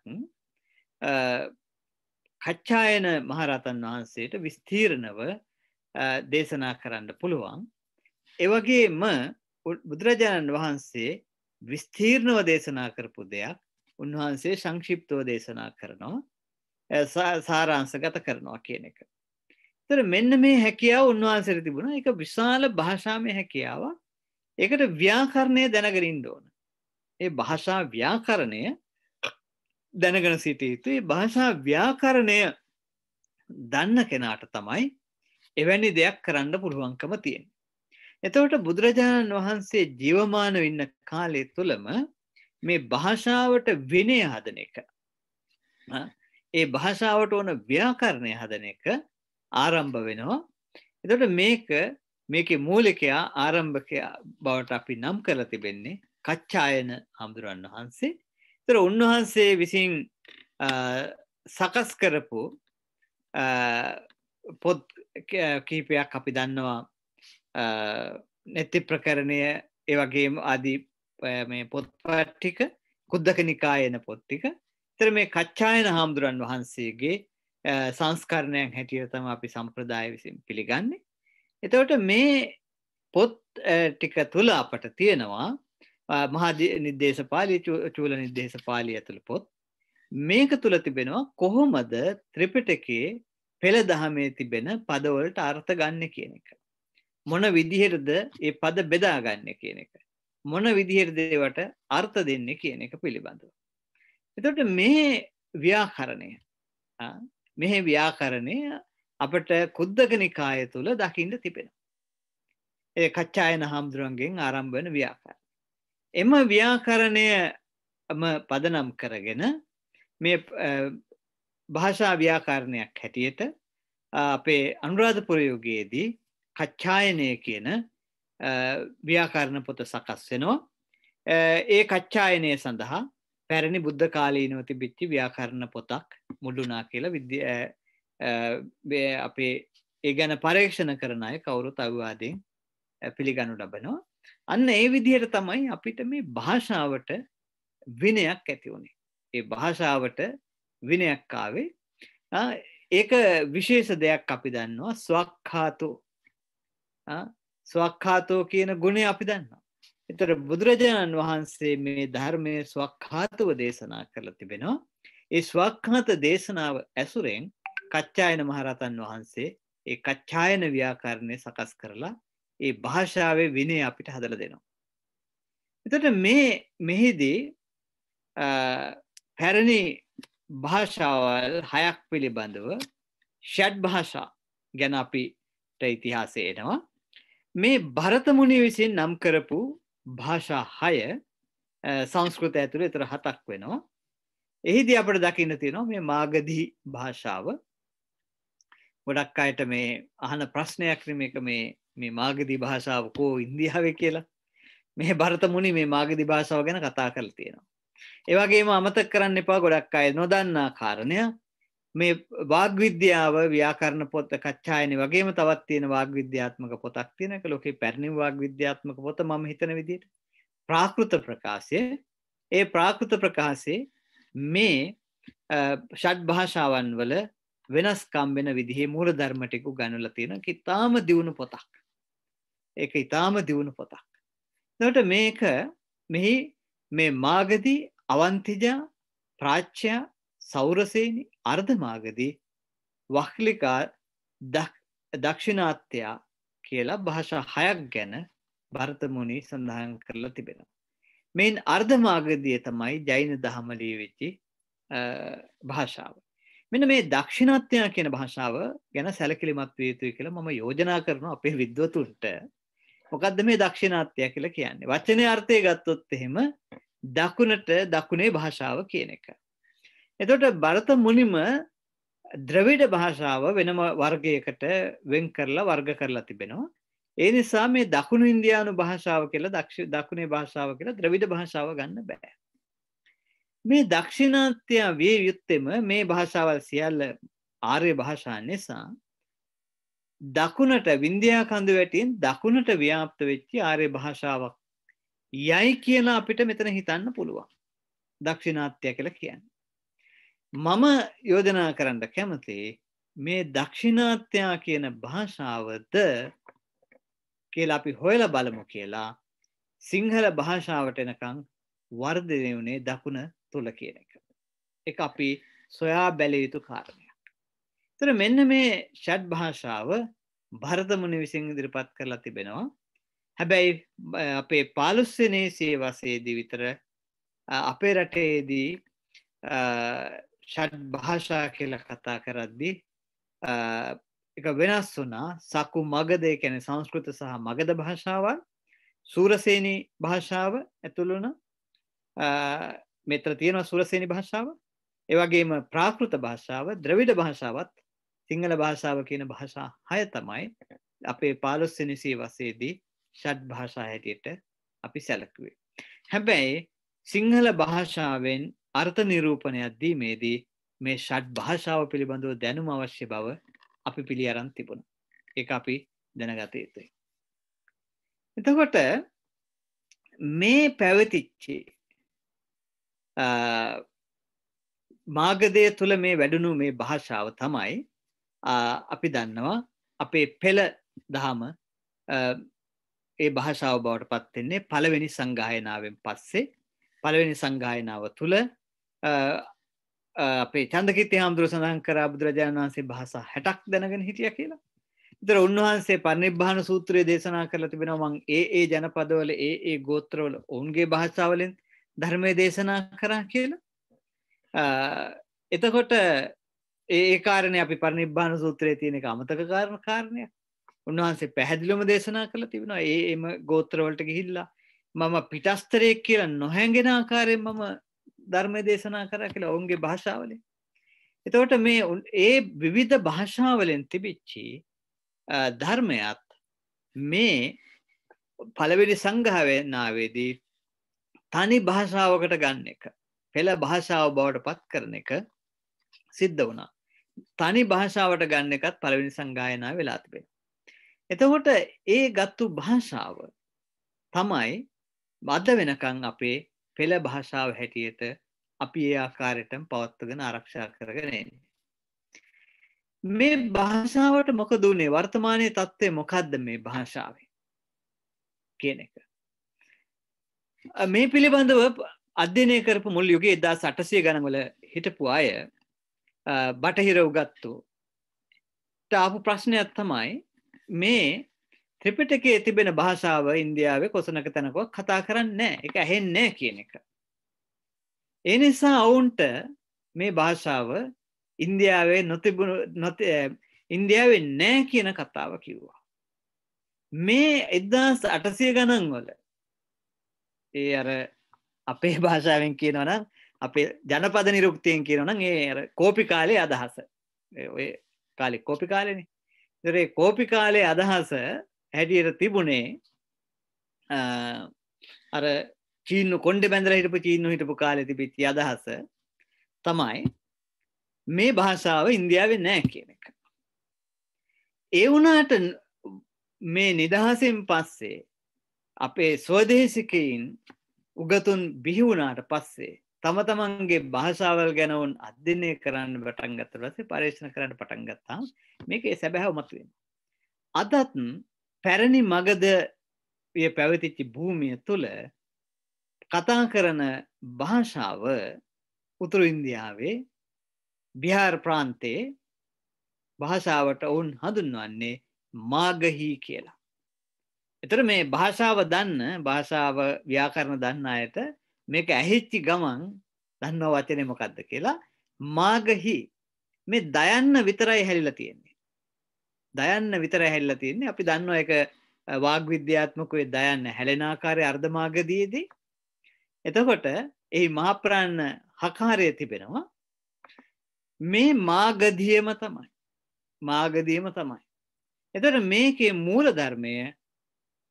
කච්චායන මහරතන් වහන්සේට විස්තීර්ණව දේශනා කරන්න පුළුවන්. එවගේම බුදුරජාණන් වහන්සේ විස්තීර්ණව දේශනා කරපු දෙයක් උන්වහන්සේ සංක්ෂිප්තව දේශනා කරනවා. සාරාංශගත කරනවා කියන එක. තර මෙන්න මේ හැකියාව උන්වහන්සේර තිබුණ එක විශාල භාෂාමය හැකියාව ඒකට ව්‍යාකරණය දැනගරින්ඩ ඕන. ඒ භාෂා ව්‍යාකරණය දැනගෙන සිටයුතු ඒ භාෂා ව්‍යාකරණය දන්න කෙනාට තමයි එවැනි දෙයක් කරන්න පුළුවන්කම තියෙන්. එතවට බුදුරජාණන් වහන්සේ ජීවමාන ඉන්න කාලය තුළම මේ භාෂාවට විනය හදන එක. ඒ භාෂාවට ඕන ව්‍යාකරණය හදන එක ආරම්භ වෙනවා. එතකොට මේක මේකේ මූලිකයා ආරම්භකයා බවට අපි නම් කරලා තිබෙන්නේ කච්චායන හඳුරන් වහන්සේ. එතකොට උන්වහන්සේ විසින් සකස් කරපු පොත් කීපයක් අපි දන්නවා නැති ප්‍රකරණය ඒ වගේම ආදී මේ පොත්පත් ටික කුද්දක නිකායන පොත් ටික තර මේ කච්ඡායන හාමුදුරන් වහන්සේගේ සංස්කරණයක් හැටියට තම අපි සම්ප්‍රදාය විසින් පිළිගන්නේ. එතවට මේ පොත් ටික තුළ අපට තියෙනවා මහා නිදේශ පාලි චූල නිදේශ පාලි ඇතුළ පොත් මේක තුළ තිබෙනවා කොහොමද ත්‍රිපිටකේ පෙළ දහමේ තිබෙන පදවලට අර්ථ ගන්න කියන එක. මොන විදිහෙටද ඒ පද බෙදාගන්න කියන එක. මොන විදිහෙට දේවට අර්ථ දෙන්නේ කියන එක පිළිබඳව. එතකොට මේ ව්‍යාකරණය මෙහි ව්‍යාකරණය අපට කුද්දක නිකාය තුළ දකිින්ට තිබෙනවා. ඒ කච්චායන හාමුදුරුවන්ගෙන් ආරම්භන ව්‍යාකර. එම ව්‍යාකරණය පදනම් කරගෙන මේ භාෂා ව්‍යාකාරණයක් හැටියට අපේ අනුරාධපුරයෝගයේදී කච්ඡායනය කියන ව්‍යාකරණ පොත සකස් වෙනවා. ඒ කච්ඡායනය සඳහා පැරණි බුද්ධ කාලීනව තිබිච්ච ව්‍යාකරණ පොතක් මුල්ලුනා කියලා විද්‍ය අපේ ඒ ගැන පරීක්ෂණ කරන අය කවුරුත් අවවාදයෙන් පිළිගනු ලබනවා. අන්න ඒ විදිහට තමයි අපිට මේ භාෂාවට විනයක් ඇති වුණේ. ඒ භාෂාවට විනයක් ආවේ. ඒක විශේෂ දෙයක් අපි දන්නවා ස්වක්ඛාතෝ. ස්වක්ඛාතෝ කියන ගුණය අපි දන්නවා. එතර බුදුරජාණන් වහන්සේ මේ ධර්මය ස්වක්ඛාතව දේශනා කරලා තිබෙනවා. ඒ ස්වක්ඛාත දේශනාව ඇසුරෙන් කච්චායන මහරතන් වහන්සේ ඒ කච්චායන ව්‍යාකරණය සකස් කරලා ඒ භාෂාවේ විනය අපිට හදලා දෙනවා. එතට මේ මෙහිදී පැරණි භාෂාවල් හයක් පිළිබඳව ෂඩ් භාෂා ගැන අපිට ඉතිහාසය එනවා. මේ භරතමුණි විසින් නම් කරපු භාෂා හය සංස්කෘත ඇතුළ එතර හතක් වෙනවා. එහිද අපට දකින්න තියෙනවා මේ මාගදී භාෂාව ගොඩක් අයට මේ අහන ප්‍රශ්නයක් මේක මේ මාගදී භාෂාව කෝ ඉන්දියාව කියලා මේ භරතමුණි මේ මාගදී භාෂාව ගැන කතා කර තියෙනවා. ඒවගේම අමතක කරන්න එපා ගොඩක් අය නොදන්නා කාරණයක් මේ වාග්විද්‍යාව ව්‍යාකරණ පොත කච්චායනේ වගේම තවත් තියෙන වාග්විද්‍යාත්මක පොතක් තියෙන එක ලෝකේ පැරණි වාග්විද්‍යාත්මක පොත මම හිතන විදිහට ප්‍රාකෘත ප්‍රකාශය ඒ ප්‍රාකෘත ප්‍රකාශයේ මේ ෂඩ් භාෂාවන් වල වෙනස්කම් වෙන විදිහේ මූල ධර්ම ටික උගන්වලා තියෙනවා කිතාම දියුණු පොතක් ඒක ඉතාම දියුණු පොතක්. එතකොට මේක මෙහි මේ මාගදී අවන්තිජා ප්‍රාච්‍යා සෞරසේනි අර්ධමාගදී වක්ලිකා දක්ෂිනාත්‍යයා කියලා භාෂා හයක් ගැන භරතමුණි සඳහන් කරලා තිබෙනවා. මෙන් අර්ධමාගදිය තමයි ජෛන දහමලී වෙච්චි භාෂාව. මෙන්න මේ දක්ෂිණත්වයා කියන භාෂාව ගැන සැලකිලිමත් විය යුතුයි කියලා මම යෝජනා කරනවා අපේ විද්වතුන්ට. මොකද්ද මේ දක්ෂිණාත්‍යය කියලා කියන්නේ? වචනේ අර්ථය ගත්තොත් එහෙම දකුණට දකුණේ භාෂාව කියන එක. එතකොට භරත මුනිම ද්‍රවිඩ භාෂාව වෙනම වර්ගයකට වෙන් කරලා වර්ග කරලා තිබෙනවා. ඒ නිසා මේ දකුණු ඉන්දියානු භාෂාව කියලා දක්ෂ දකුණේ භාෂාව කියලා ද්‍රවිඩ භාෂාව ගන්න බෑ. මේ දක්ෂිණාත්‍ය විය යුත්තේම මේ භාෂාවල් සියල්ල ආර්ය භාෂා නිසා දකුණට වින්ධ්‍යා කඳු වැටින් දකුණට ව්‍යාප්ත වෙච්ච ආර්ය භාෂාවක් යයි කියලා අපිට මෙතන හිතන්න පුළුවන්. දක්ෂිණාත්‍ය කියලා කියන්නේ. මම යෝජනා කරන්න කැමති මේ දක්ෂිණාත්‍යයා කියන භාෂාවද කියලා අපි හොයල බලමු කියලා සිංහල භාෂාවට එනකං වර්ධනය වුණේ දකුණ තුළ කියන එක. එක අපි සොයා බැලිය යුතු කාරණයක්. තර මෙන්න මේ ෂඩ් භාෂාව භරතමුණ විසින් ඉදිරිපත් කරලා තිබෙනවා. හැබැයි අපේ පාලුස්සනේ සේවසේදී විතර අපේ රටේදී ෂඩ් භාෂා කියලා කතා කරද්දී එක වෙනස් වුණා සකු මගද ඒ කියන්නේ සංස්කෘත සහ මගධ භාෂාවන් සූරසේනී භාෂාව ඇතුළු වුණා මෙතර තියෙනවා සුරසේනි භාෂාව ඒ වගේම ප්‍රාකෘත භාෂාව ද්‍රවිඩ භාෂාවත් සිංහල භාෂාව කියන භාෂා හය තමයි අපේ 15 වෙනි සියවසේදී ෂඩ් භාෂා හැටියට අපි සැලකුවේ හැබැයි සිංහල භාෂාවෙන් අර්ථ නිරූපණයක් දීමේදී මේ ෂඩ් භාෂාව පිළිබඳව දැනුම අවශ්‍ය බව අපි පිළි අරන් තිබුණා. ඒක අපි දැනගත යුතුයි. එතකොට මේ පැවතිච්චි මාගදය තුළ මේ වැඩුණු මේ භාෂාව තමයි අපි දන්නවා අපේ පෙළ දහම ඒ භාෂාව බවට පත්වෙන්නේ පළවෙනි සංගායනාවෙන් පස්සේ පළවෙනි සංගායනාව තුළ අපේ චන්දකිතය හාමුදුර සඳහන් කරා බුදුරජාණන් වහන්සේ භාසා හැටක් දැනගෙන හිටිය කියලා. ඉතර උන්වහන්සේ පරිනිබ්බාන සූත්‍රයේ දේශනා කරලා තිබෙනවා මං ඒ ඒ ජනපදවල ඒ ඒ ගෝත්‍රවල ඔවුන්ගේ භාෂාවලින් ධර්මයේ දේශනා කරා කියලා. එතකොට ඒ කාරණය අපි පරිනිබ්බාන සූත්‍රයේ තියෙන එක අමතක කාරණ කාරණයක්. උන්වහන්සේ පැහැදිලිවම දේශනා කරලා තිබෙනවා ඒ එම ගෝත්‍රවලට ගිහිල්ලා මම පිටස්තරයෙක් කියලා නොහැඟෙන ආකාරයෙන් මම ධර්මය දේශනා කර කියලා ඔවුන්ගේ භාෂාවලින් එතවට මේ ඒ විවිධ භාෂාවලෙන් තිබිච්චි ධර්මයත් මේ පළවෙනි සංගහවෙනාවේදී තනි භාෂාවකට ගන්න එක පෙළ භාෂාව බවට පත් කරන එක සිද්ධ වුණා තනි භාෂාවට ගන්න එකත් පළවෙනි සංගායනා වෙලා තිබේ එතකොට ඒ ගත්තු භාෂාව තමයි බද්ධ වෙනකං අපේ පෙළ භාෂාව හැටියට අපි ඒ ආකාරයටම පවත්වගෙන ආරක්ෂා කරගෙන එන්නේ. මේ භාෂාවට මොකද උනේ වර්තමානයේ தත්ත්වය මොකද්ද මේ භාෂාවේ කියන එක. මේ පිළිබඳව අධ්‍යයනය කරපු මුල් යුගයේ 1800 ගණන්වල හිටපු අය බටහිර උගත්තු ටාපු ප්‍රශ්නයක් තමයි මේ ත්‍රිපිටකයේ තිබෙන භාෂාව ඉන්දියාවේ කොසනක තැනකවත් කතා කරන්නේ නැහැ. ඒක ඇහෙන්නේ කියන එක. ඒ නිසා ඔවුන්ට මේ භාෂාව ඉන්දියාවේ නොතිබුණු ඉන්දියාවේ නැහැ කියන කතාව කිව්වා. මේ 1800 ගණන් වල ඒ අර අපේ භාෂාවෙන් කියනවා නම් අපේ ජනපද නිරුක්තියෙන් කියනවා නම් ඒ අර කෝපි කාලේ අදහස. ඔය කාලේ කෝපි කාලේනේ. ඒතරේ කෝපි කාලේ අදහස හැටියට තිබුණේ අර චීනු කොන්ඩ බැඳර හිටපු චීනු හිටපු කාලෙ තිබිච්චි අදහස තමයි මේ භාෂාව ඉන්දියාවේ නෑ කියන එක. ඒ වුණාට මේ නිදහසෙන් පස්සේ අපේ ස්වදේශිකයින් උගතුන් බිහිවුණාට පස්සේ තම තමන්ගේ භාෂාවල් ගැනවුන් අධ්‍යනය කරන්න පටන්ගත්ත පසේ පර්ේෂණ කරන්න පටන්ගත්තා මේක සැබැහැ මතුවෙන්. අදත් පැරණි මගද පැවතිච්චි භූමිය තුළ කතා කරන භාෂාව උතුරු ඉන්දියාවේ බිහාර් ප්‍රාන්තයේ භාෂාවට ඔවුන් හඳුන්වන්නේ මාගහි කියලා. එතර මේ භාෂාව දන්න භාෂාව ව්‍යාකරණ දන්න අයට මේක ඇහිච්චි ගමන් දන්න වචනය මොකක්ද කියලා මාගහි මේ දයන්න විතරයි හැලිලා තියෙන්නේ. දයන්න විතර හැල්ලා තියන්නේ අපි දන්න එක වාග විද්‍යාත්මකය දයන්න හැලෙනාකාරය අර්ධමාගදයේදී එතකොට එහි මහප්‍රාන්න හකාරය තිබෙනවා මේ මාගදියම තමයි මාගදීම තමයි එතට මේකේ මූල ධර්මය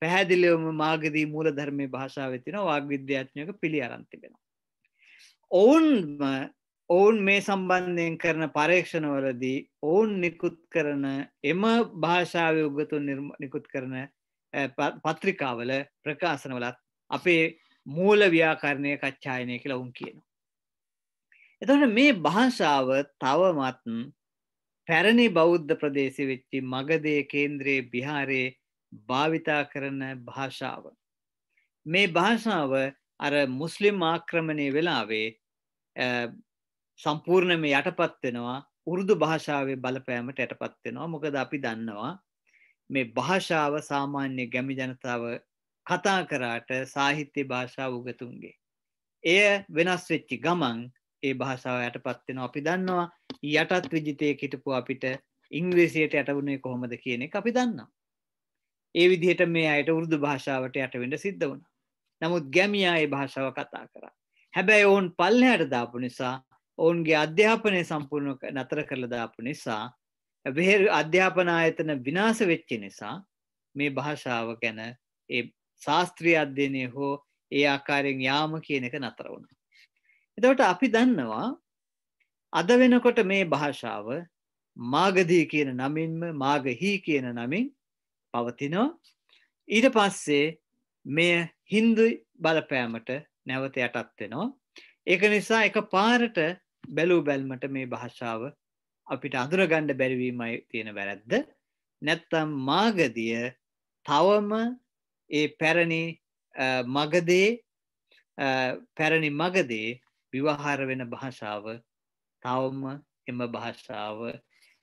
පැහැදිලිවම මාගදී මූල ධර්මය භාෂාව තින වාග විද්‍යාත්මයක පිළි අරන්තිබෙනවා ඔවුන්ම ඔවුන් මේ සම්බන්ධයෙන් කරන පරීක්ෂණවලදී ඔවුන් නිකුත් කරන එම භාෂාව උගතුන් නිකුත් කරන පත්‍රිකාවල ප්‍රකාශනවලත් අපේ මූල ව්‍යාකරණය කච්ඡායනය කියලා උන් කියනවා. එතවට මේ භාෂාව තවමත් පැරණි බෞද්ධ ප්‍රදේශ වෙච්චි මගදේ කේන්ද්‍රයේ බිහාරයේ භාවිතා කරන භාෂාව. මේ භාෂාව අර මුස්ලිම් ආක්‍රමණය වෙලාවේ සම්පූර්ණයෙන්ම යටපත් වෙනවා උරුදු භාෂාවේ බලපෑමට යටපත් වෙනවා මොකද අපි දන්නවා මේ භාෂාව සාමාන්‍ය ගැමි ජනතාව කතා කරාට සාහිත්‍ය භාෂාව උගතුන්ගේ එය වෙනස් වෙච්චි ගමන් ඒ භාෂාව යටපත් වෙනවා අපි දන්නවා යටත් විජිතයේ හිටපු අපිට ඉංග්‍රීසියට යටවුණේ කොහොමද කියන එක අපි දන්නවා ඒ විදිහට මේ අයට උරුදු භාෂාවට යටවෙන්න සිද්ධ වුණා නමුත් ගැමියා ඒ භාෂාව කතා කරා හැබැයි ඔවුන් පල්ලෙහාට දාපු නිසා ඔවුන්ගේ අධ්‍යාපනය සම්පූර්ණ නතර කරලා දාපු නිසා වෙහෙර අධ්‍යාපන ආයතන විනාශ වෙච්ච නිසා මේ භාෂාව ගැන ඒ ශාස්ත්‍රීය අධ්‍යයනය හෝ ඒ ආකාරයෙන් යාම කියන එක නතර වුණා. එතකොට අපි දන්නවා අද වෙනකොට මේ භාෂාව මාගදී කියන නමින්ම මාගහි කියන නමින් පවතිනවා. ඊට පස්සේ මෙය හින්දු බලපෑමට නැවත යටත් වෙනවා. ඒක නිසා එක පාරට බැලූ බැල්මට මේ භාෂාව අපිට අඳුරගණ්ඩ බැරිවීමයි තියෙන වැරැද්ද නැත්තම් මාගදිය තවම ඒ පැරණි මගදේ පැරණි මගදේ විවහාර වෙන භාෂාව තවම එම භාෂාව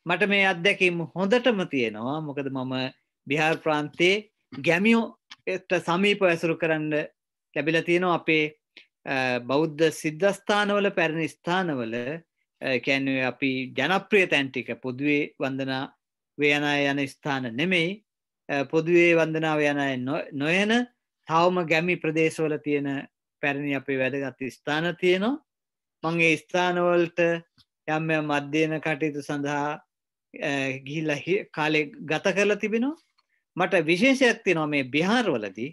මට මේ අත්දැකීම හොඳටම තියෙනවා මොකද මම බිහාර් ප්‍රාන්තේ ගැමියෝ සමීප ඇසුරු කරන්න ලැබිල තියෙනවා අපේ බෞද්ධ සිද්ධස්ථානවල පැරණි ස්ථානවල කැන්ුවේ අපි ජනප්‍රිය තැන්ටික පොදුවේ වන්දනා වයනා යන ස්ථාන නෙමෙයි පොදුවේ වන්දනාව යනය නොයන තවම ගැමි ප්‍රදේශවල තියෙන පැරණි අපේ වැදගත් ස්ථාන තියෙනවා මගේ ස්ථානවලට යම්ම මධ්‍යයන කටයුතු සඳහා ගිහිල්ල කාලෙ ගත කරලා තිබෙනවා මට විශේෂයක් තියෙනවා මේ බිහාරවලදී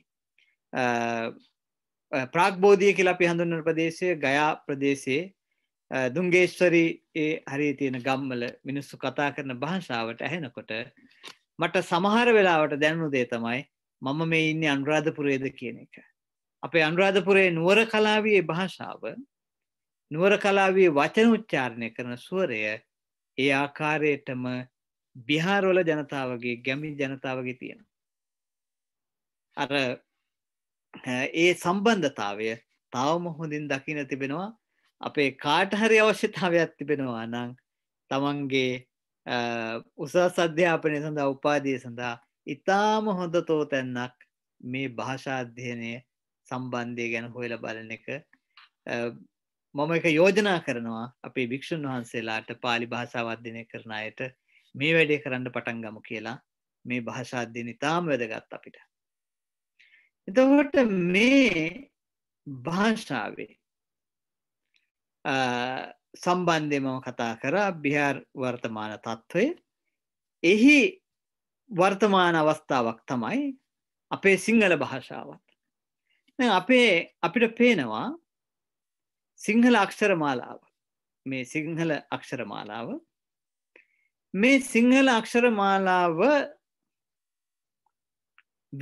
ප්‍රාග්බෝධිය කියලා පිහඳුන්න ප්‍රදේශය ගයා ප්‍රදේශයේ දුන්ගේශ්වරී ඒ හරි තියෙන ගම්මල මිනිස්සු කතා කරන භාෂාවට ඇහෙනකොට මට සමහර වෙලාවට දැනුණු දේ තමයි මම මේ ඉන්නේ අනුරාධපුරයේද කියන එක. අපේ අනුරාධපුරයේ නුවර කලාවේ භාෂාව නුවර කලාවේ වචන උච්චාරණය කරන ස්වරය ඒ ආකාරයටම බිහාරොල ජනතාවගේ ගැමි ජනතාවගේ තියෙන. අර ඒ සම්බන්ධතාවය තවම හොඳින් දකින තිබෙනවා අපේ කාටහරි අවශ්‍යතාවයක් තිබෙනවා නං තමන්ගේ උසස් අධ්‍යාපනය සඳහා උපාදිය සඳහා ඉතාම හොඳ තෝතැන්නක් මේ භාෂාධ්‍යයනය සම්බන්ධය ගැන හොයල බලන එක මම එක යෝජනා කරනවා අපේ භික්‍ෂූන් වහන්සේලාට පාලි භාෂාවධ්‍යනය කරන අයට මේ වැඩේ කරන්න පටන් ගම කියලා මේ භාෂාධ්‍යන ඉතාම වැදගත් අපිට එතකොට මේ භාෂාවේ සම්බන්ධය මම කතා කරා බිහාර් වර්තමාන තත්ත්වය එහි වර්තමාන අවස්ථාවක් තමයි අපේ සිංහල භාෂාවත් අපේ අපිට පේනවා සිංහල අක්ෂර මාලාව මේ සිංහල අක්ෂර මාලාව මේ සිංහල අක්ෂර මාලාව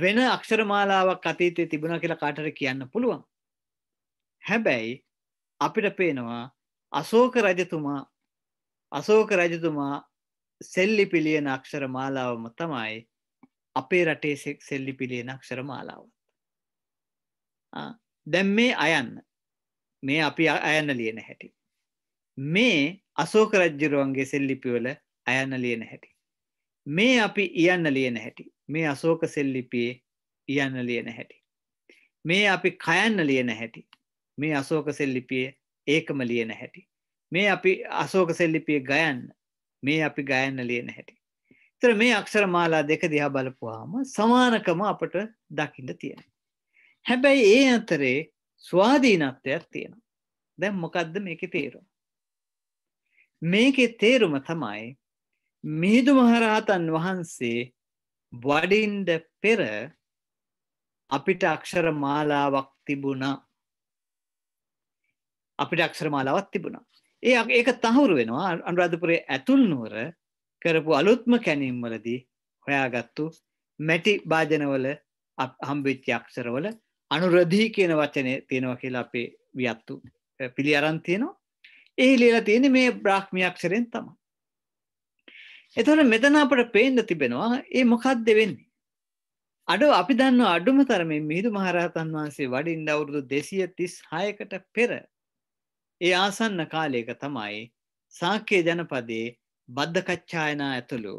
වෙන අක්ෂර මාලාවක් අතීතයේ තිබුණා කියලා කාටට කියන්න පුළුවන්. හැබැයි අපිට පේනවා අශෝක රජතුමා අශෝක රජතුමා සෙල්ලි පිළියන අක්ෂර මාලාවම තමයි අපේ රටේ සෙල්ලි පිළියන අක්ෂර මාලාවත්. දැන් මේ අයන්න මේ අපි අයන්න ලියන හැටි. මේ අශෝක රජ්ජරුවන්ගේ සෙල්ලිපිවල අයන්න ලියන හැටි. මේ අපි ඉයන්න ලියන හැටි. මේ අශෝක සෙල්ලිපියේ කියන්න ලියන හැටි. මේ අපි කයන්න ලියන හැටි. මේ අශෝක සෙල්ලිපියේ ඒකම ලියන හැටි. මේ අපි අශෝක සෙල්ලිපියේ ගයන්න මේ අපි ගයන්න ලියන හැටි. තර මේ අක්ෂර මාලා දෙක දිහා බලපුවාම සමානකම අපට දකිින්ට තියෙන. හැබැයි ඒ අතරේ ස්වාධීනත්වයක් තියෙන. දැම් මොකක්ද මේක තේරුම්. මේකෙ තේරුම තමයි මිහිදු මහරහතන් වහන්සේ වඩින්ඩ පෙර අපිට අක්ෂර මාලාවක් තිබුණා අපිට අක්ෂර මාලාවක් තිබුණා ඒ ඒක තහවුරු වෙනවා අනුරාධපුරේ ඇතුල් නුවර කරපු අලුත්ම කැනීම් වලදී හොයාගත්තු මැටි භාජනවල හම්බෙච්ච අක්ෂරවල අනුරධී කියන වචනේ තියෙනවා කියලා අපේ වියත්තු පිළි අරන් තියෙනවා ඒ ලියලා තියෙන්නේ මේ බ්‍රාහ්මී අක්ෂරෙන් තමයි එතකොට මෙතන අපට පේන්න තිබෙනවා ඒ මොකක්ද වෙන්නේ? අඩ අපි දන්නවා අඩුම තරමේ මිහිඳු මහරහතන් වහන්සේ වඩින්න අවුරුදු 236කට පෙර ඒ ආසන්න කාලයක තමයි ශාක්‍ය ජනපදයේ බද්දකච්චායනා ඇතුළු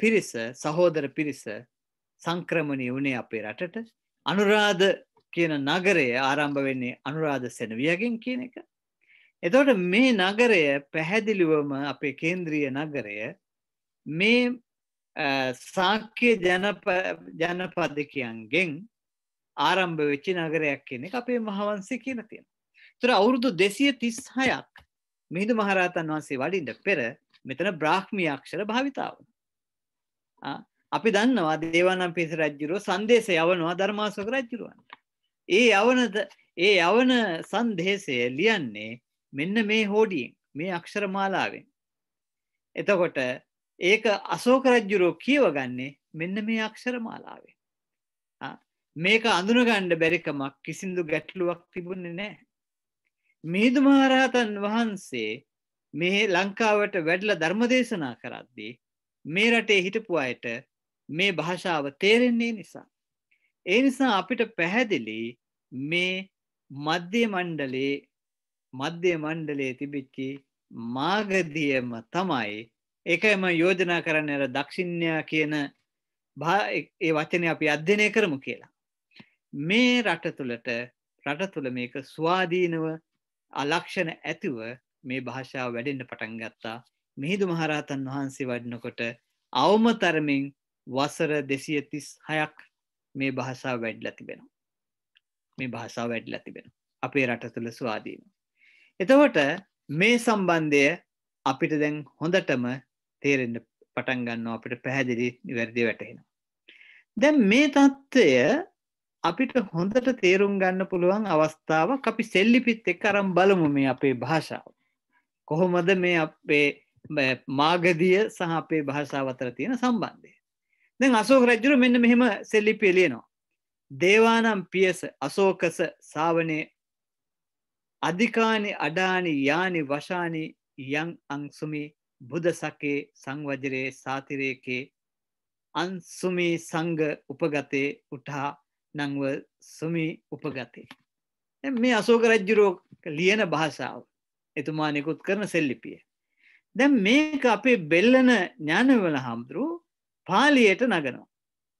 පිරිස සහෝදර පිරිස සංක්‍රමණය වුණේ අපේ රටට අනුරාධ කියන නගරය ආරම්භ වෙන්නේ අනුරාධ සෙනවියගෙන් කියන එක එතකොට මේ නගරය පැහැදිලිවම අපේ කේන්ද්‍රීය නගරය මේ සාක්‍ය ජනපදකයන්ගෙන් ආරම්භ වෙච්චි නගරයක් කියන එක අපේ මහවන්සේ කියලා තියෙනවා. ඒතර අවුරුදු 236ක් මිහිඳු මහරහතන් වහන්සේ වඩින්න පෙර මෙතන බ්‍රාහ්මී අක්ෂර භාවිතාව. අපි දන්නවා දේවානම්පියස රජුරෝ සංදේශය යවනවා ධර්මාශෝක රජුරවන්ට. ඒ යවනද ඒ යවන සංදේශය ලියන්නේ මෙන්න මේ හෝඩියෙන් මේ අක්ෂර මාලාවෙන් එතකොට ඒක අශෝක රජුරෝ කියවගන්නේ මෙන්න මේ අක්ෂර මාලාවෙන් මේක අඳුනගන්න බැරිකමක් කිසිදු ගැටලුවක් තිබුණේ නැහැ මිහිඳු මහරහතන් වහන්සේ මේ ලංකාවට වැඩලා ධර්ම දේශනා කරද්දී මේ රටේ හිටපු අයට මේ භාෂාව තේරෙන්නේ නිසා. ඒ නිසා අපිට පැහැදිලි මේ මධ්‍ය මණ්ඩලයේ මධ්‍ය මණ්ඩලයේ තිබිච්චි මාගදියම තමයි ඒකම යෝජනා කරන්න අර දක්ෂිණ්‍යයා කියන ඒ වචනය අපි අධ්‍යනය කරමු කියලා. මේ රට තුළට රට තුළ මේක ස්වාධීනව අලක්ෂණ ඇතිව මේ භාෂාව වැඩෙන්ට පටන් ගත්තා මිහිදු මහරහතන් වහන්සේ වඩනකොට අවම තරමින් වසර දෙසිය තිස් හයක් මේ භාෂාව වැඩ්ල තිබෙනවා. මේ භාෂාව වැඩ්ල තිබෙන. අපේ රට තුළ ස්වාදීනවා. එතකොට මේ සම්බන්ධය අපිට දැන් හොඳටම තේරෙන්ට පටන්ගන්න අපිට පැහැදිලි නිවැරදි වැටහෙනවා. දැන් මේ තත්ත්වය අපිට හොඳට තේරුම් ගන්න පුළුවන් අවස්ථාවක් අපි සෙල්ලිපිත් එක් අරම් බලමු මේ අපේ භාෂාව. කොහොමද මේ අපේ මාගදිය සහ අපේ භාෂාව අතර තියෙන සම්බන්ධය. දැන් අසෝක රජුර මෙන්න මෙහෙම සෙල්ලිපි එලියනවා. දේවානම් පියස අසෝකස සාවනේ අධිකානි අඩානි යානි වශානි යං අංසුමි බුදසකේ සංවජරයේ සාතිරයකේ අන්සුමි සංග උපගතේ උටහා නංව සුමි උපගතේ. මේ අසෝක රජ්ජුරෝ ලියන භාෂාව එතුමා නිකුත් කරන සෙල්ලිපිය. දැන් මේක අපේ බෙල්ලන ඥානවල හාමුදුරු පාලියට නගනවා.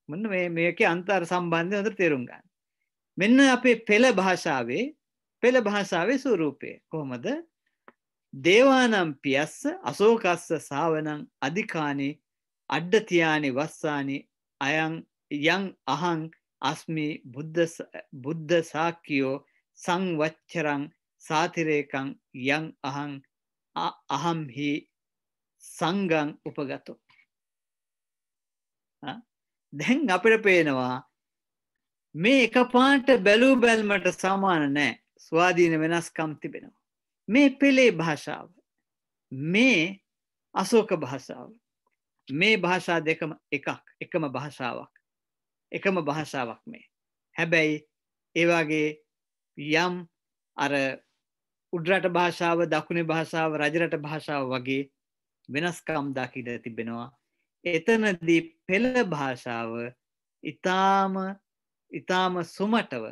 මෙන්න මේක අන්තර් සම්බන්ධය හොඳට තේරුම් ගන්න. මෙන්න අපේ පෙළ භාෂාවේ පෙළ භාෂාවේ ස්වරූපය කොහොමද දේවානම් පියස්ස අසෝකස්ස සාවනං අධිකානේ අඩ්ඩතියානේ වස්සානේ අයං යං අහං අස්මි බුද්ධ සාක්කියෝ සංවච්චරං සාතිරේකං යං අහං අහම් හි සංගං උපගතෝ දැන් අපිට පේනවා මේ එක පාට බැලූ බැල්මට සමාන නෑ ස්වාධීන වෙනස්කම් තිබෙනවා. මේ පෙළේ භාෂාව මේ අසෝක භාෂාව මේ භාෂා දෙකම එකක් එකම භාෂාවක් එකම භාෂාවක් මේ හැබැයි ඒවාගේ යම් අර උඩරට භාෂාව දකුණේ භාෂාව රජරට භාෂාව වගේ වෙනස්කම් දකිට තිබෙනවා එතනදී පෙළ භාෂාව ඉතාම ඉතාම සුමටව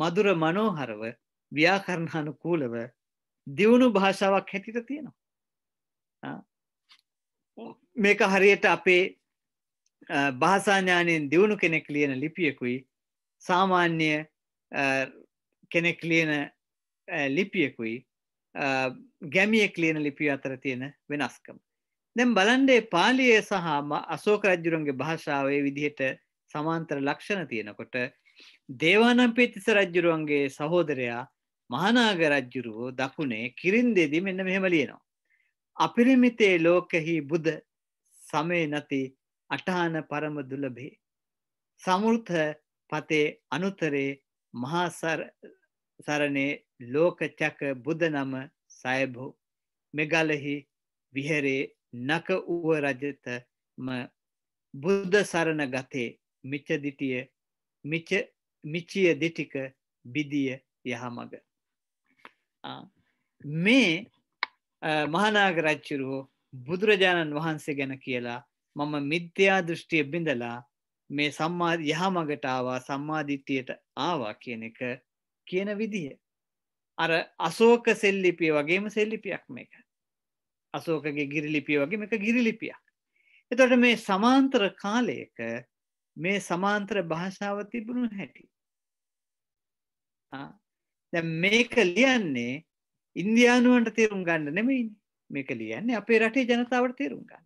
මදුර මනෝහරව ව්‍යාකරණානුකූලව දියුණු භාෂාවක් හැටියට තියෙනවා. මේක හරියට අපේ භාෂාඥානයෙන් දියුණු කෙනෙක් ලියන ලිපියකුයි සාමාන්‍ය කෙනෙක් ලියන ලිපියකුයි ගැමියෙක් ලියන ලිපිය අතර තියෙන වෙනස්කම. දැන් බලන්ඩේ පාලියේ සහ අශෝක රජ්ජුරුන්ගේ භාෂාවේ විදිහට සමාන්තර ලක්ෂණ තියෙනකොට දේවානම්පියතිස රජ්ජුරුවන්ගේ සහෝදරයා මහානාග රජ්ජුරුවෝ දකුණේ කිරින්දෙදි මෙන්න මෙහෙම ලියනවා. අපිරිමිතේ ලෝකෙහි බුද සමේ නැති අටහන පරම දුලබේ. සමෘත පතේ අනුතරේ මහා සරණේ ලෝකචක බුද නම සයභෝ මෙගලෙහි විහෙරේ නක ඌව රජතම බුද්ධ සරණ ගතේ මිච්ච දිටිය මිච්ච මිචිය දිටික බිදිය යහමග මේ මහනාග රච්චුරුවෝ බුදුරජාණන් වහන්සේ ගැන කියලා මම මිද්‍යා දෘෂ්ටිය බිඳලා මේ සම්මා යහමගට ආවා සම්මාධිත්‍යයට ආවා කියන එක කියන විදිහ. අර අසෝක සෙල්ලිපිය වගේම සෙල්ලිපියක් මේක. අසෝකගේ ගිරිලිපිය වගේ එක ගිරිලිපියක්. එතට මේ සමාන්තර කාලයක මේ සමාන්තර භාෂාව තිබුණු හැටි. දැන් මේක ලියන්නේ ඉන්දියානුවන්ට තේරුම් ගන්න නෙමෙයිනේ. මේක ලියන්නේ අපේ රටේ ජනතාවට තේරුම් ගන්න.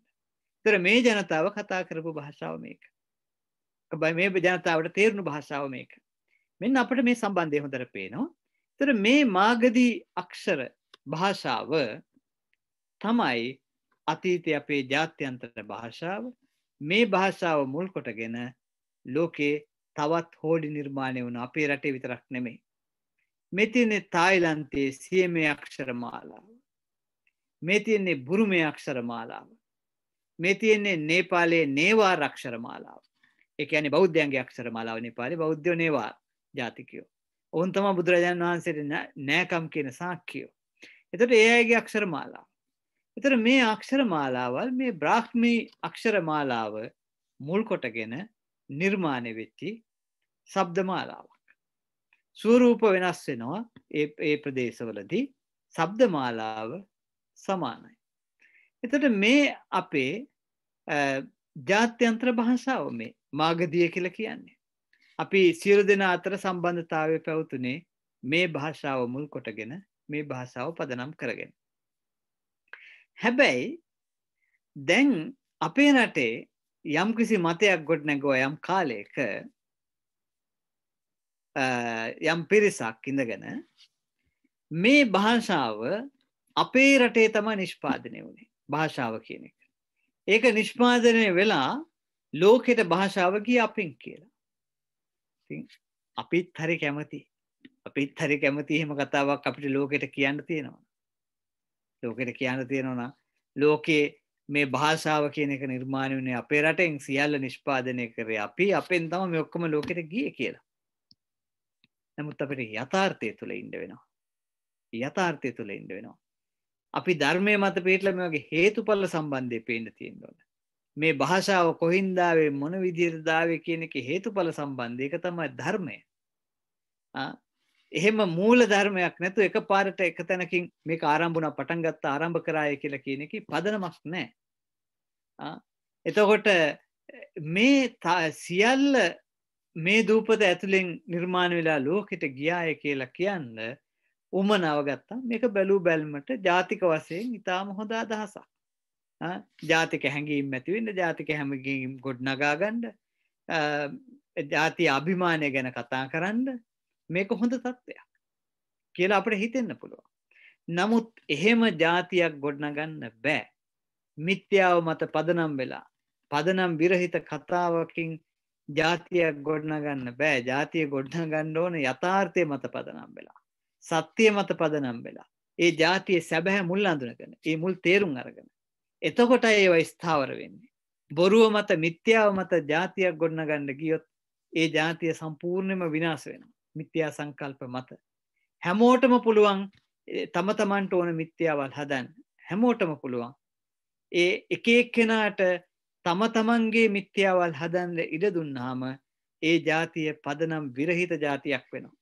ඒතර මේ ජනතාව කතා කරපු භාෂාව මේක. මේ ජනතාවට තේරුණු භාෂාව මේක. මෙන්න අපිට මේ සම්බන්ධය හොඳට පේනවා. ඒතර මේ මාගදී අක්ෂර භාෂාව තමයි අතීතයේ අපේ ජාත්‍යන්තර භාෂාව මේ භාෂාව මුල් කොටගෙන ලෝකේ තවත් හෝඩි නිර්මාණය වුණ අපේ රටේ විතරක් නෙමෙයි මෙතින්නේ තායිලන්තයේ සියමේ අක්ෂර මාලාව. මේ තියෙන්නේ බුරුමේ අක්ෂර මාලාව. මේ තියෙන්නේ නේපාලයේ නේවා රක්ෂර මාලාව. ඒ කියන්නේ බෞද්ධයන්ගේ අක්ෂර මාලාව නේපාලේ බෞද්ධයෝ නේවා ජාතිකයෝ. ඔවුන් තමයි බුදුරජාණන් වහන්සේට නෑකම් කියන සාක්කියෝ. එතකොට ඒ අයගේ අක්ෂර මාලාව. එතකොට මේ අක්ෂර මාලාවල් මේ බ්‍රාහ්මී අක්ෂර මාලාව මුල් කොටගෙන නිර්මාණය වෙච්චි ශබ්ද මාලාවක්. ස්වරූප වෙනස් වෙනවා ඒ ප්‍රදේශවලදී සබ්දමාලාව සමානයි. එතට මේ අපේ ජාත්‍යන්ත්‍ර භාෂාව මේ මාගදිය කියල කියන්නේ. අපි සියලු දෙෙන අතර සම්බන්ධතාව පැවතුනේ මේ භාෂාව මුල් කොටගෙන මේ භාෂාව පදනම් කරගෙන. හැබැයි දැන් අපේ රටේ යම් කිසි මතයක් ගොඩ නැගෝ යම් කාලයක යම් පිරිසක් ඉඳගෙන මේ භාෂාව අපේ රටේ තම නිෂ්පාදනය වුණේ භාෂාව කියන එක. ඒක නිෂ්පාදනය වෙලා ලෝකෙට භාෂාව ගිය අපින් කියලා. අපිත් හරි කැමති අපිත් හරි කැමති එහෙම කතාවක් අපිට ලෝකෙට කියන්න තියෙනවා. ලෝකෙට කියන්න තියෙනවා ලෝකයේ මේ භාෂාව කියන එක නිර්මාණය වුණේ අපේ රටෙන් සියල්ල නිෂ්පාදනය කරේ අපි අපෙන් තම මේ ඔක්කොම ලෝකෙට ගියේ කියලා. නමුත් අපිට යථාර්ථය තුළ ඉන්න වෙනවා. යථාර්ථය තුළ ඉන්න වෙනවා. අපි ධර්මය මත පිටල මේ වගේ හේතුඵල සම්බන්ධය පේන්න තියෙන්න ඕන. මේ භාෂාව කොහින්ද ආවේ මොන විදිහටද ආවේ කියන එක හේතුඵල සම්බන්ධය ඒක තමයි ධර්මය. ආ එහෙම මූල ධර්මයක් නැතු එකපාරට එක තැනකින් මේක ආරම්භුණා පටන් ගත්තා ආරම්භ කරාය කියලා කියන එකේ පදනමක් නැහැ. ආ එතකොට මේ සියල්ල මේ දූපත ඇතුළෙන් නිර්මාණ වෙලා ලෝකෙට ගියාය කියලා කියන්න උම නවගත්තා මේක බැලූ බැල්මට ජාතික වසයෙන් ඉතාම හොඳ අදහසක් ජාතික හැඟීම් ඇතිවෙන්න ජාතික හැමගීම් ගොඩ් නගාගණ්ඩ ජාති අභිමානය ගැන කතා කරන්න මේක හොඳ තත්ත්වයක් කියලා අපට හිතෙන්න පුළුවන්. නමුත් එහෙම ජාතියක් ගොඩනගන්න බෑ මිත්‍යාව මත පදනම් වෙලා පදනම් විරහිත කතාවකින් ජාතියක් ගොඩනගන්න බෑ ජාතිය ගොඩනගන්න ඕන යථාර්ථය මත පදනම් වෙලා. සත්‍යය මත පදනම් වෙලා. ඒ ජාතිය සැබැහැ මුල් අඳුනගෙන ඒ මුල් තේරුම් අරගෙන. එතකොට ඒවයි ස්ථාවර වෙන්නේ. බොරුව මත මිත්‍යාව මත ජාතියක් ගොඩනගන්න ගියොත් ඒ ජාතිය සම්පූර්ණයම විනාස වෙනවා. මිත්‍යා සංකල්ප මත. හැමෝටම පුළුවන් තම තමන්ට ඕන මිත්‍යාවල් හදන්න හැමෝටම පුළුවන්. ඒ එක එක්කෙනාට තම තමන්ගේ මිත්‍යාවල් හදන්ඩ ඉඩ දුන්නාම ඒ ජාතිය පදනම් විරහිත ජාතියක් වෙනවා.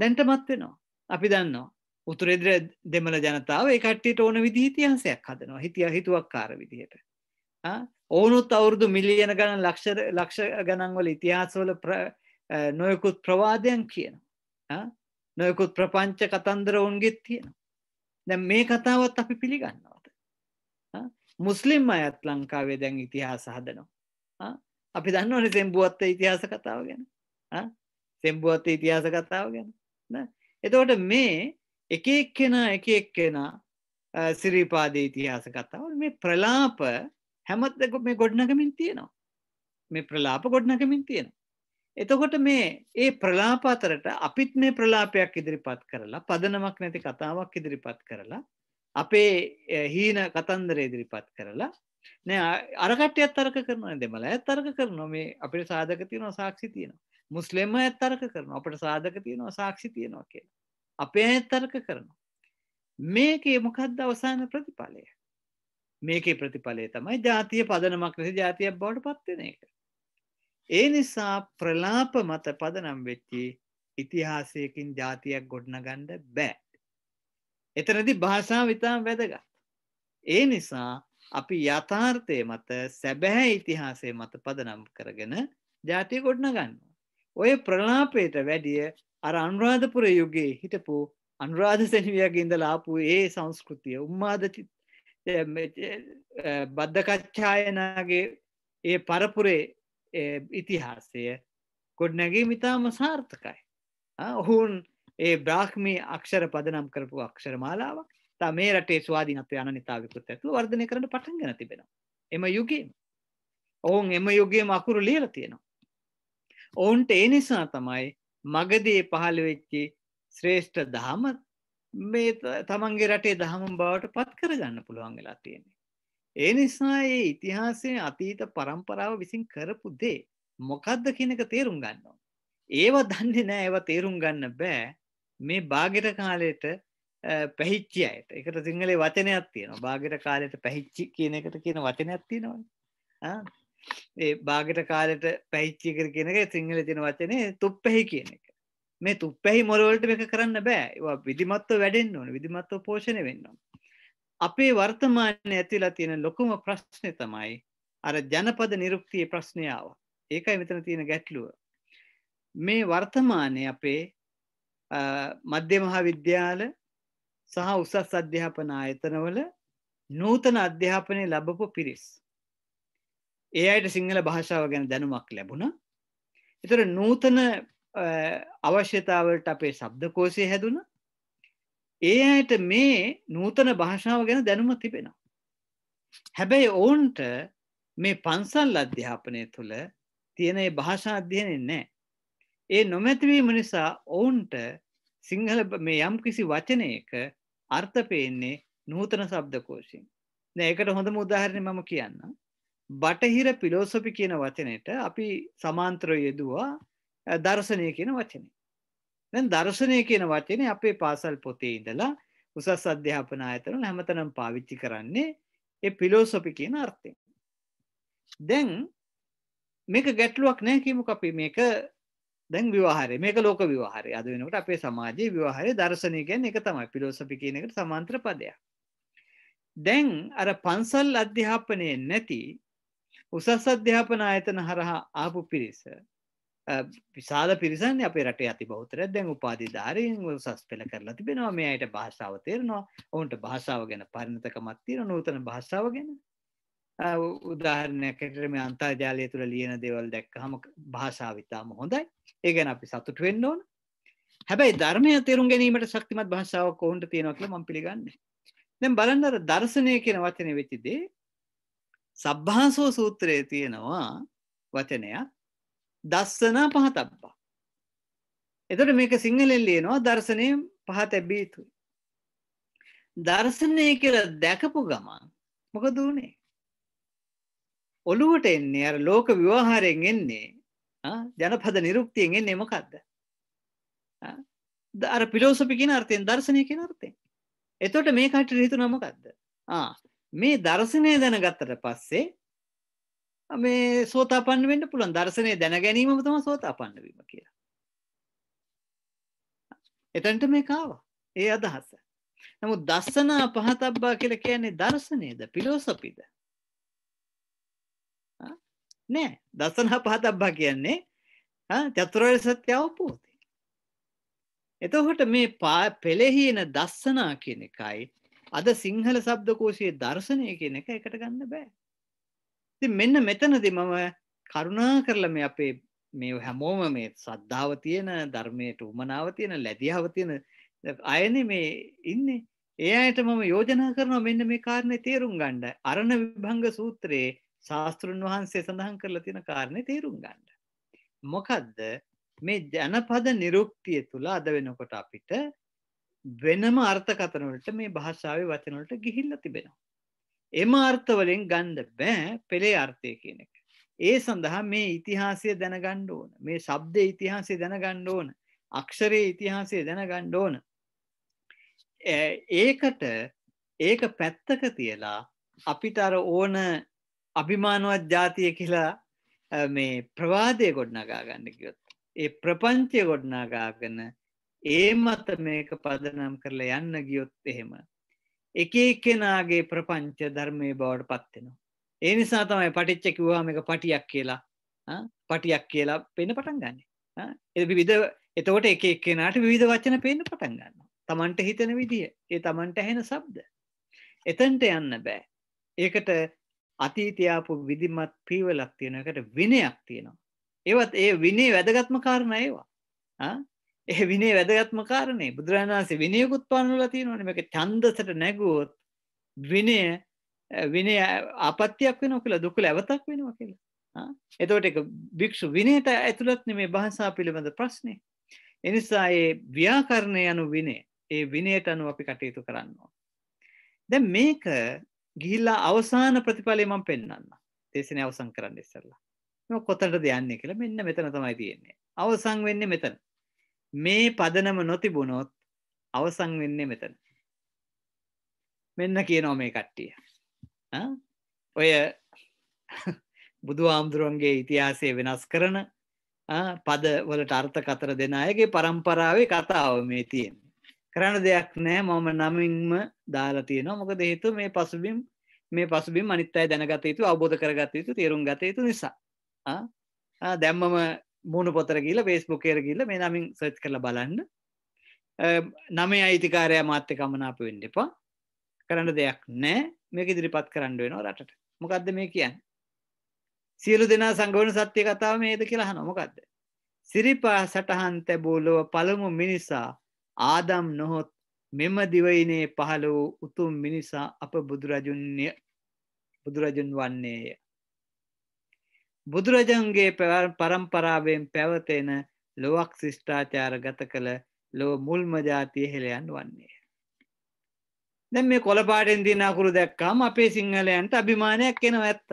දැන්ටමත් වෙනවා. අපි දන්නවා. උතුරෙදර දෙමළ ජනතාව එකට්ටියට ඕන විදි ඉතිහාසයක් හදනවා හිතිය හිතුවක් කාර විදිහයට. ඕනුත් අවුරුදු මිලියන ගණන් ලක්ෂ ගණන්වල ඉතිහාසවල නොයකුත් ප්‍රවාදයන් කියනවා. නොයකුත් ප්‍රපංච කතන්දර ඔවුන්ගෙත් තියෙනවා. දැ මේ කතාවත් අපි පිළිගන්නවා. මුස්ලිම් අයත් ලංකාවේ දැන් ඉතිහාස හදනවා අපි දන්න ඕනේ සෙම්බුවත්ත ඉතිහාස කතාව ගැන සෙම්බුවත්ත ඉතිහාස කතාව ගැන එතකොට මේ එක එක්කෙනා එක එක්කෙනා සිරිපාදේ ඉතිහාස කතාව මේ ප්‍රලාප හැමත් මේ ගොඩ්නගමින් තියෙනවා මේ ප්‍රලාප ගොඩ්නගමින් තියෙන එතකොට මේ ඒ ප්‍රලාපාතරට අපිත් මේ ප්‍රලාපයක් ඉදිරිපත් කරලා පදනමක් නැති කතාවක් ඉදිරිපත් කරලා අපේ හීන කතන්දර ඉදිරිපත් කරලා නෑ අරකටය අත්තරක කරන දෙමල ඇත්තරක කරන මේ අපිට සාධක තියෙනවා සාක්ෂි තියෙනවා මුස්ලෙම ඇත්තරක කරන අපට සාධක තියෙනවා සාක්ෂි තියෙනවා කියලා අපේ ඇත්තරක කරනවා මේකේ මොකක්ද අවසාන ප්‍රතිඵලය මේකේ ප්‍රතිඵලය තමයි ජාතිය පදනමක් ලෙස ජාතියක් බවට පත්වෙන එක ඒ නිසා ප්‍රලාප මත පදනම් වෙච්චි ඉතිහාසයකින් ජාතියක් ගොඩනගණ්ඩ බෑ එතරදි භාෂාව ඉතාම වැදගත්. ඒ නිසා අපි යථාර්ථය මත සැබැහැ ඉතිහාසය මත පදනම් කරගෙන ජාතිය ගොඩනගන්න. ඔය ප්‍රලාපයට වැඩිය අර අනුරාධපුර යුගයේ හිටපු අනුරාධසැනිවියගේ ඉඳලාපු ඒ සංස්කෘතිය උම්මාද බද්ධකච්ඡායනගේ ඒ පරපුරේ ඉතිහාසය ගොඩනැගේ මිතාම සාර්ථකයි. ඔහුන් ඒ බ්‍රාහ්මී අක්ෂර පදනම් කරපු අක්ෂර මාලාව තා මේ රටේ ස්වාධීනත්වය අනනිතාවකුත් ඇතුළු වර්ධනය කරන්න පටන් ගෙන තිබෙනවා. එම යුගයේම. ඔවුන් එම යුගයේම අකුරු ලියලා තියෙනවා. ඔවුන්ට ඒ නිසා තමයි මගදී පහළ වෙච්චි ශ්‍රේෂ්ඨ දහම මේ තමන්ගේ රටේ දහම බවට පත් කරගන්න පුළුවන් වෙලා තියෙන්නේ. ඒ නිසා ඒ ඉතිහාසයේ අතීත පරම්පරාව විසින් කරපු දේ මොකද්ද කියන එක තේරුම් ගන්නවා. ඒව දන්නේ නැහැ ඒව තේරුම් ගන්න බෑ. මේ බාගෙට කාලයට පැහිච්චි අයට එකට සිංහලේ වචනයක් තියෙනවා බාගෙට කාලයට පැහිච්චි කියන එකට කියන වචනයක් තියෙනවා ඒ බාගෙට කාලයට පැහිච්චි කර කියන එක සිංහල තියෙන වචනේ තුප්පැහි කියන එක මේ තුප්පැහි මොරවලට මේක කරන්න බෑ ඒවා විධිමත්ව වැඩෙන්න ඕන විධිමත්ව පෝෂණය වෙන්න ඕන අපේ වර්තමානයේ ඇතිලා තියෙන ලොකුම ප්‍රශ්නේ තමයි අර ජනපද නිරුක්තියේ ප්‍රශ්නය ආවා ඒකයි මෙතන තියෙන ගැටලුව මේ වර්තමානයේ අපේ මධ්‍ය මහා විද්‍යාල සහ උසස් අධ්‍යාපන ආයතනවල නූතන අධ්‍යාපනය ලබපු පිරිස්. ඒ අයට සිංහල භාෂාව ගැන දැනුමක් ලැබුණ. එතර නූතන අවශ්‍යතාවලට අපේ සබ්දකෝසය හැදුණ. ඒ අයට මේ නූතන භාෂාව ගැන දැනුම තිබෙන. හැබැයි ඔවුන්ට මේ පන්සල් අධ්‍යාපනය තුළ තියෙන භාෂා අධ්‍යයනෙ නෑ. ඒ නොමැතිවීම නිසා ඔවුන්ට සිංහල මේ යම් කිසි වචනයක අර්ථ පේන්නේ නූතන සබ්දකෝෂයෙන්. ඒකට හොඳ මුදාහරණය මම කියන්න. බටහිර පිලෝසොපි කියන වචනයට අපි සමාන්ත්‍රය යෙදවා දර්ශනය කියන වචනේ. දැන් දර්ශනය කියන වචනේ අපේ පාසල් පොතේ ඉඳලා උසස් අධ්‍යාපන ආයතන හැමතැනම පාවිච්චි කරන්නේ ඒ පිලෝසොපි කියන අර්ථයෙන්. දැන් මේක ගැටලුවක් නෑ කියමු අපි මේක දැන් විවාහරය මේක ලෝක විවාහරය අද වෙනකට අපේ සමාජයේ විවාහරය දර්ශනය ගැන එක තමයි පිලෝසපි කියන එකට සමාන්ත්‍ර පදයක්. දැන් අර පන්සල් අධ්‍යාපනය නැති උසස් අධ්‍යාපන ආයතන හරහා ආපු පිරිස විශාල පිරිසන්නේ අපේ රටේ අති බෞතරයක් දැන් උපාධිධාරීන් උසස් පෙළ කරලා තිබෙනවා මේ අයට භාෂාව තේරෙනවා ඔවුන්ට භාෂාව ගැන පරිණතකමක් තියෙනවා නූතන භාෂාව ගැන උදාහරණයකට මේ අන්තර්ජාලය තුළ ලියන දේවල් දැක්කහම භාෂාව ඉතාම හොඳයි. ඒ ගැන අපි සතුට වෙන්න ඕන. හැබැයි ධර්මය තේරුම් ගැනීමට ශක්තිමත් භාෂාවක් කොහොමද තියෙනවා කියලා මම පිළිගන්නේ. දැන් බලන්න අර දර්ශනය කියන වචනේ වෙච්ච දේ සබ්භාසෝ සූත්‍රයේ තියෙනවා වචනයක් දස්සන පහතබ්බා. එතකොට මේක සිංහලෙන් ලියනවා දර්ශනය පහත ඇබී යුතුයි. දර්ශනය කියලා දැකපු ගමන් මොකද උනේ? ඔළුවට එන්නේ අර ලෝක විවාහාරයෙන් එන්නේ ජනපද නිරුක්තියෙන් එන්නේ මොකක්ද අර පිලෝසොපි කියන අර්ථයෙන් දර්ශනය කියන අර්ථයෙන් එතකොට මේ කටට හිතුණා මොකක්ද ආ මේ දර්ශනය දැනගත්තට පස්සේ මේ සෝතාපන්න වෙන්න පුළුවන් දර්ශනය දැන ගැනීමම තමයි සෝතාපන්න වීම කියලා එතනට මේ කාවා ඒ අදහස නමුත් දස්සනා පහතබ්බා කියලා කියන්නේ දර්ශනයද පිලෝසොපිද නෑ දසන පහතබ්බා කියන්නේ චතුරාර්ය සත්‍ය අවබෝධය. එතකොට මේ පෙළෙහින දස්සනා කියන එකයි අද සිංහල શબ્දකෝෂයේ දර්ශනය කියන එක එකට ගන්න බෑ. ඉතින් මෙන්න මෙතනදී මම කරුණා කරලා මේ අපේ මේ හැමෝම මේ ශ්‍රද්ධාව තියෙන ධර්මයට උමනාව තියෙන ලැබියාව තියෙන අයනේ මේ ඉන්නේ. ඒ අයට මම යෝජනා කරනවා මෙන්න මේ කාරණේ තේරුම් ගන්න. අරණ විභංග සූත්‍රයේ ශාස්තෘන් වහන්සේ සඳහන් කරලා තියෙන කාරණය තේරුම් ගන්න. මොකදද මේ ජනපද නිරුක්තිය තුළ අද වෙනකොට අපිට වෙනම අර්ථකතනවලට මේ භාෂාව වචනවලට ගිහිල්ල තිබෙනවා. එම අර්ථවලින් ගණ්ඩ බෑ පෙළේ අර්ථය කියන එක. ඒ සඳහා මේ ඉතිහාසය දැනගණ්ඩ ඕන මේ ශබ්දය ඉතිහාසේ දැනගණ්ඩ ඕන අක්ෂරයේ ඉතිහාසේ දැනගණ්ඩ ඕන. ඒකට ඒක පැත්තක තියලා අපිට අර ඕන අභිමානවත් ජාතිය කියලා මේ ප්‍රවාදය ගොඩ්නගා ගන්න කියොත්. ඒ ප්‍රපංචය ගොඩ්නාගාගන ඒ මත මේක පදනම් කරලා යන්න ගියොත් එහෙම. එක එක්කෙනගේ ප්‍රපංච ධර්මය බවට පත්වෙනවා. ඒ නිසා තමයි පටිච්ච කිව්වාම එක පටියක් කියලා පටියක් කියලා පෙන පටන් ගන්න. එ විධ එතවට එක එක්කෙනට විධ වචන පේන පටන් ගන්න. තමන්ට හිතන විදිහ ඒ තමන්ට ඇහෙන සබ්ද. එතන්ට යන්න බෑ. ඒකට අතීතයේ ආපු විධිමත් පීවලක් තියෙන එකට විනයක් තියෙනවා. ඒවත් ඒ විනේ වැදගත්ම කාරණා ඒවා. ආ ඒ විනේ වැදගත්ම කාරණේ බුදුරජාණන් වහන්සේ විනයකුත් පනවලා තියෙනවානේ මේක ඡන්දසට නැගුවොත් විනය විනය ආපත්‍යක් වෙනවා කියලා දුක ලැබතක් වෙනවා කියලා. ආ එතකොට ඒක භික්ෂු විනයට ඇතුළත් නෙමේ භාෂා පිළිබඳ ප්‍රශ්නේ. ඒ නිසා ඒ ව්‍යාකරණය යනු විනය. ඒ විනයට අනුව අපි කටයුතු කරනවා. දැන් මේක ගිහිල්ලා අවසාන ප්‍රතිඵලය මම පෙන්වන්න. දේශනේ අවසන් කරන්න ඉස්සෙල්ලා. මම කොතනටද යන්නේ කියලා මෙන්න මෙතන තමයි තියෙන්නේ. අවසන් වෙන්නේ මෙතන. මේ පදනම නොතිබුණොත් අවසන් වෙන්නේ මෙතන. මෙන්න කියනවා මේ කට්ටිය. ඔය බුදු ආමුදුරුවන්ගේ ඉතිහාසය වෙනස් කරන පද වලට අර්ථ කතර දෙන අයගේ පරම්පරාවේ කතාව මේ තියෙන්නේ. කරන්න දෙයක් නෑ මම නමින්ම දාලා තියෙනවා මොක දෙහේතු මේ පසුබිම් මේ පසුබිම් අනිත් අය දැනගත යුතු අවබෝධ කරගත යුතු තේරුම් ගත යුතු නිසා දැම්මම මුණ පොතර කියල බේස්බුක් කේර කියල මේ නමින් සච් කරල බලන්න නමේ අයිතිකාරය මාත්‍ය කමනාප වෙන්න එපා කරන්න දෙයක් නෑ මේක ඉදිරිපත් කරන්න වෙනවා රටට මොකක්ද මේ කියන්න සියලු දෙනා සංගවන සත්‍යය කතාව මේද කියලා හනොමොකක්ද සිරිපා සටහන් තැබූලොව පළමු මිනිසා ආදම් නොහොත් මෙම දිවයිනේ පහළ වූ උතුම් මිනිසා අප බුදුරජුන්ය බුදුරජුන් වන්නේය. බුදුරජන්ගේ පරම්පරාවෙන් පැවතෙන ලොවක් ශිෂ්ඨාචාර ගත කළ ලොව මුල්ම ජාතිය හෙළයන් වන්නේ. දැ මේ කොළපාටෙන් දිනකුරු දැක්කාම අපේ සිංහලයන්ට අභිමානයක් එෙනව ඇත්ත.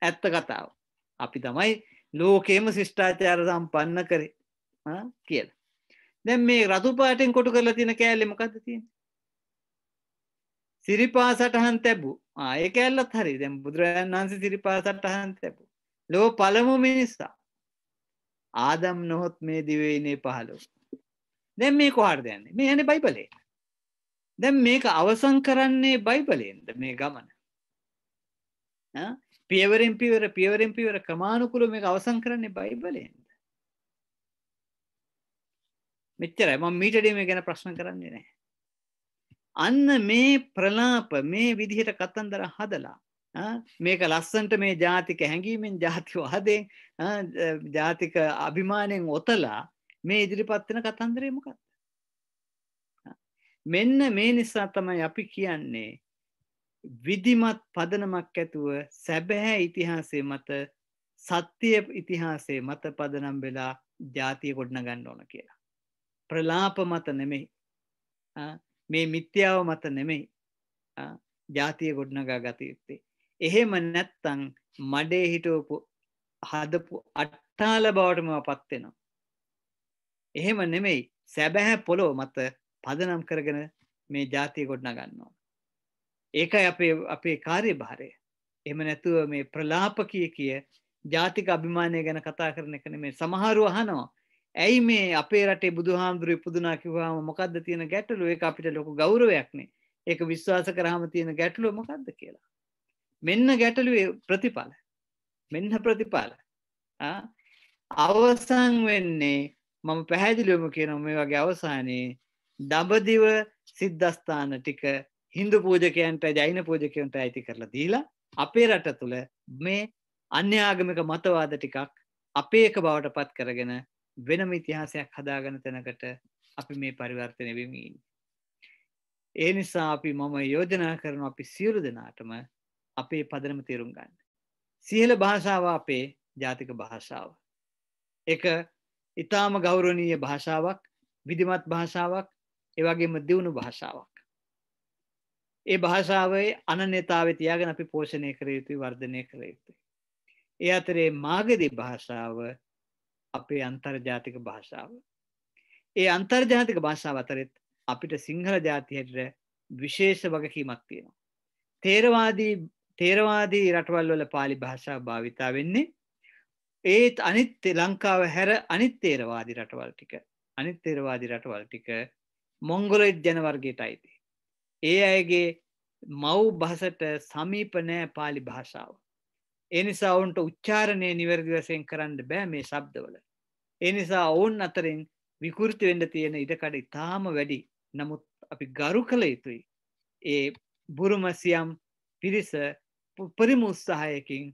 ඇත්ත කතාව. අපි තමයි ලෝකේම ශිෂ්ඨාචාර සම්පන්න කරේ කියල. දැන් මේ රතු පාටෙන් කොටු කරලා තියෙන කෑල්ලේ මොකද්ද තියෙන්නේ? සිරිපා සටහන් තැබු. ආ ඒ කෑල්ලත් හරි. දැන් බුදුරජාණන් වහන්සේ සිරිපා සටහන් තැබු. ලෝ පළමු මිනිසා. ආදම් නොහොත් මේ දිවයිනේ පහළ. දැන් මේ කොහටද යන්නේ? මේ යන්නේ බයිබලේ. දැන් මේක අවසන් කරන්නේ බයිබලෙන්ද මේ ගමන? පියවරෙන් පියවර පියවරෙන් පියවර ක්‍රමානුකූලව මේක අවසන් කරන්නේ බයිබලෙන්. මෙච්චරයි මම මීටඩිය මේ ගැන ප්‍රශ්න කරන්නේ නැහැ. අන්න මේ ප්‍රලාප මේ විදිහට කතන්දර හදලා මේක ලස්සන්ට මේ ජාතික හැඟීමෙන් ජාතිවාදයෙන් ජාතික අභිමානයෙන් ඔතලා මේ ඉදිරිපත් වෙන කතන්දරේ මොකක්ද? මෙන්න මේ නිසා තමයි අපි කියන්නේ විධිමත් පදනමක් ඇතුව සැබෑ ඉතිහාසය මත සත්‍ය ඉතිහාසය මත පදනම් වෙලා ජාතිය ගොඩනගන්න ඕන කියලා. ප්‍රලාප මත නෙමෙයි මේ මිත්‍යාව මත නෙමෙයි ජාතිය ගොඩ්නගා ගත යුත්තේ. එහෙම නැත්තං මඩේ හිටෝපු හදපු අට්ටාල බවටම පත්වෙනවා. එහෙම නෙමෙයි සැබැහැ පොලෝ මත පදනම් කරගෙන මේ ජාතිය ගොඩ්නා ගන්නවා. ඒකයි අපේ අපේ කාර්ය භාරය. එම නැතුව මේ ප්‍රලාප කිය කිය ජාතික අභිමානය ගැන කතා කරන එකන මේ සමහරුව හනෝ ඇයි මේ අපේ රටේ බුදුහාමුදුර ඉපදුනා කිව්වම මොකද්ද තියෙන ගැටලුව? ඒක අපිට ලොකු ගෞරවයක්නේ. ඒක විශ්වාස කරාම තියෙන ගැටලුව මොකද්ද කියලා. මෙන්න ගැටලුවේ ප්‍රතිඵල. මෙන්න ප්‍රතිඵල. අවසන් වෙන්නේ මම පැහැදිලිවම කියනවා මේ වගේ අවසානයේ දඹදිව සිද්ධස්ථාන ටික Hindu පූජකයන්ට ජෛන පූජකයන්ට අයිති කරලා දීලා අපේ රට තුල මේ අන්‍යාගමික මතවාද ටිකක් අපේ එක බවට පත් කරගෙන වෙනම ඉතිහාසයක් හදාගන තැනකට අපි මේ පරිවර්තන වෙමීන්. ඒ නිසා අපි මම යෝජනා කරන අපි සියලු දෙනාටම අපේ පදනම තේරුම් ගන්න. සිහල භාෂාව අපේ ජාතික භාෂාව. එක ඉතාම ගෞරණීය භාෂාවක් විදිමත් භාෂාවක් ඒවගේම දියුණු භාෂාවක්. ඒ භාෂාවේ අනන්‍යතාව තියාගෙන අපි පෝෂණය කර යුතුයි වර්ධනය කළ යුතුයි. ඒ අතරේ මාගදී භාෂාව අපේ අන්තර්ජාතික භාෂාව. ඒ අන්තර්ජාතික භාෂාව අතරෙත් අපිට සිංහල ජාති හැටියට විශේෂ වගකීමක් තියෙනවා. තේරවාදී තේරවාදී රටවල් වල පාලි භාෂාව භාවිතා වෙන්නේ ඒත් අනිත් ලංකාව හැර අනිත් තේරවාදී රටවල් ටික අනිත් තේරවාදී රටවල් ටික මොංගොලොයිඩ් ජනවර්ගයට අයිති. ඒ අයගේ මව් බහසට සමීප නෑ පාලි භාෂාව. ඒ නිසා ඔවුන්ට උච්චාරණය නිවැරදි වශයෙන් කරන්න බෑ මේ ශබ්දවල. ඒ නිසා ඔවුන් අතරින් විකෘති වෙන්න තියෙන ඉඩකඩ ඉතාම වැඩි. නමුත් අපි ගරු කළ යුතුයි. ඒ බුරුම සියම් පිරිස උපරිම උත්සාහයකින්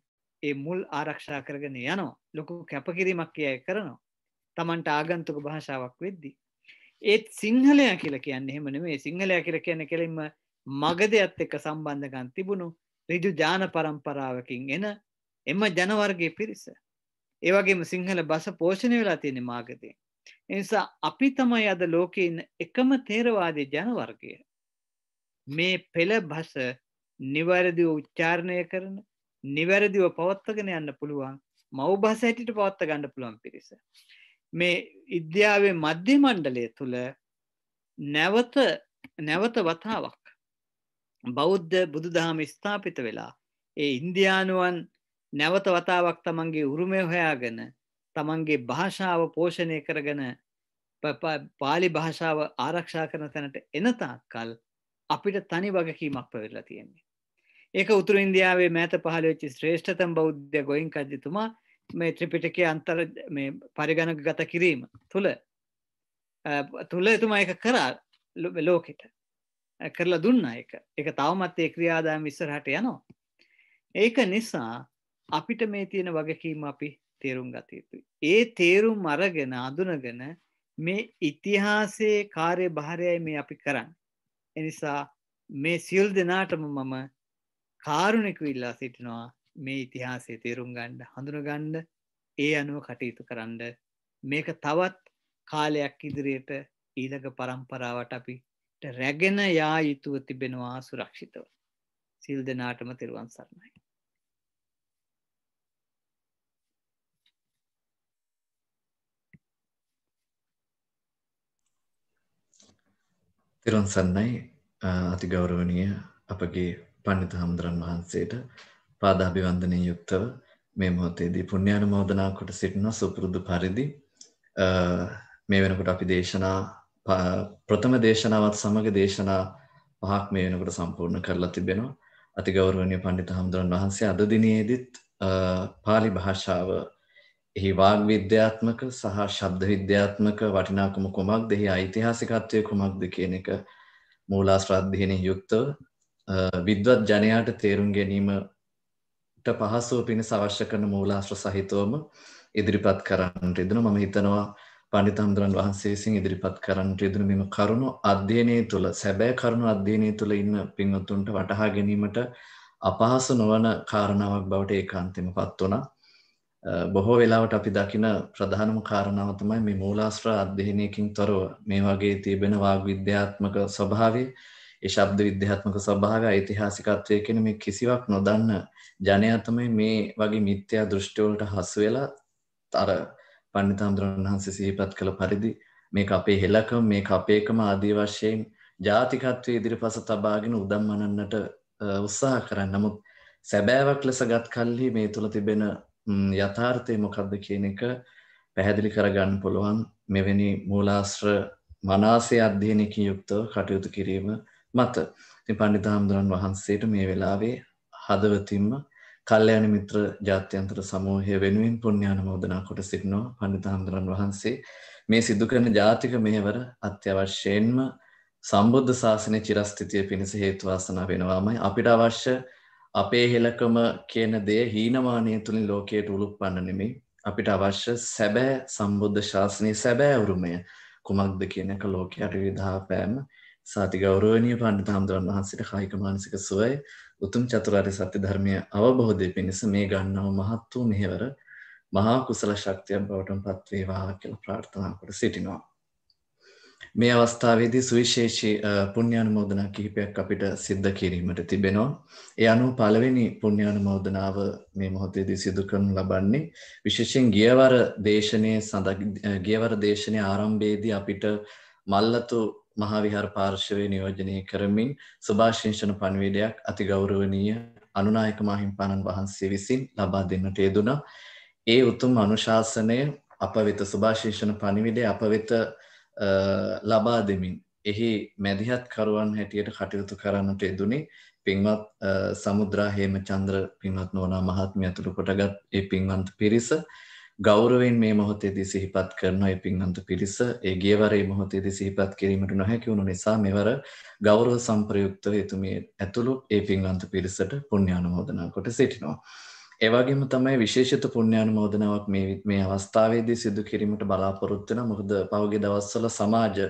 ඒ මුල් ආරක්ෂා කරගෙන යනවා. ලොකු කැපකිරීමක් කියයි කරනවා. Tamanට ආගන්තුක භාෂාවක් වෙද්දී. ඒත් සිංහලයා කියලා කියන්නේ එහෙම නෙමෙයි. සිංහලයා කියලා කියන්නේ කෙලින්ම මගදයත් එක්ක සම්බන්ධකම් තිබුණු ඍජු ජාන පරම්පරාවකින් එන එම ජනවර්ගයේ පිරිස. ඒ වගේම සිංහල බස පෝෂණය වෙලා තියෙන මාගතේ. ඒ නිසා අපි තමයි අද ලෝකේ ඉන්න එකම තේරවාදී ජනවර්ගය. මේ පෙළ බස නිවැරදිව උච්චාරණය කරන නිවැරදිව පවත්වාගෙන යන්න පුළුවන් මව් භාෂා හැටියට පවත්වා ගන්න පුළුවන් පිරිස. මේ ඉන්දියාවේ මධ්‍ය මණ්ඩලය තුල නැවත නැවත වතාවක් බෞද්ධ බුදුදහම ස්ථාපිත වෙලා ඒ ඉන්දියානුවන් නැවත වතාවක් තමන්ගේ උරුමය හොයාගෙන තමන්ගේ භාෂාව පෝෂණය කරගෙන පාලි භාෂාව ආරක්ෂා කරන තැනට එනතාක්කල් අපිට තනි වගකීමක් පැවරලා තියෙන්නේ. ඒක උතුරු ඉන්දියාවේ මෑත පහළ වෙච්ච ශ්‍රේෂ්ඨතම බෞද්ධ ගෝයින්කජ්ජිතුමා මේ ත්‍රිපිටකයේ අන්තර් මේ පරිගණක ගත කිරීම තුල තුල එතුමා ඒක කරා ලෝකෙට. කරලා දුන්නා ඒක. ඒක තවමත් ඒ ක්‍රියාදාම ඉස්සරහට යනවා. ඒක නිසා අපිට මේ තියෙන වගකීම අපි තේරුම් ගත යුතුයි. ඒ තේරුම් අරගෙන අඳුනගෙන මේ ඉතිහාසයේ කාර්ය භාරයයි මේ අපි කරන්න. එනිසා මේ සියල් දෙනාටම මම කාරුණෙකු ඉල්ලා සිටිනවා මේ ඉතිහාසය තේරුම් ගණ්ඩ හඳුනගණ්ඩ ඒ අනුව කටයුතු කරන්න මේක තවත් කාලයක් ඉදිරියට ඊළඟ පරම්පරාවට අපිට රැගෙන යා යුතුව තිබෙනවා සුරක්ෂිතව. සිල් දෙනාටම තෙරුවන් සරණයි. තෙරුවන් සන්නයි අතිගෞරවනය අපගේ පණ්ඩිත හාමුදුරන් වහන්සේට පාදාභිවන්දනය යුක්තව මේ මොහොතේදී පුුණ්‍යාන මෝදනා කොට සිටින සුපුරුදු පරිදි මේ වෙනකොට අපි දේශනා ප්‍රථම දේශනාවත් සමඟ දේශනා පහක් මේ වෙනකොට සම්පූර්ණ කරලා තිබෙනවා අතිගෞරවනය පණ්ඩිත හාමුදුරන් වහන්සේ අදදිනයේදත් පාලි භාෂාව එහි වාග් විද්‍යාත්මක සහ ශබ්ද විද්‍යාත්මක වටිනාකම කුමක්ද එහි ඓතිහාසිකත්වය කුමක්ද කියන එක මූලාශ්‍රාධ්‍යයනෙන් යුක්තව විද්වත් ජනයාට තේරුම් ගැනීමට පහසුව පිණිස අවශ්‍ය කරන මූලාශ්‍ර සහිතවම ඉදිරිපත් කරන්න රිදෙන මම හිතනවා පණ්ඩිත හඳුරන් වහන්සේ විසින් ඉදිරිපත් කරන්න රිදෙන මෙම කරුණු අධ්‍යයනය තුළ සැබෑ කරුණු අධ්‍යයනය තුළ ඉන්න පින්වත්තුන්ට වටහා ගැනීමට අපහසු නොවන කාරණාවක් බවට ඒකාන්තෙම පත් වුණා. බොහෝ වෙලාවට අපි දකින ප්‍රධානම කාරණාව තමයි මේ මූලාශ්‍ර අධ්‍යයනයකින් තොරව මේ වගේ තිබෙන වාග් විද්‍යාත්මක ස්වභාවය ඒ ශබ්ද විද්‍යාත්මක ස්වභාවය ඓතිහාසිකත්වය කියන මේ කිසිවක් නොදන්න ජනයා තමයි මේ වගේ මිත්‍යා දෘෂ්ටි වලට හසු වෙලා අර පණ්ඩිත හඳුරන්හන්සේ සිහිපත් කළ පරිදි මේක අපේ හෙලකම මේක අපේකම ආදී වශයෙන් ජාතිකත්වයේ ඉදිරිපස තබාගෙන උදම්මනන්නට උත්සාහ කරන්න. නමුත් සැබෑවක් ලෙස ගත් කල්හි මේ තුල තිබෙන යථාර්ථය මොකක්ද කියන එක පැහැදිලි කරගන්න පුළුවන් මෙවැනි මූලාශ්‍ර මනාසේ අධ්‍යයනයකින් යුක්තව කටයුතු කිරීම මත. ඉතින් පණ්ඩිත හාමුදුරන් වහන්සේට මේ වෙලාවේ හදවතින්ම කල්යාණ මිත්‍ර ජාත්‍යන්තර සමූහය වෙනුවෙන් පුණ්‍යානුමෝදනා කොට සිටිනවා පණ්ඩිත හාමුදුරන් වහන්සේ. මේ සිදු කරන ජාතික මෙහෙවර අත්‍යවශ්‍යයෙන්ම සම්බුද්ධ ශාසනයේ චිරස්ථිතිය පිණිස හේතු වාසනා වෙනවාමයි අපිට අවශ්‍ය අපේ හෙලකම කියන දේ හීනමානය තුළින් ලෝකයට උළුප්පන්න නෙමේ අපිට අවශ්‍ය සැබෑ සම්බුද්ධ ශාසනය සැබෑ උරුමය කුමක්ද කියන එක ලෝකයට විදා පෑම සාති ගෞරෝණය පණ්ඩ හාමුදුරන් වහන්සට කායික මානසික සුවයි උතුම් චතුරාරි සත්‍ය ධර්මය අවබෝධය පිණිස මේ ගන්නව මහත් වූ මෙහෙවර මහා කුසල ශක්තියක් බවටම පත්වේවා කියලා ප්‍රාර්ථනා කොට සිටිනවා. මේ අවස්ථාවේදී සුවිශේෂී පුණ්‍යානුමෝදනා කිහිපයක් අපිට සිද්ධ කිරීමට තිබෙනවා. ඒ අනුව පළවෙනි පුණ්‍යානුමෝදනාව මේ මොහොතේදී සිදු කරනු ලබන්නේ විශේෂයෙන් ගියවර දේශනයේ සඳහා ගියවර දේශනයේ ආරම්භයේදී අපිට මල්ලතු මහා විහාර පාර්ශවය නියෝජනය කරමින් සුභාශිංෂණ පණිවිඩයක් අතිගෞරවනීය අනුනායක මහින්පාණන් වහන්සේ විසින් ලබා දෙන්නට යෙදුණා. ඒ උතුම් අනුශාසනය අප වෙත සුභාශිංෂණ පණිවිඩය අප වෙත ලබා දෙමින් එහි මැදිහත්කරුවන් හැටියට කටයුතු කරන්නට යෙදුනේ පින්වත් සමුද්‍රා හේමචන්ද්‍ර පින්වත් නෝනා මහත්මිය ඇතුළු කොටගත් ඒ පින්වන්ත පිරිස ගෞරවයෙන් මේ මොහොතේදී සිහිපත් කරන ඒ පින්වන්ත පිරිස ඒ ගියවරේ මොහොතේදී සිහිපත් කිරීමට නොහැකි වුණු නිසා මෙවර ගෞරව සම්ප්‍රයුක්තව එතුමිය ඇතුළු ඒ පින්වන්ත පිරිසට පුණ්‍යානුමෝදනා කොට සිටිනවා. ඒවගේම තමයි විශේෂත පුුණ්‍යානුමෝදනාවක් මේවිත් මේ අවස්ථාවේදී සිදු කිරීමට බලාපොරොත්වෙන මොකද පහුගේ දවස්සල සමාජ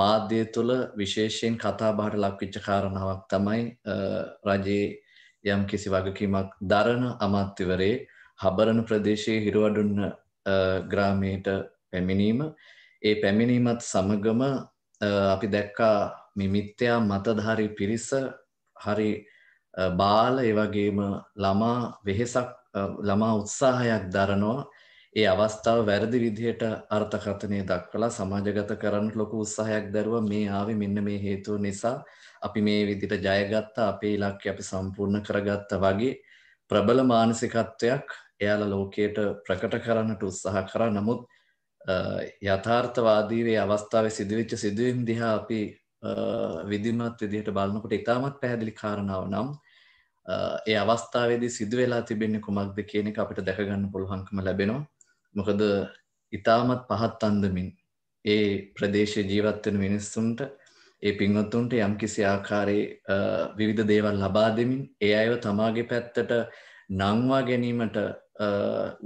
මාධ්‍ය තුළ විශේෂයෙන් කතාබාට ලක්විච්ච කාරණාවක් තමයි රජයේ යම් කිසි වගකීමක් දරණ අමාත්‍යවරේ හබරණ ප්‍රදේශයේ හිරුවඩුන්න ග්‍රාමයට පැමිණීම ඒ පැමිණීමත් සමගම අපි දැක්කා මිමිත්‍යයා මතධාරී පිරිස හරි බාල ඒ වගේම ළමා වෙහෙසක් ළමා උත්සාහයක් දරනවා ඒ අවස්ථාව වැරදි විදිහට අර්ථකථනය දක්වලා සමාජගත කරන්න ලොකු උත්සාහයක් දරුවා මේ ආවේ මෙන්න මේ හේතුව නිසා අපි මේ විදිහට ජයගත්තා අපේ ඉලක්කය අපි සම්පූර්ණ කරගත්තා වගේ ප්‍රබල මානසිකත්වයක් එයාලා ලෝකයට ප්‍රකට කරන්නට උත්සාහ කරා නමුත් යථාර්ථවාදීව ඒ අවස්ථාවේ සිදුවෙච්ච සිදුවීම් දිහා අපි විධිමත් විදිහට බලනකොට ඉතාමත් පැහැදිලි කාරණාව නම් ඒ අවස්ථාවේදී සිදු වෙලා තිබෙන්නේ කුමක්ද කියන එක අපිට දැකගන්න පුළුවන්කම ලැබෙනවා. මොකද ඉතාමත් පහත් අන්දමින් ඒ ප්‍රදේශයේ ජීවත් වෙන මිනිස්සුන්ට ඒ පින්වත්තුන්ට යම්කිසි ආකාරයේ විවිධ දේවල් ලබා දෙමින් ඒ අයව තමාගේ පැත්තට නංවා ගැනීමට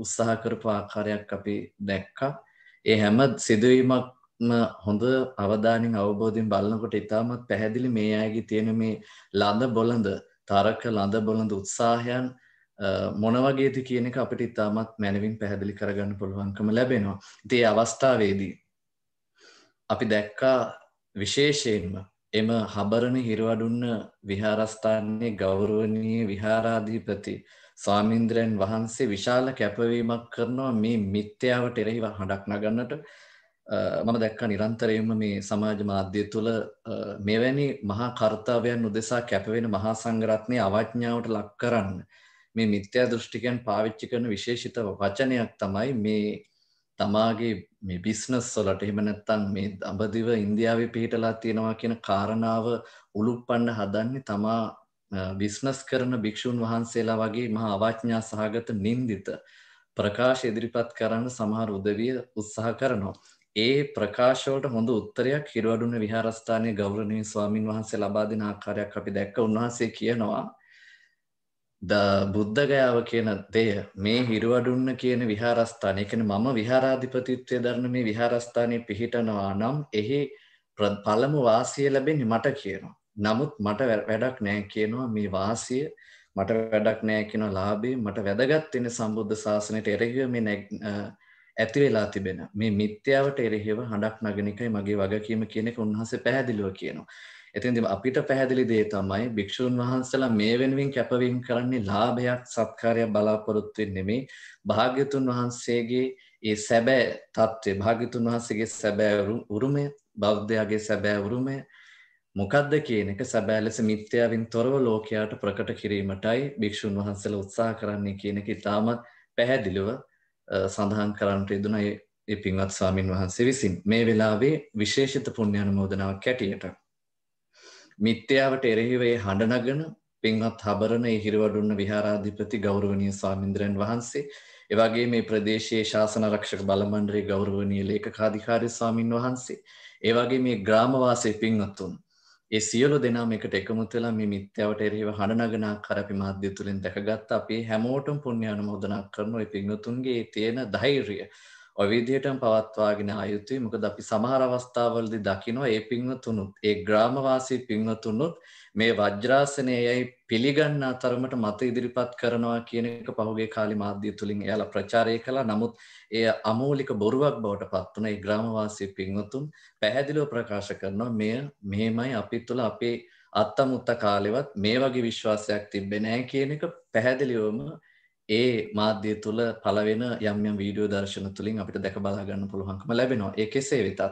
උත්සාහ කරපු ආකාරයක් අපි දැක්කා. ඒ හැම සිදුවීමක්ම හොඳ අවධානයෙන් අවබෝධයෙන් බලනකොට ඉතාමත් පැහැදිලි මේ අයගේ තියෙන මේ ලද බොළඳ තරක ළඳ බොළඳ උත්සාහයන් මොන වගේද කියන එක අපිට ඉතාමත් මැනවින් පැහැදිලි කරගන්න පුළුවන්කම ලැබෙනවා. ඉතින් ඒ අවස්ථාවේදී අපි දැක්කා විශේෂයෙන්ම එම හබරණ හිරවඩුන්න විහාරස්ථානයේ ගෞරවනීය විහාරාධිපති ස්වාමීන්ද්‍රයන් වහන්සේ විශාල කැපවීමක් කරනවා මේ මිත්‍යාවට එරෙහිව හඬක් නගන්නට මම දැක්කා නිරන්තරයෙන්ම මේ සමාජ මාධ්‍ය තුළ මෙවැනි මහා කර්තව්‍යයන් උදෙසා කැපවෙන මහා සංගරත්නය අවඥාවට ලක් කරන්න මේ මිත්‍යා දෘෂ්ටිකයන් පාවිච්චි කරන විශේෂිත වචනයක් තමයි මේ තමාගේ මේ බිස්නස් වලට එහෙම නැත්නම් මේ දඹදිව ඉන්දියාවේ පිහිටලා තියෙනවා කියන කාරණාව උලුප්පන්න හදන්නේ තමා බිස්නස් කරන භික්ෂුන් වහන්සේලා වගේ මහා අවාඥා සහගත නින්දිත ප්‍රකාශ ඉදිරිපත් කරන්න සමහර උදවිය උත්සාහ කරනවා. ඒ ප්‍රකාශවලට හොඳ උත්තරයක් හිරවඩුන විහාරස්ථානයේ ගෞරවනීය ස්වාමින් වහන්සේ ලබා දෙන ආකාරයක් අපි දැක්ක උන්වහන්සේ කියනවා ද බුද්ධගයාව කියන දෙය මේ හිරවඩුන්න කියන විහාරස්ථානය කියන්නේ මම විහාරාධිපතිත්වය දරන මේ විහාරස්ථානයේ පිහිටනවා නම් එහි පළමු වාසිය ලැබෙන්නේ මට කියනවා. නමුත් මට වැඩක් නැහැ කියනවා මේ වාසිය මට වැඩක් නැහැ කියන ලාභේ මට වැදගත් වෙන සම්බුද්ධ ශාසනයට එරෙහිව මේ ඇති වෙලා තිබෙන මේ මිත්‍යාවට එරෙහිව හඬක් නගන එකයි මගේ වගකීම කියන එක උන්වහන්සේ පැහැදිලිව කියනවා. එතෙන්දී අපිට පැහැදිලි දේ තමයි භික්ෂුන් වහන්සලා මේ වෙනුවෙන් කැපවීම කරන්නේ ලාභයක් සත්කාරයක් බලාපොරොත්තු වෙන්නේ නෙමේ. භාග්‍යතුන් වහන්සේගේ ඒ සැබෑ తත්වේ භාග්‍යතුන් වහන්සේගේ සැබෑ උරුමය බෞද්ධයාගේ සැබෑ උරුමය මොකක්ද කියන එක සැබෑ ලෙස මිත්‍යාවෙන් තොරව ලෝකයාට ප්‍රකට කිරීමටයි භික්ෂුන් වහන්සේලා උත්සාහ කරන්නේ කියන එක ඉතාමත් පැහැදිලිව සඳහන් කරන්නට ඉදුන ඒ පින්වත් ස්වාමින් වහන්සේ විසින් මේ වෙලාවේ විශේෂිත පුණ්‍යානුමෝදනාවක් කැටියට මිත්‍යාවට එරෙහිව ඒ හඬනගෙන පින්වත් හබරණ ඒ හිරවඩුන්න විහාරාධිපති ගෞරවනීය ස්වාමින්ද්‍රයන් වහන්සේ එවගේ මේ ප්‍රදේශයේ ශාසන රක්ෂක බලමණ්ඩලයේ ගෞරවනීය ලේකකාධිකාරී ස්වාමින් වහන්සේ එවගේ මේ ග්‍රාමවාසී පින්වත්තුන් ඒ සියලු දෙනාම එකට එකමුතු වෙලා මේ මිත්‍යාවට එරෙහිව හඬනගෙන කරපි මාධ්‍ය තුලින් දැකගත්ත අපි හැමෝටම පුණ්‍ය අනුමෝදනා කරන ওই පින්වතුන්ගේ තියෙන ධෛර්යය ඔය විදිහටම පවත්වාගෙන ආයුතුයි මොකද අපි සමහර අවස්ථාවලදී දකිනවා ඒ පින්වතුනුත් ඒ ග්‍රාමවාසී පින්වතුනුත් මේ වජ්‍රාසනයයි පිළිගන්නා තරමට මත ඉදිරිපත් කරනවා කියන එක පහුගේ කාලි මාධ්‍ය තුළින් එයාලා ප්‍රචාරය කළා නමුත් එය අමූලික බොරුවක් බවට පත් වුණ ඒ ග්‍රාමවාසී පින්වතුන් පැහැදිලිව ප්‍රකාශ කරනවා මෙය මෙහෙමයි අපි තුළ අපේ අත්තමුත්ත කාලෙවත් මේ වගේ විශ්වාසයක් තිබ්බේ නැහැ කියන එක පැහැදිලිවම ඒ මාධ්‍ය තුළ පළවෙන යම් යම් වීඩියෝ දර්ශන තුලින් අපිට දැක බලා ගන්න පුළුවන්කම ලැබෙනවා. ඒ කෙසේ වෙතත්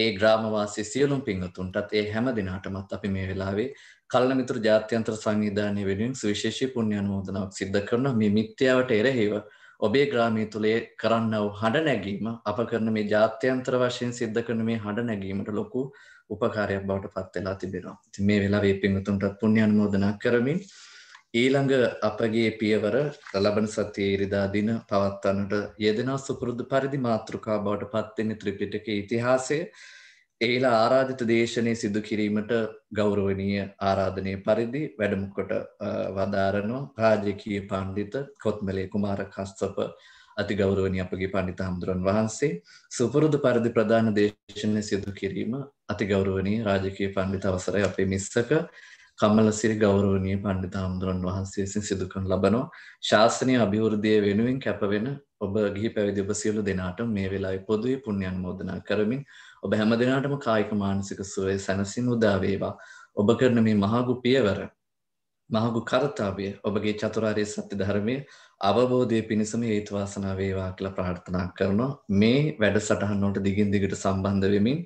ඒ ග්‍රාමවාසී සියලුම පින්වතුන්ටත් ඒ හැම දිනාටමත් අපි මේ වෙලාවේ කල්ලමිතුරු ජාත්‍යන්තර සංවිධානය වෙනුවෙන් සුවිශේෂී පුණ්‍ය අනුමෝදනාවක් සිද්ධ කරන මේ මිත්‍යාවට එරෙහිව ඔබේ ග්‍රාමය තුළේ කරන්නව හඬ නැගීම අප කරන මේ ජාත්‍යන්තර වශයෙන් සිද්ධ කරන මේ හඬ නැගීමට ලොකු උපකාරයක් බවට පත් වෙලා තිබෙනවා. ඉතින් මේ වෙලාවේ පින්වතුන්ටත් පුණ්‍ය අනුමෝදනා කරමින් ඊළඟ අපගේ පියවර ලබන සතියේ ඉරිදා දින පවත්වන්නට යෙදෙන සුපුරුදු පරිදි මාතෘකා බවට පත් වෙන ත්‍රිපිටකයේ ඉතිහාසය ඒලා ආරාධිත දේශනය සිදු කිරීමට ගෞරවනීය ආරාධනය පරිදි වැඩමකොට වදාරනවා රාජකීය පණ්ඩිත කොත්මලේ කුමාර කස්සප අති ගෞරවනීය අපගේ පණ්ඩිත හඳුරන් වහන්සේ සුපුරුදු පරිදි ප්‍රධාන දේශනය සිදු කිරීම අති ගෞරවනීය රාජකීය පණ්ඩිත අවසරයි අපේ මිස්සක කමලසිරි ගෞරවනීය පණ්ඩිත හඳුරන් වහන්සේ විසින් සිදු කරන ලබනවා ශාසනීය අභිවෘද්ධිය වෙනුවෙන් කැපවෙන ඔබ ගිහි පැවිදි ඔබ සියලු දෙනාට මේ වෙලාවේ පොදුවේ පුණ්‍ය අනුමෝදනා කරමින් ඔබ හැම දෙනාටම කායික මානසික සුවය සැනසින් උදාවේවා ඔබ කරන මේ මහගු පියවර මහගු කරතාවය ඔබගේ චතුරාර්ය සත්‍ය ධර්මය අවබෝධය පිණිසම හේතුවාසනා වේවා කියලා ප්‍රාර්ථනා කරනවා මේ වැඩසටහන් වලට දිගින් දිගට සම්බන්ධ වෙමින්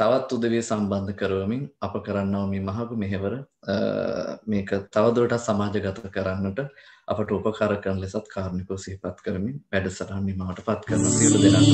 තවත් උදවිය සම්බන්ධ කරවමින් අප කරන්නව මේ මහගු මෙහෙවර මේක තවදුරට සමාජගත කරන්නට අපට උපකාර කරන ලෙසත් කාරණිකෝ සිහිපත් කරමින් වැඩසටහන් නිමාවට පත් කරන සියලු දෙනාට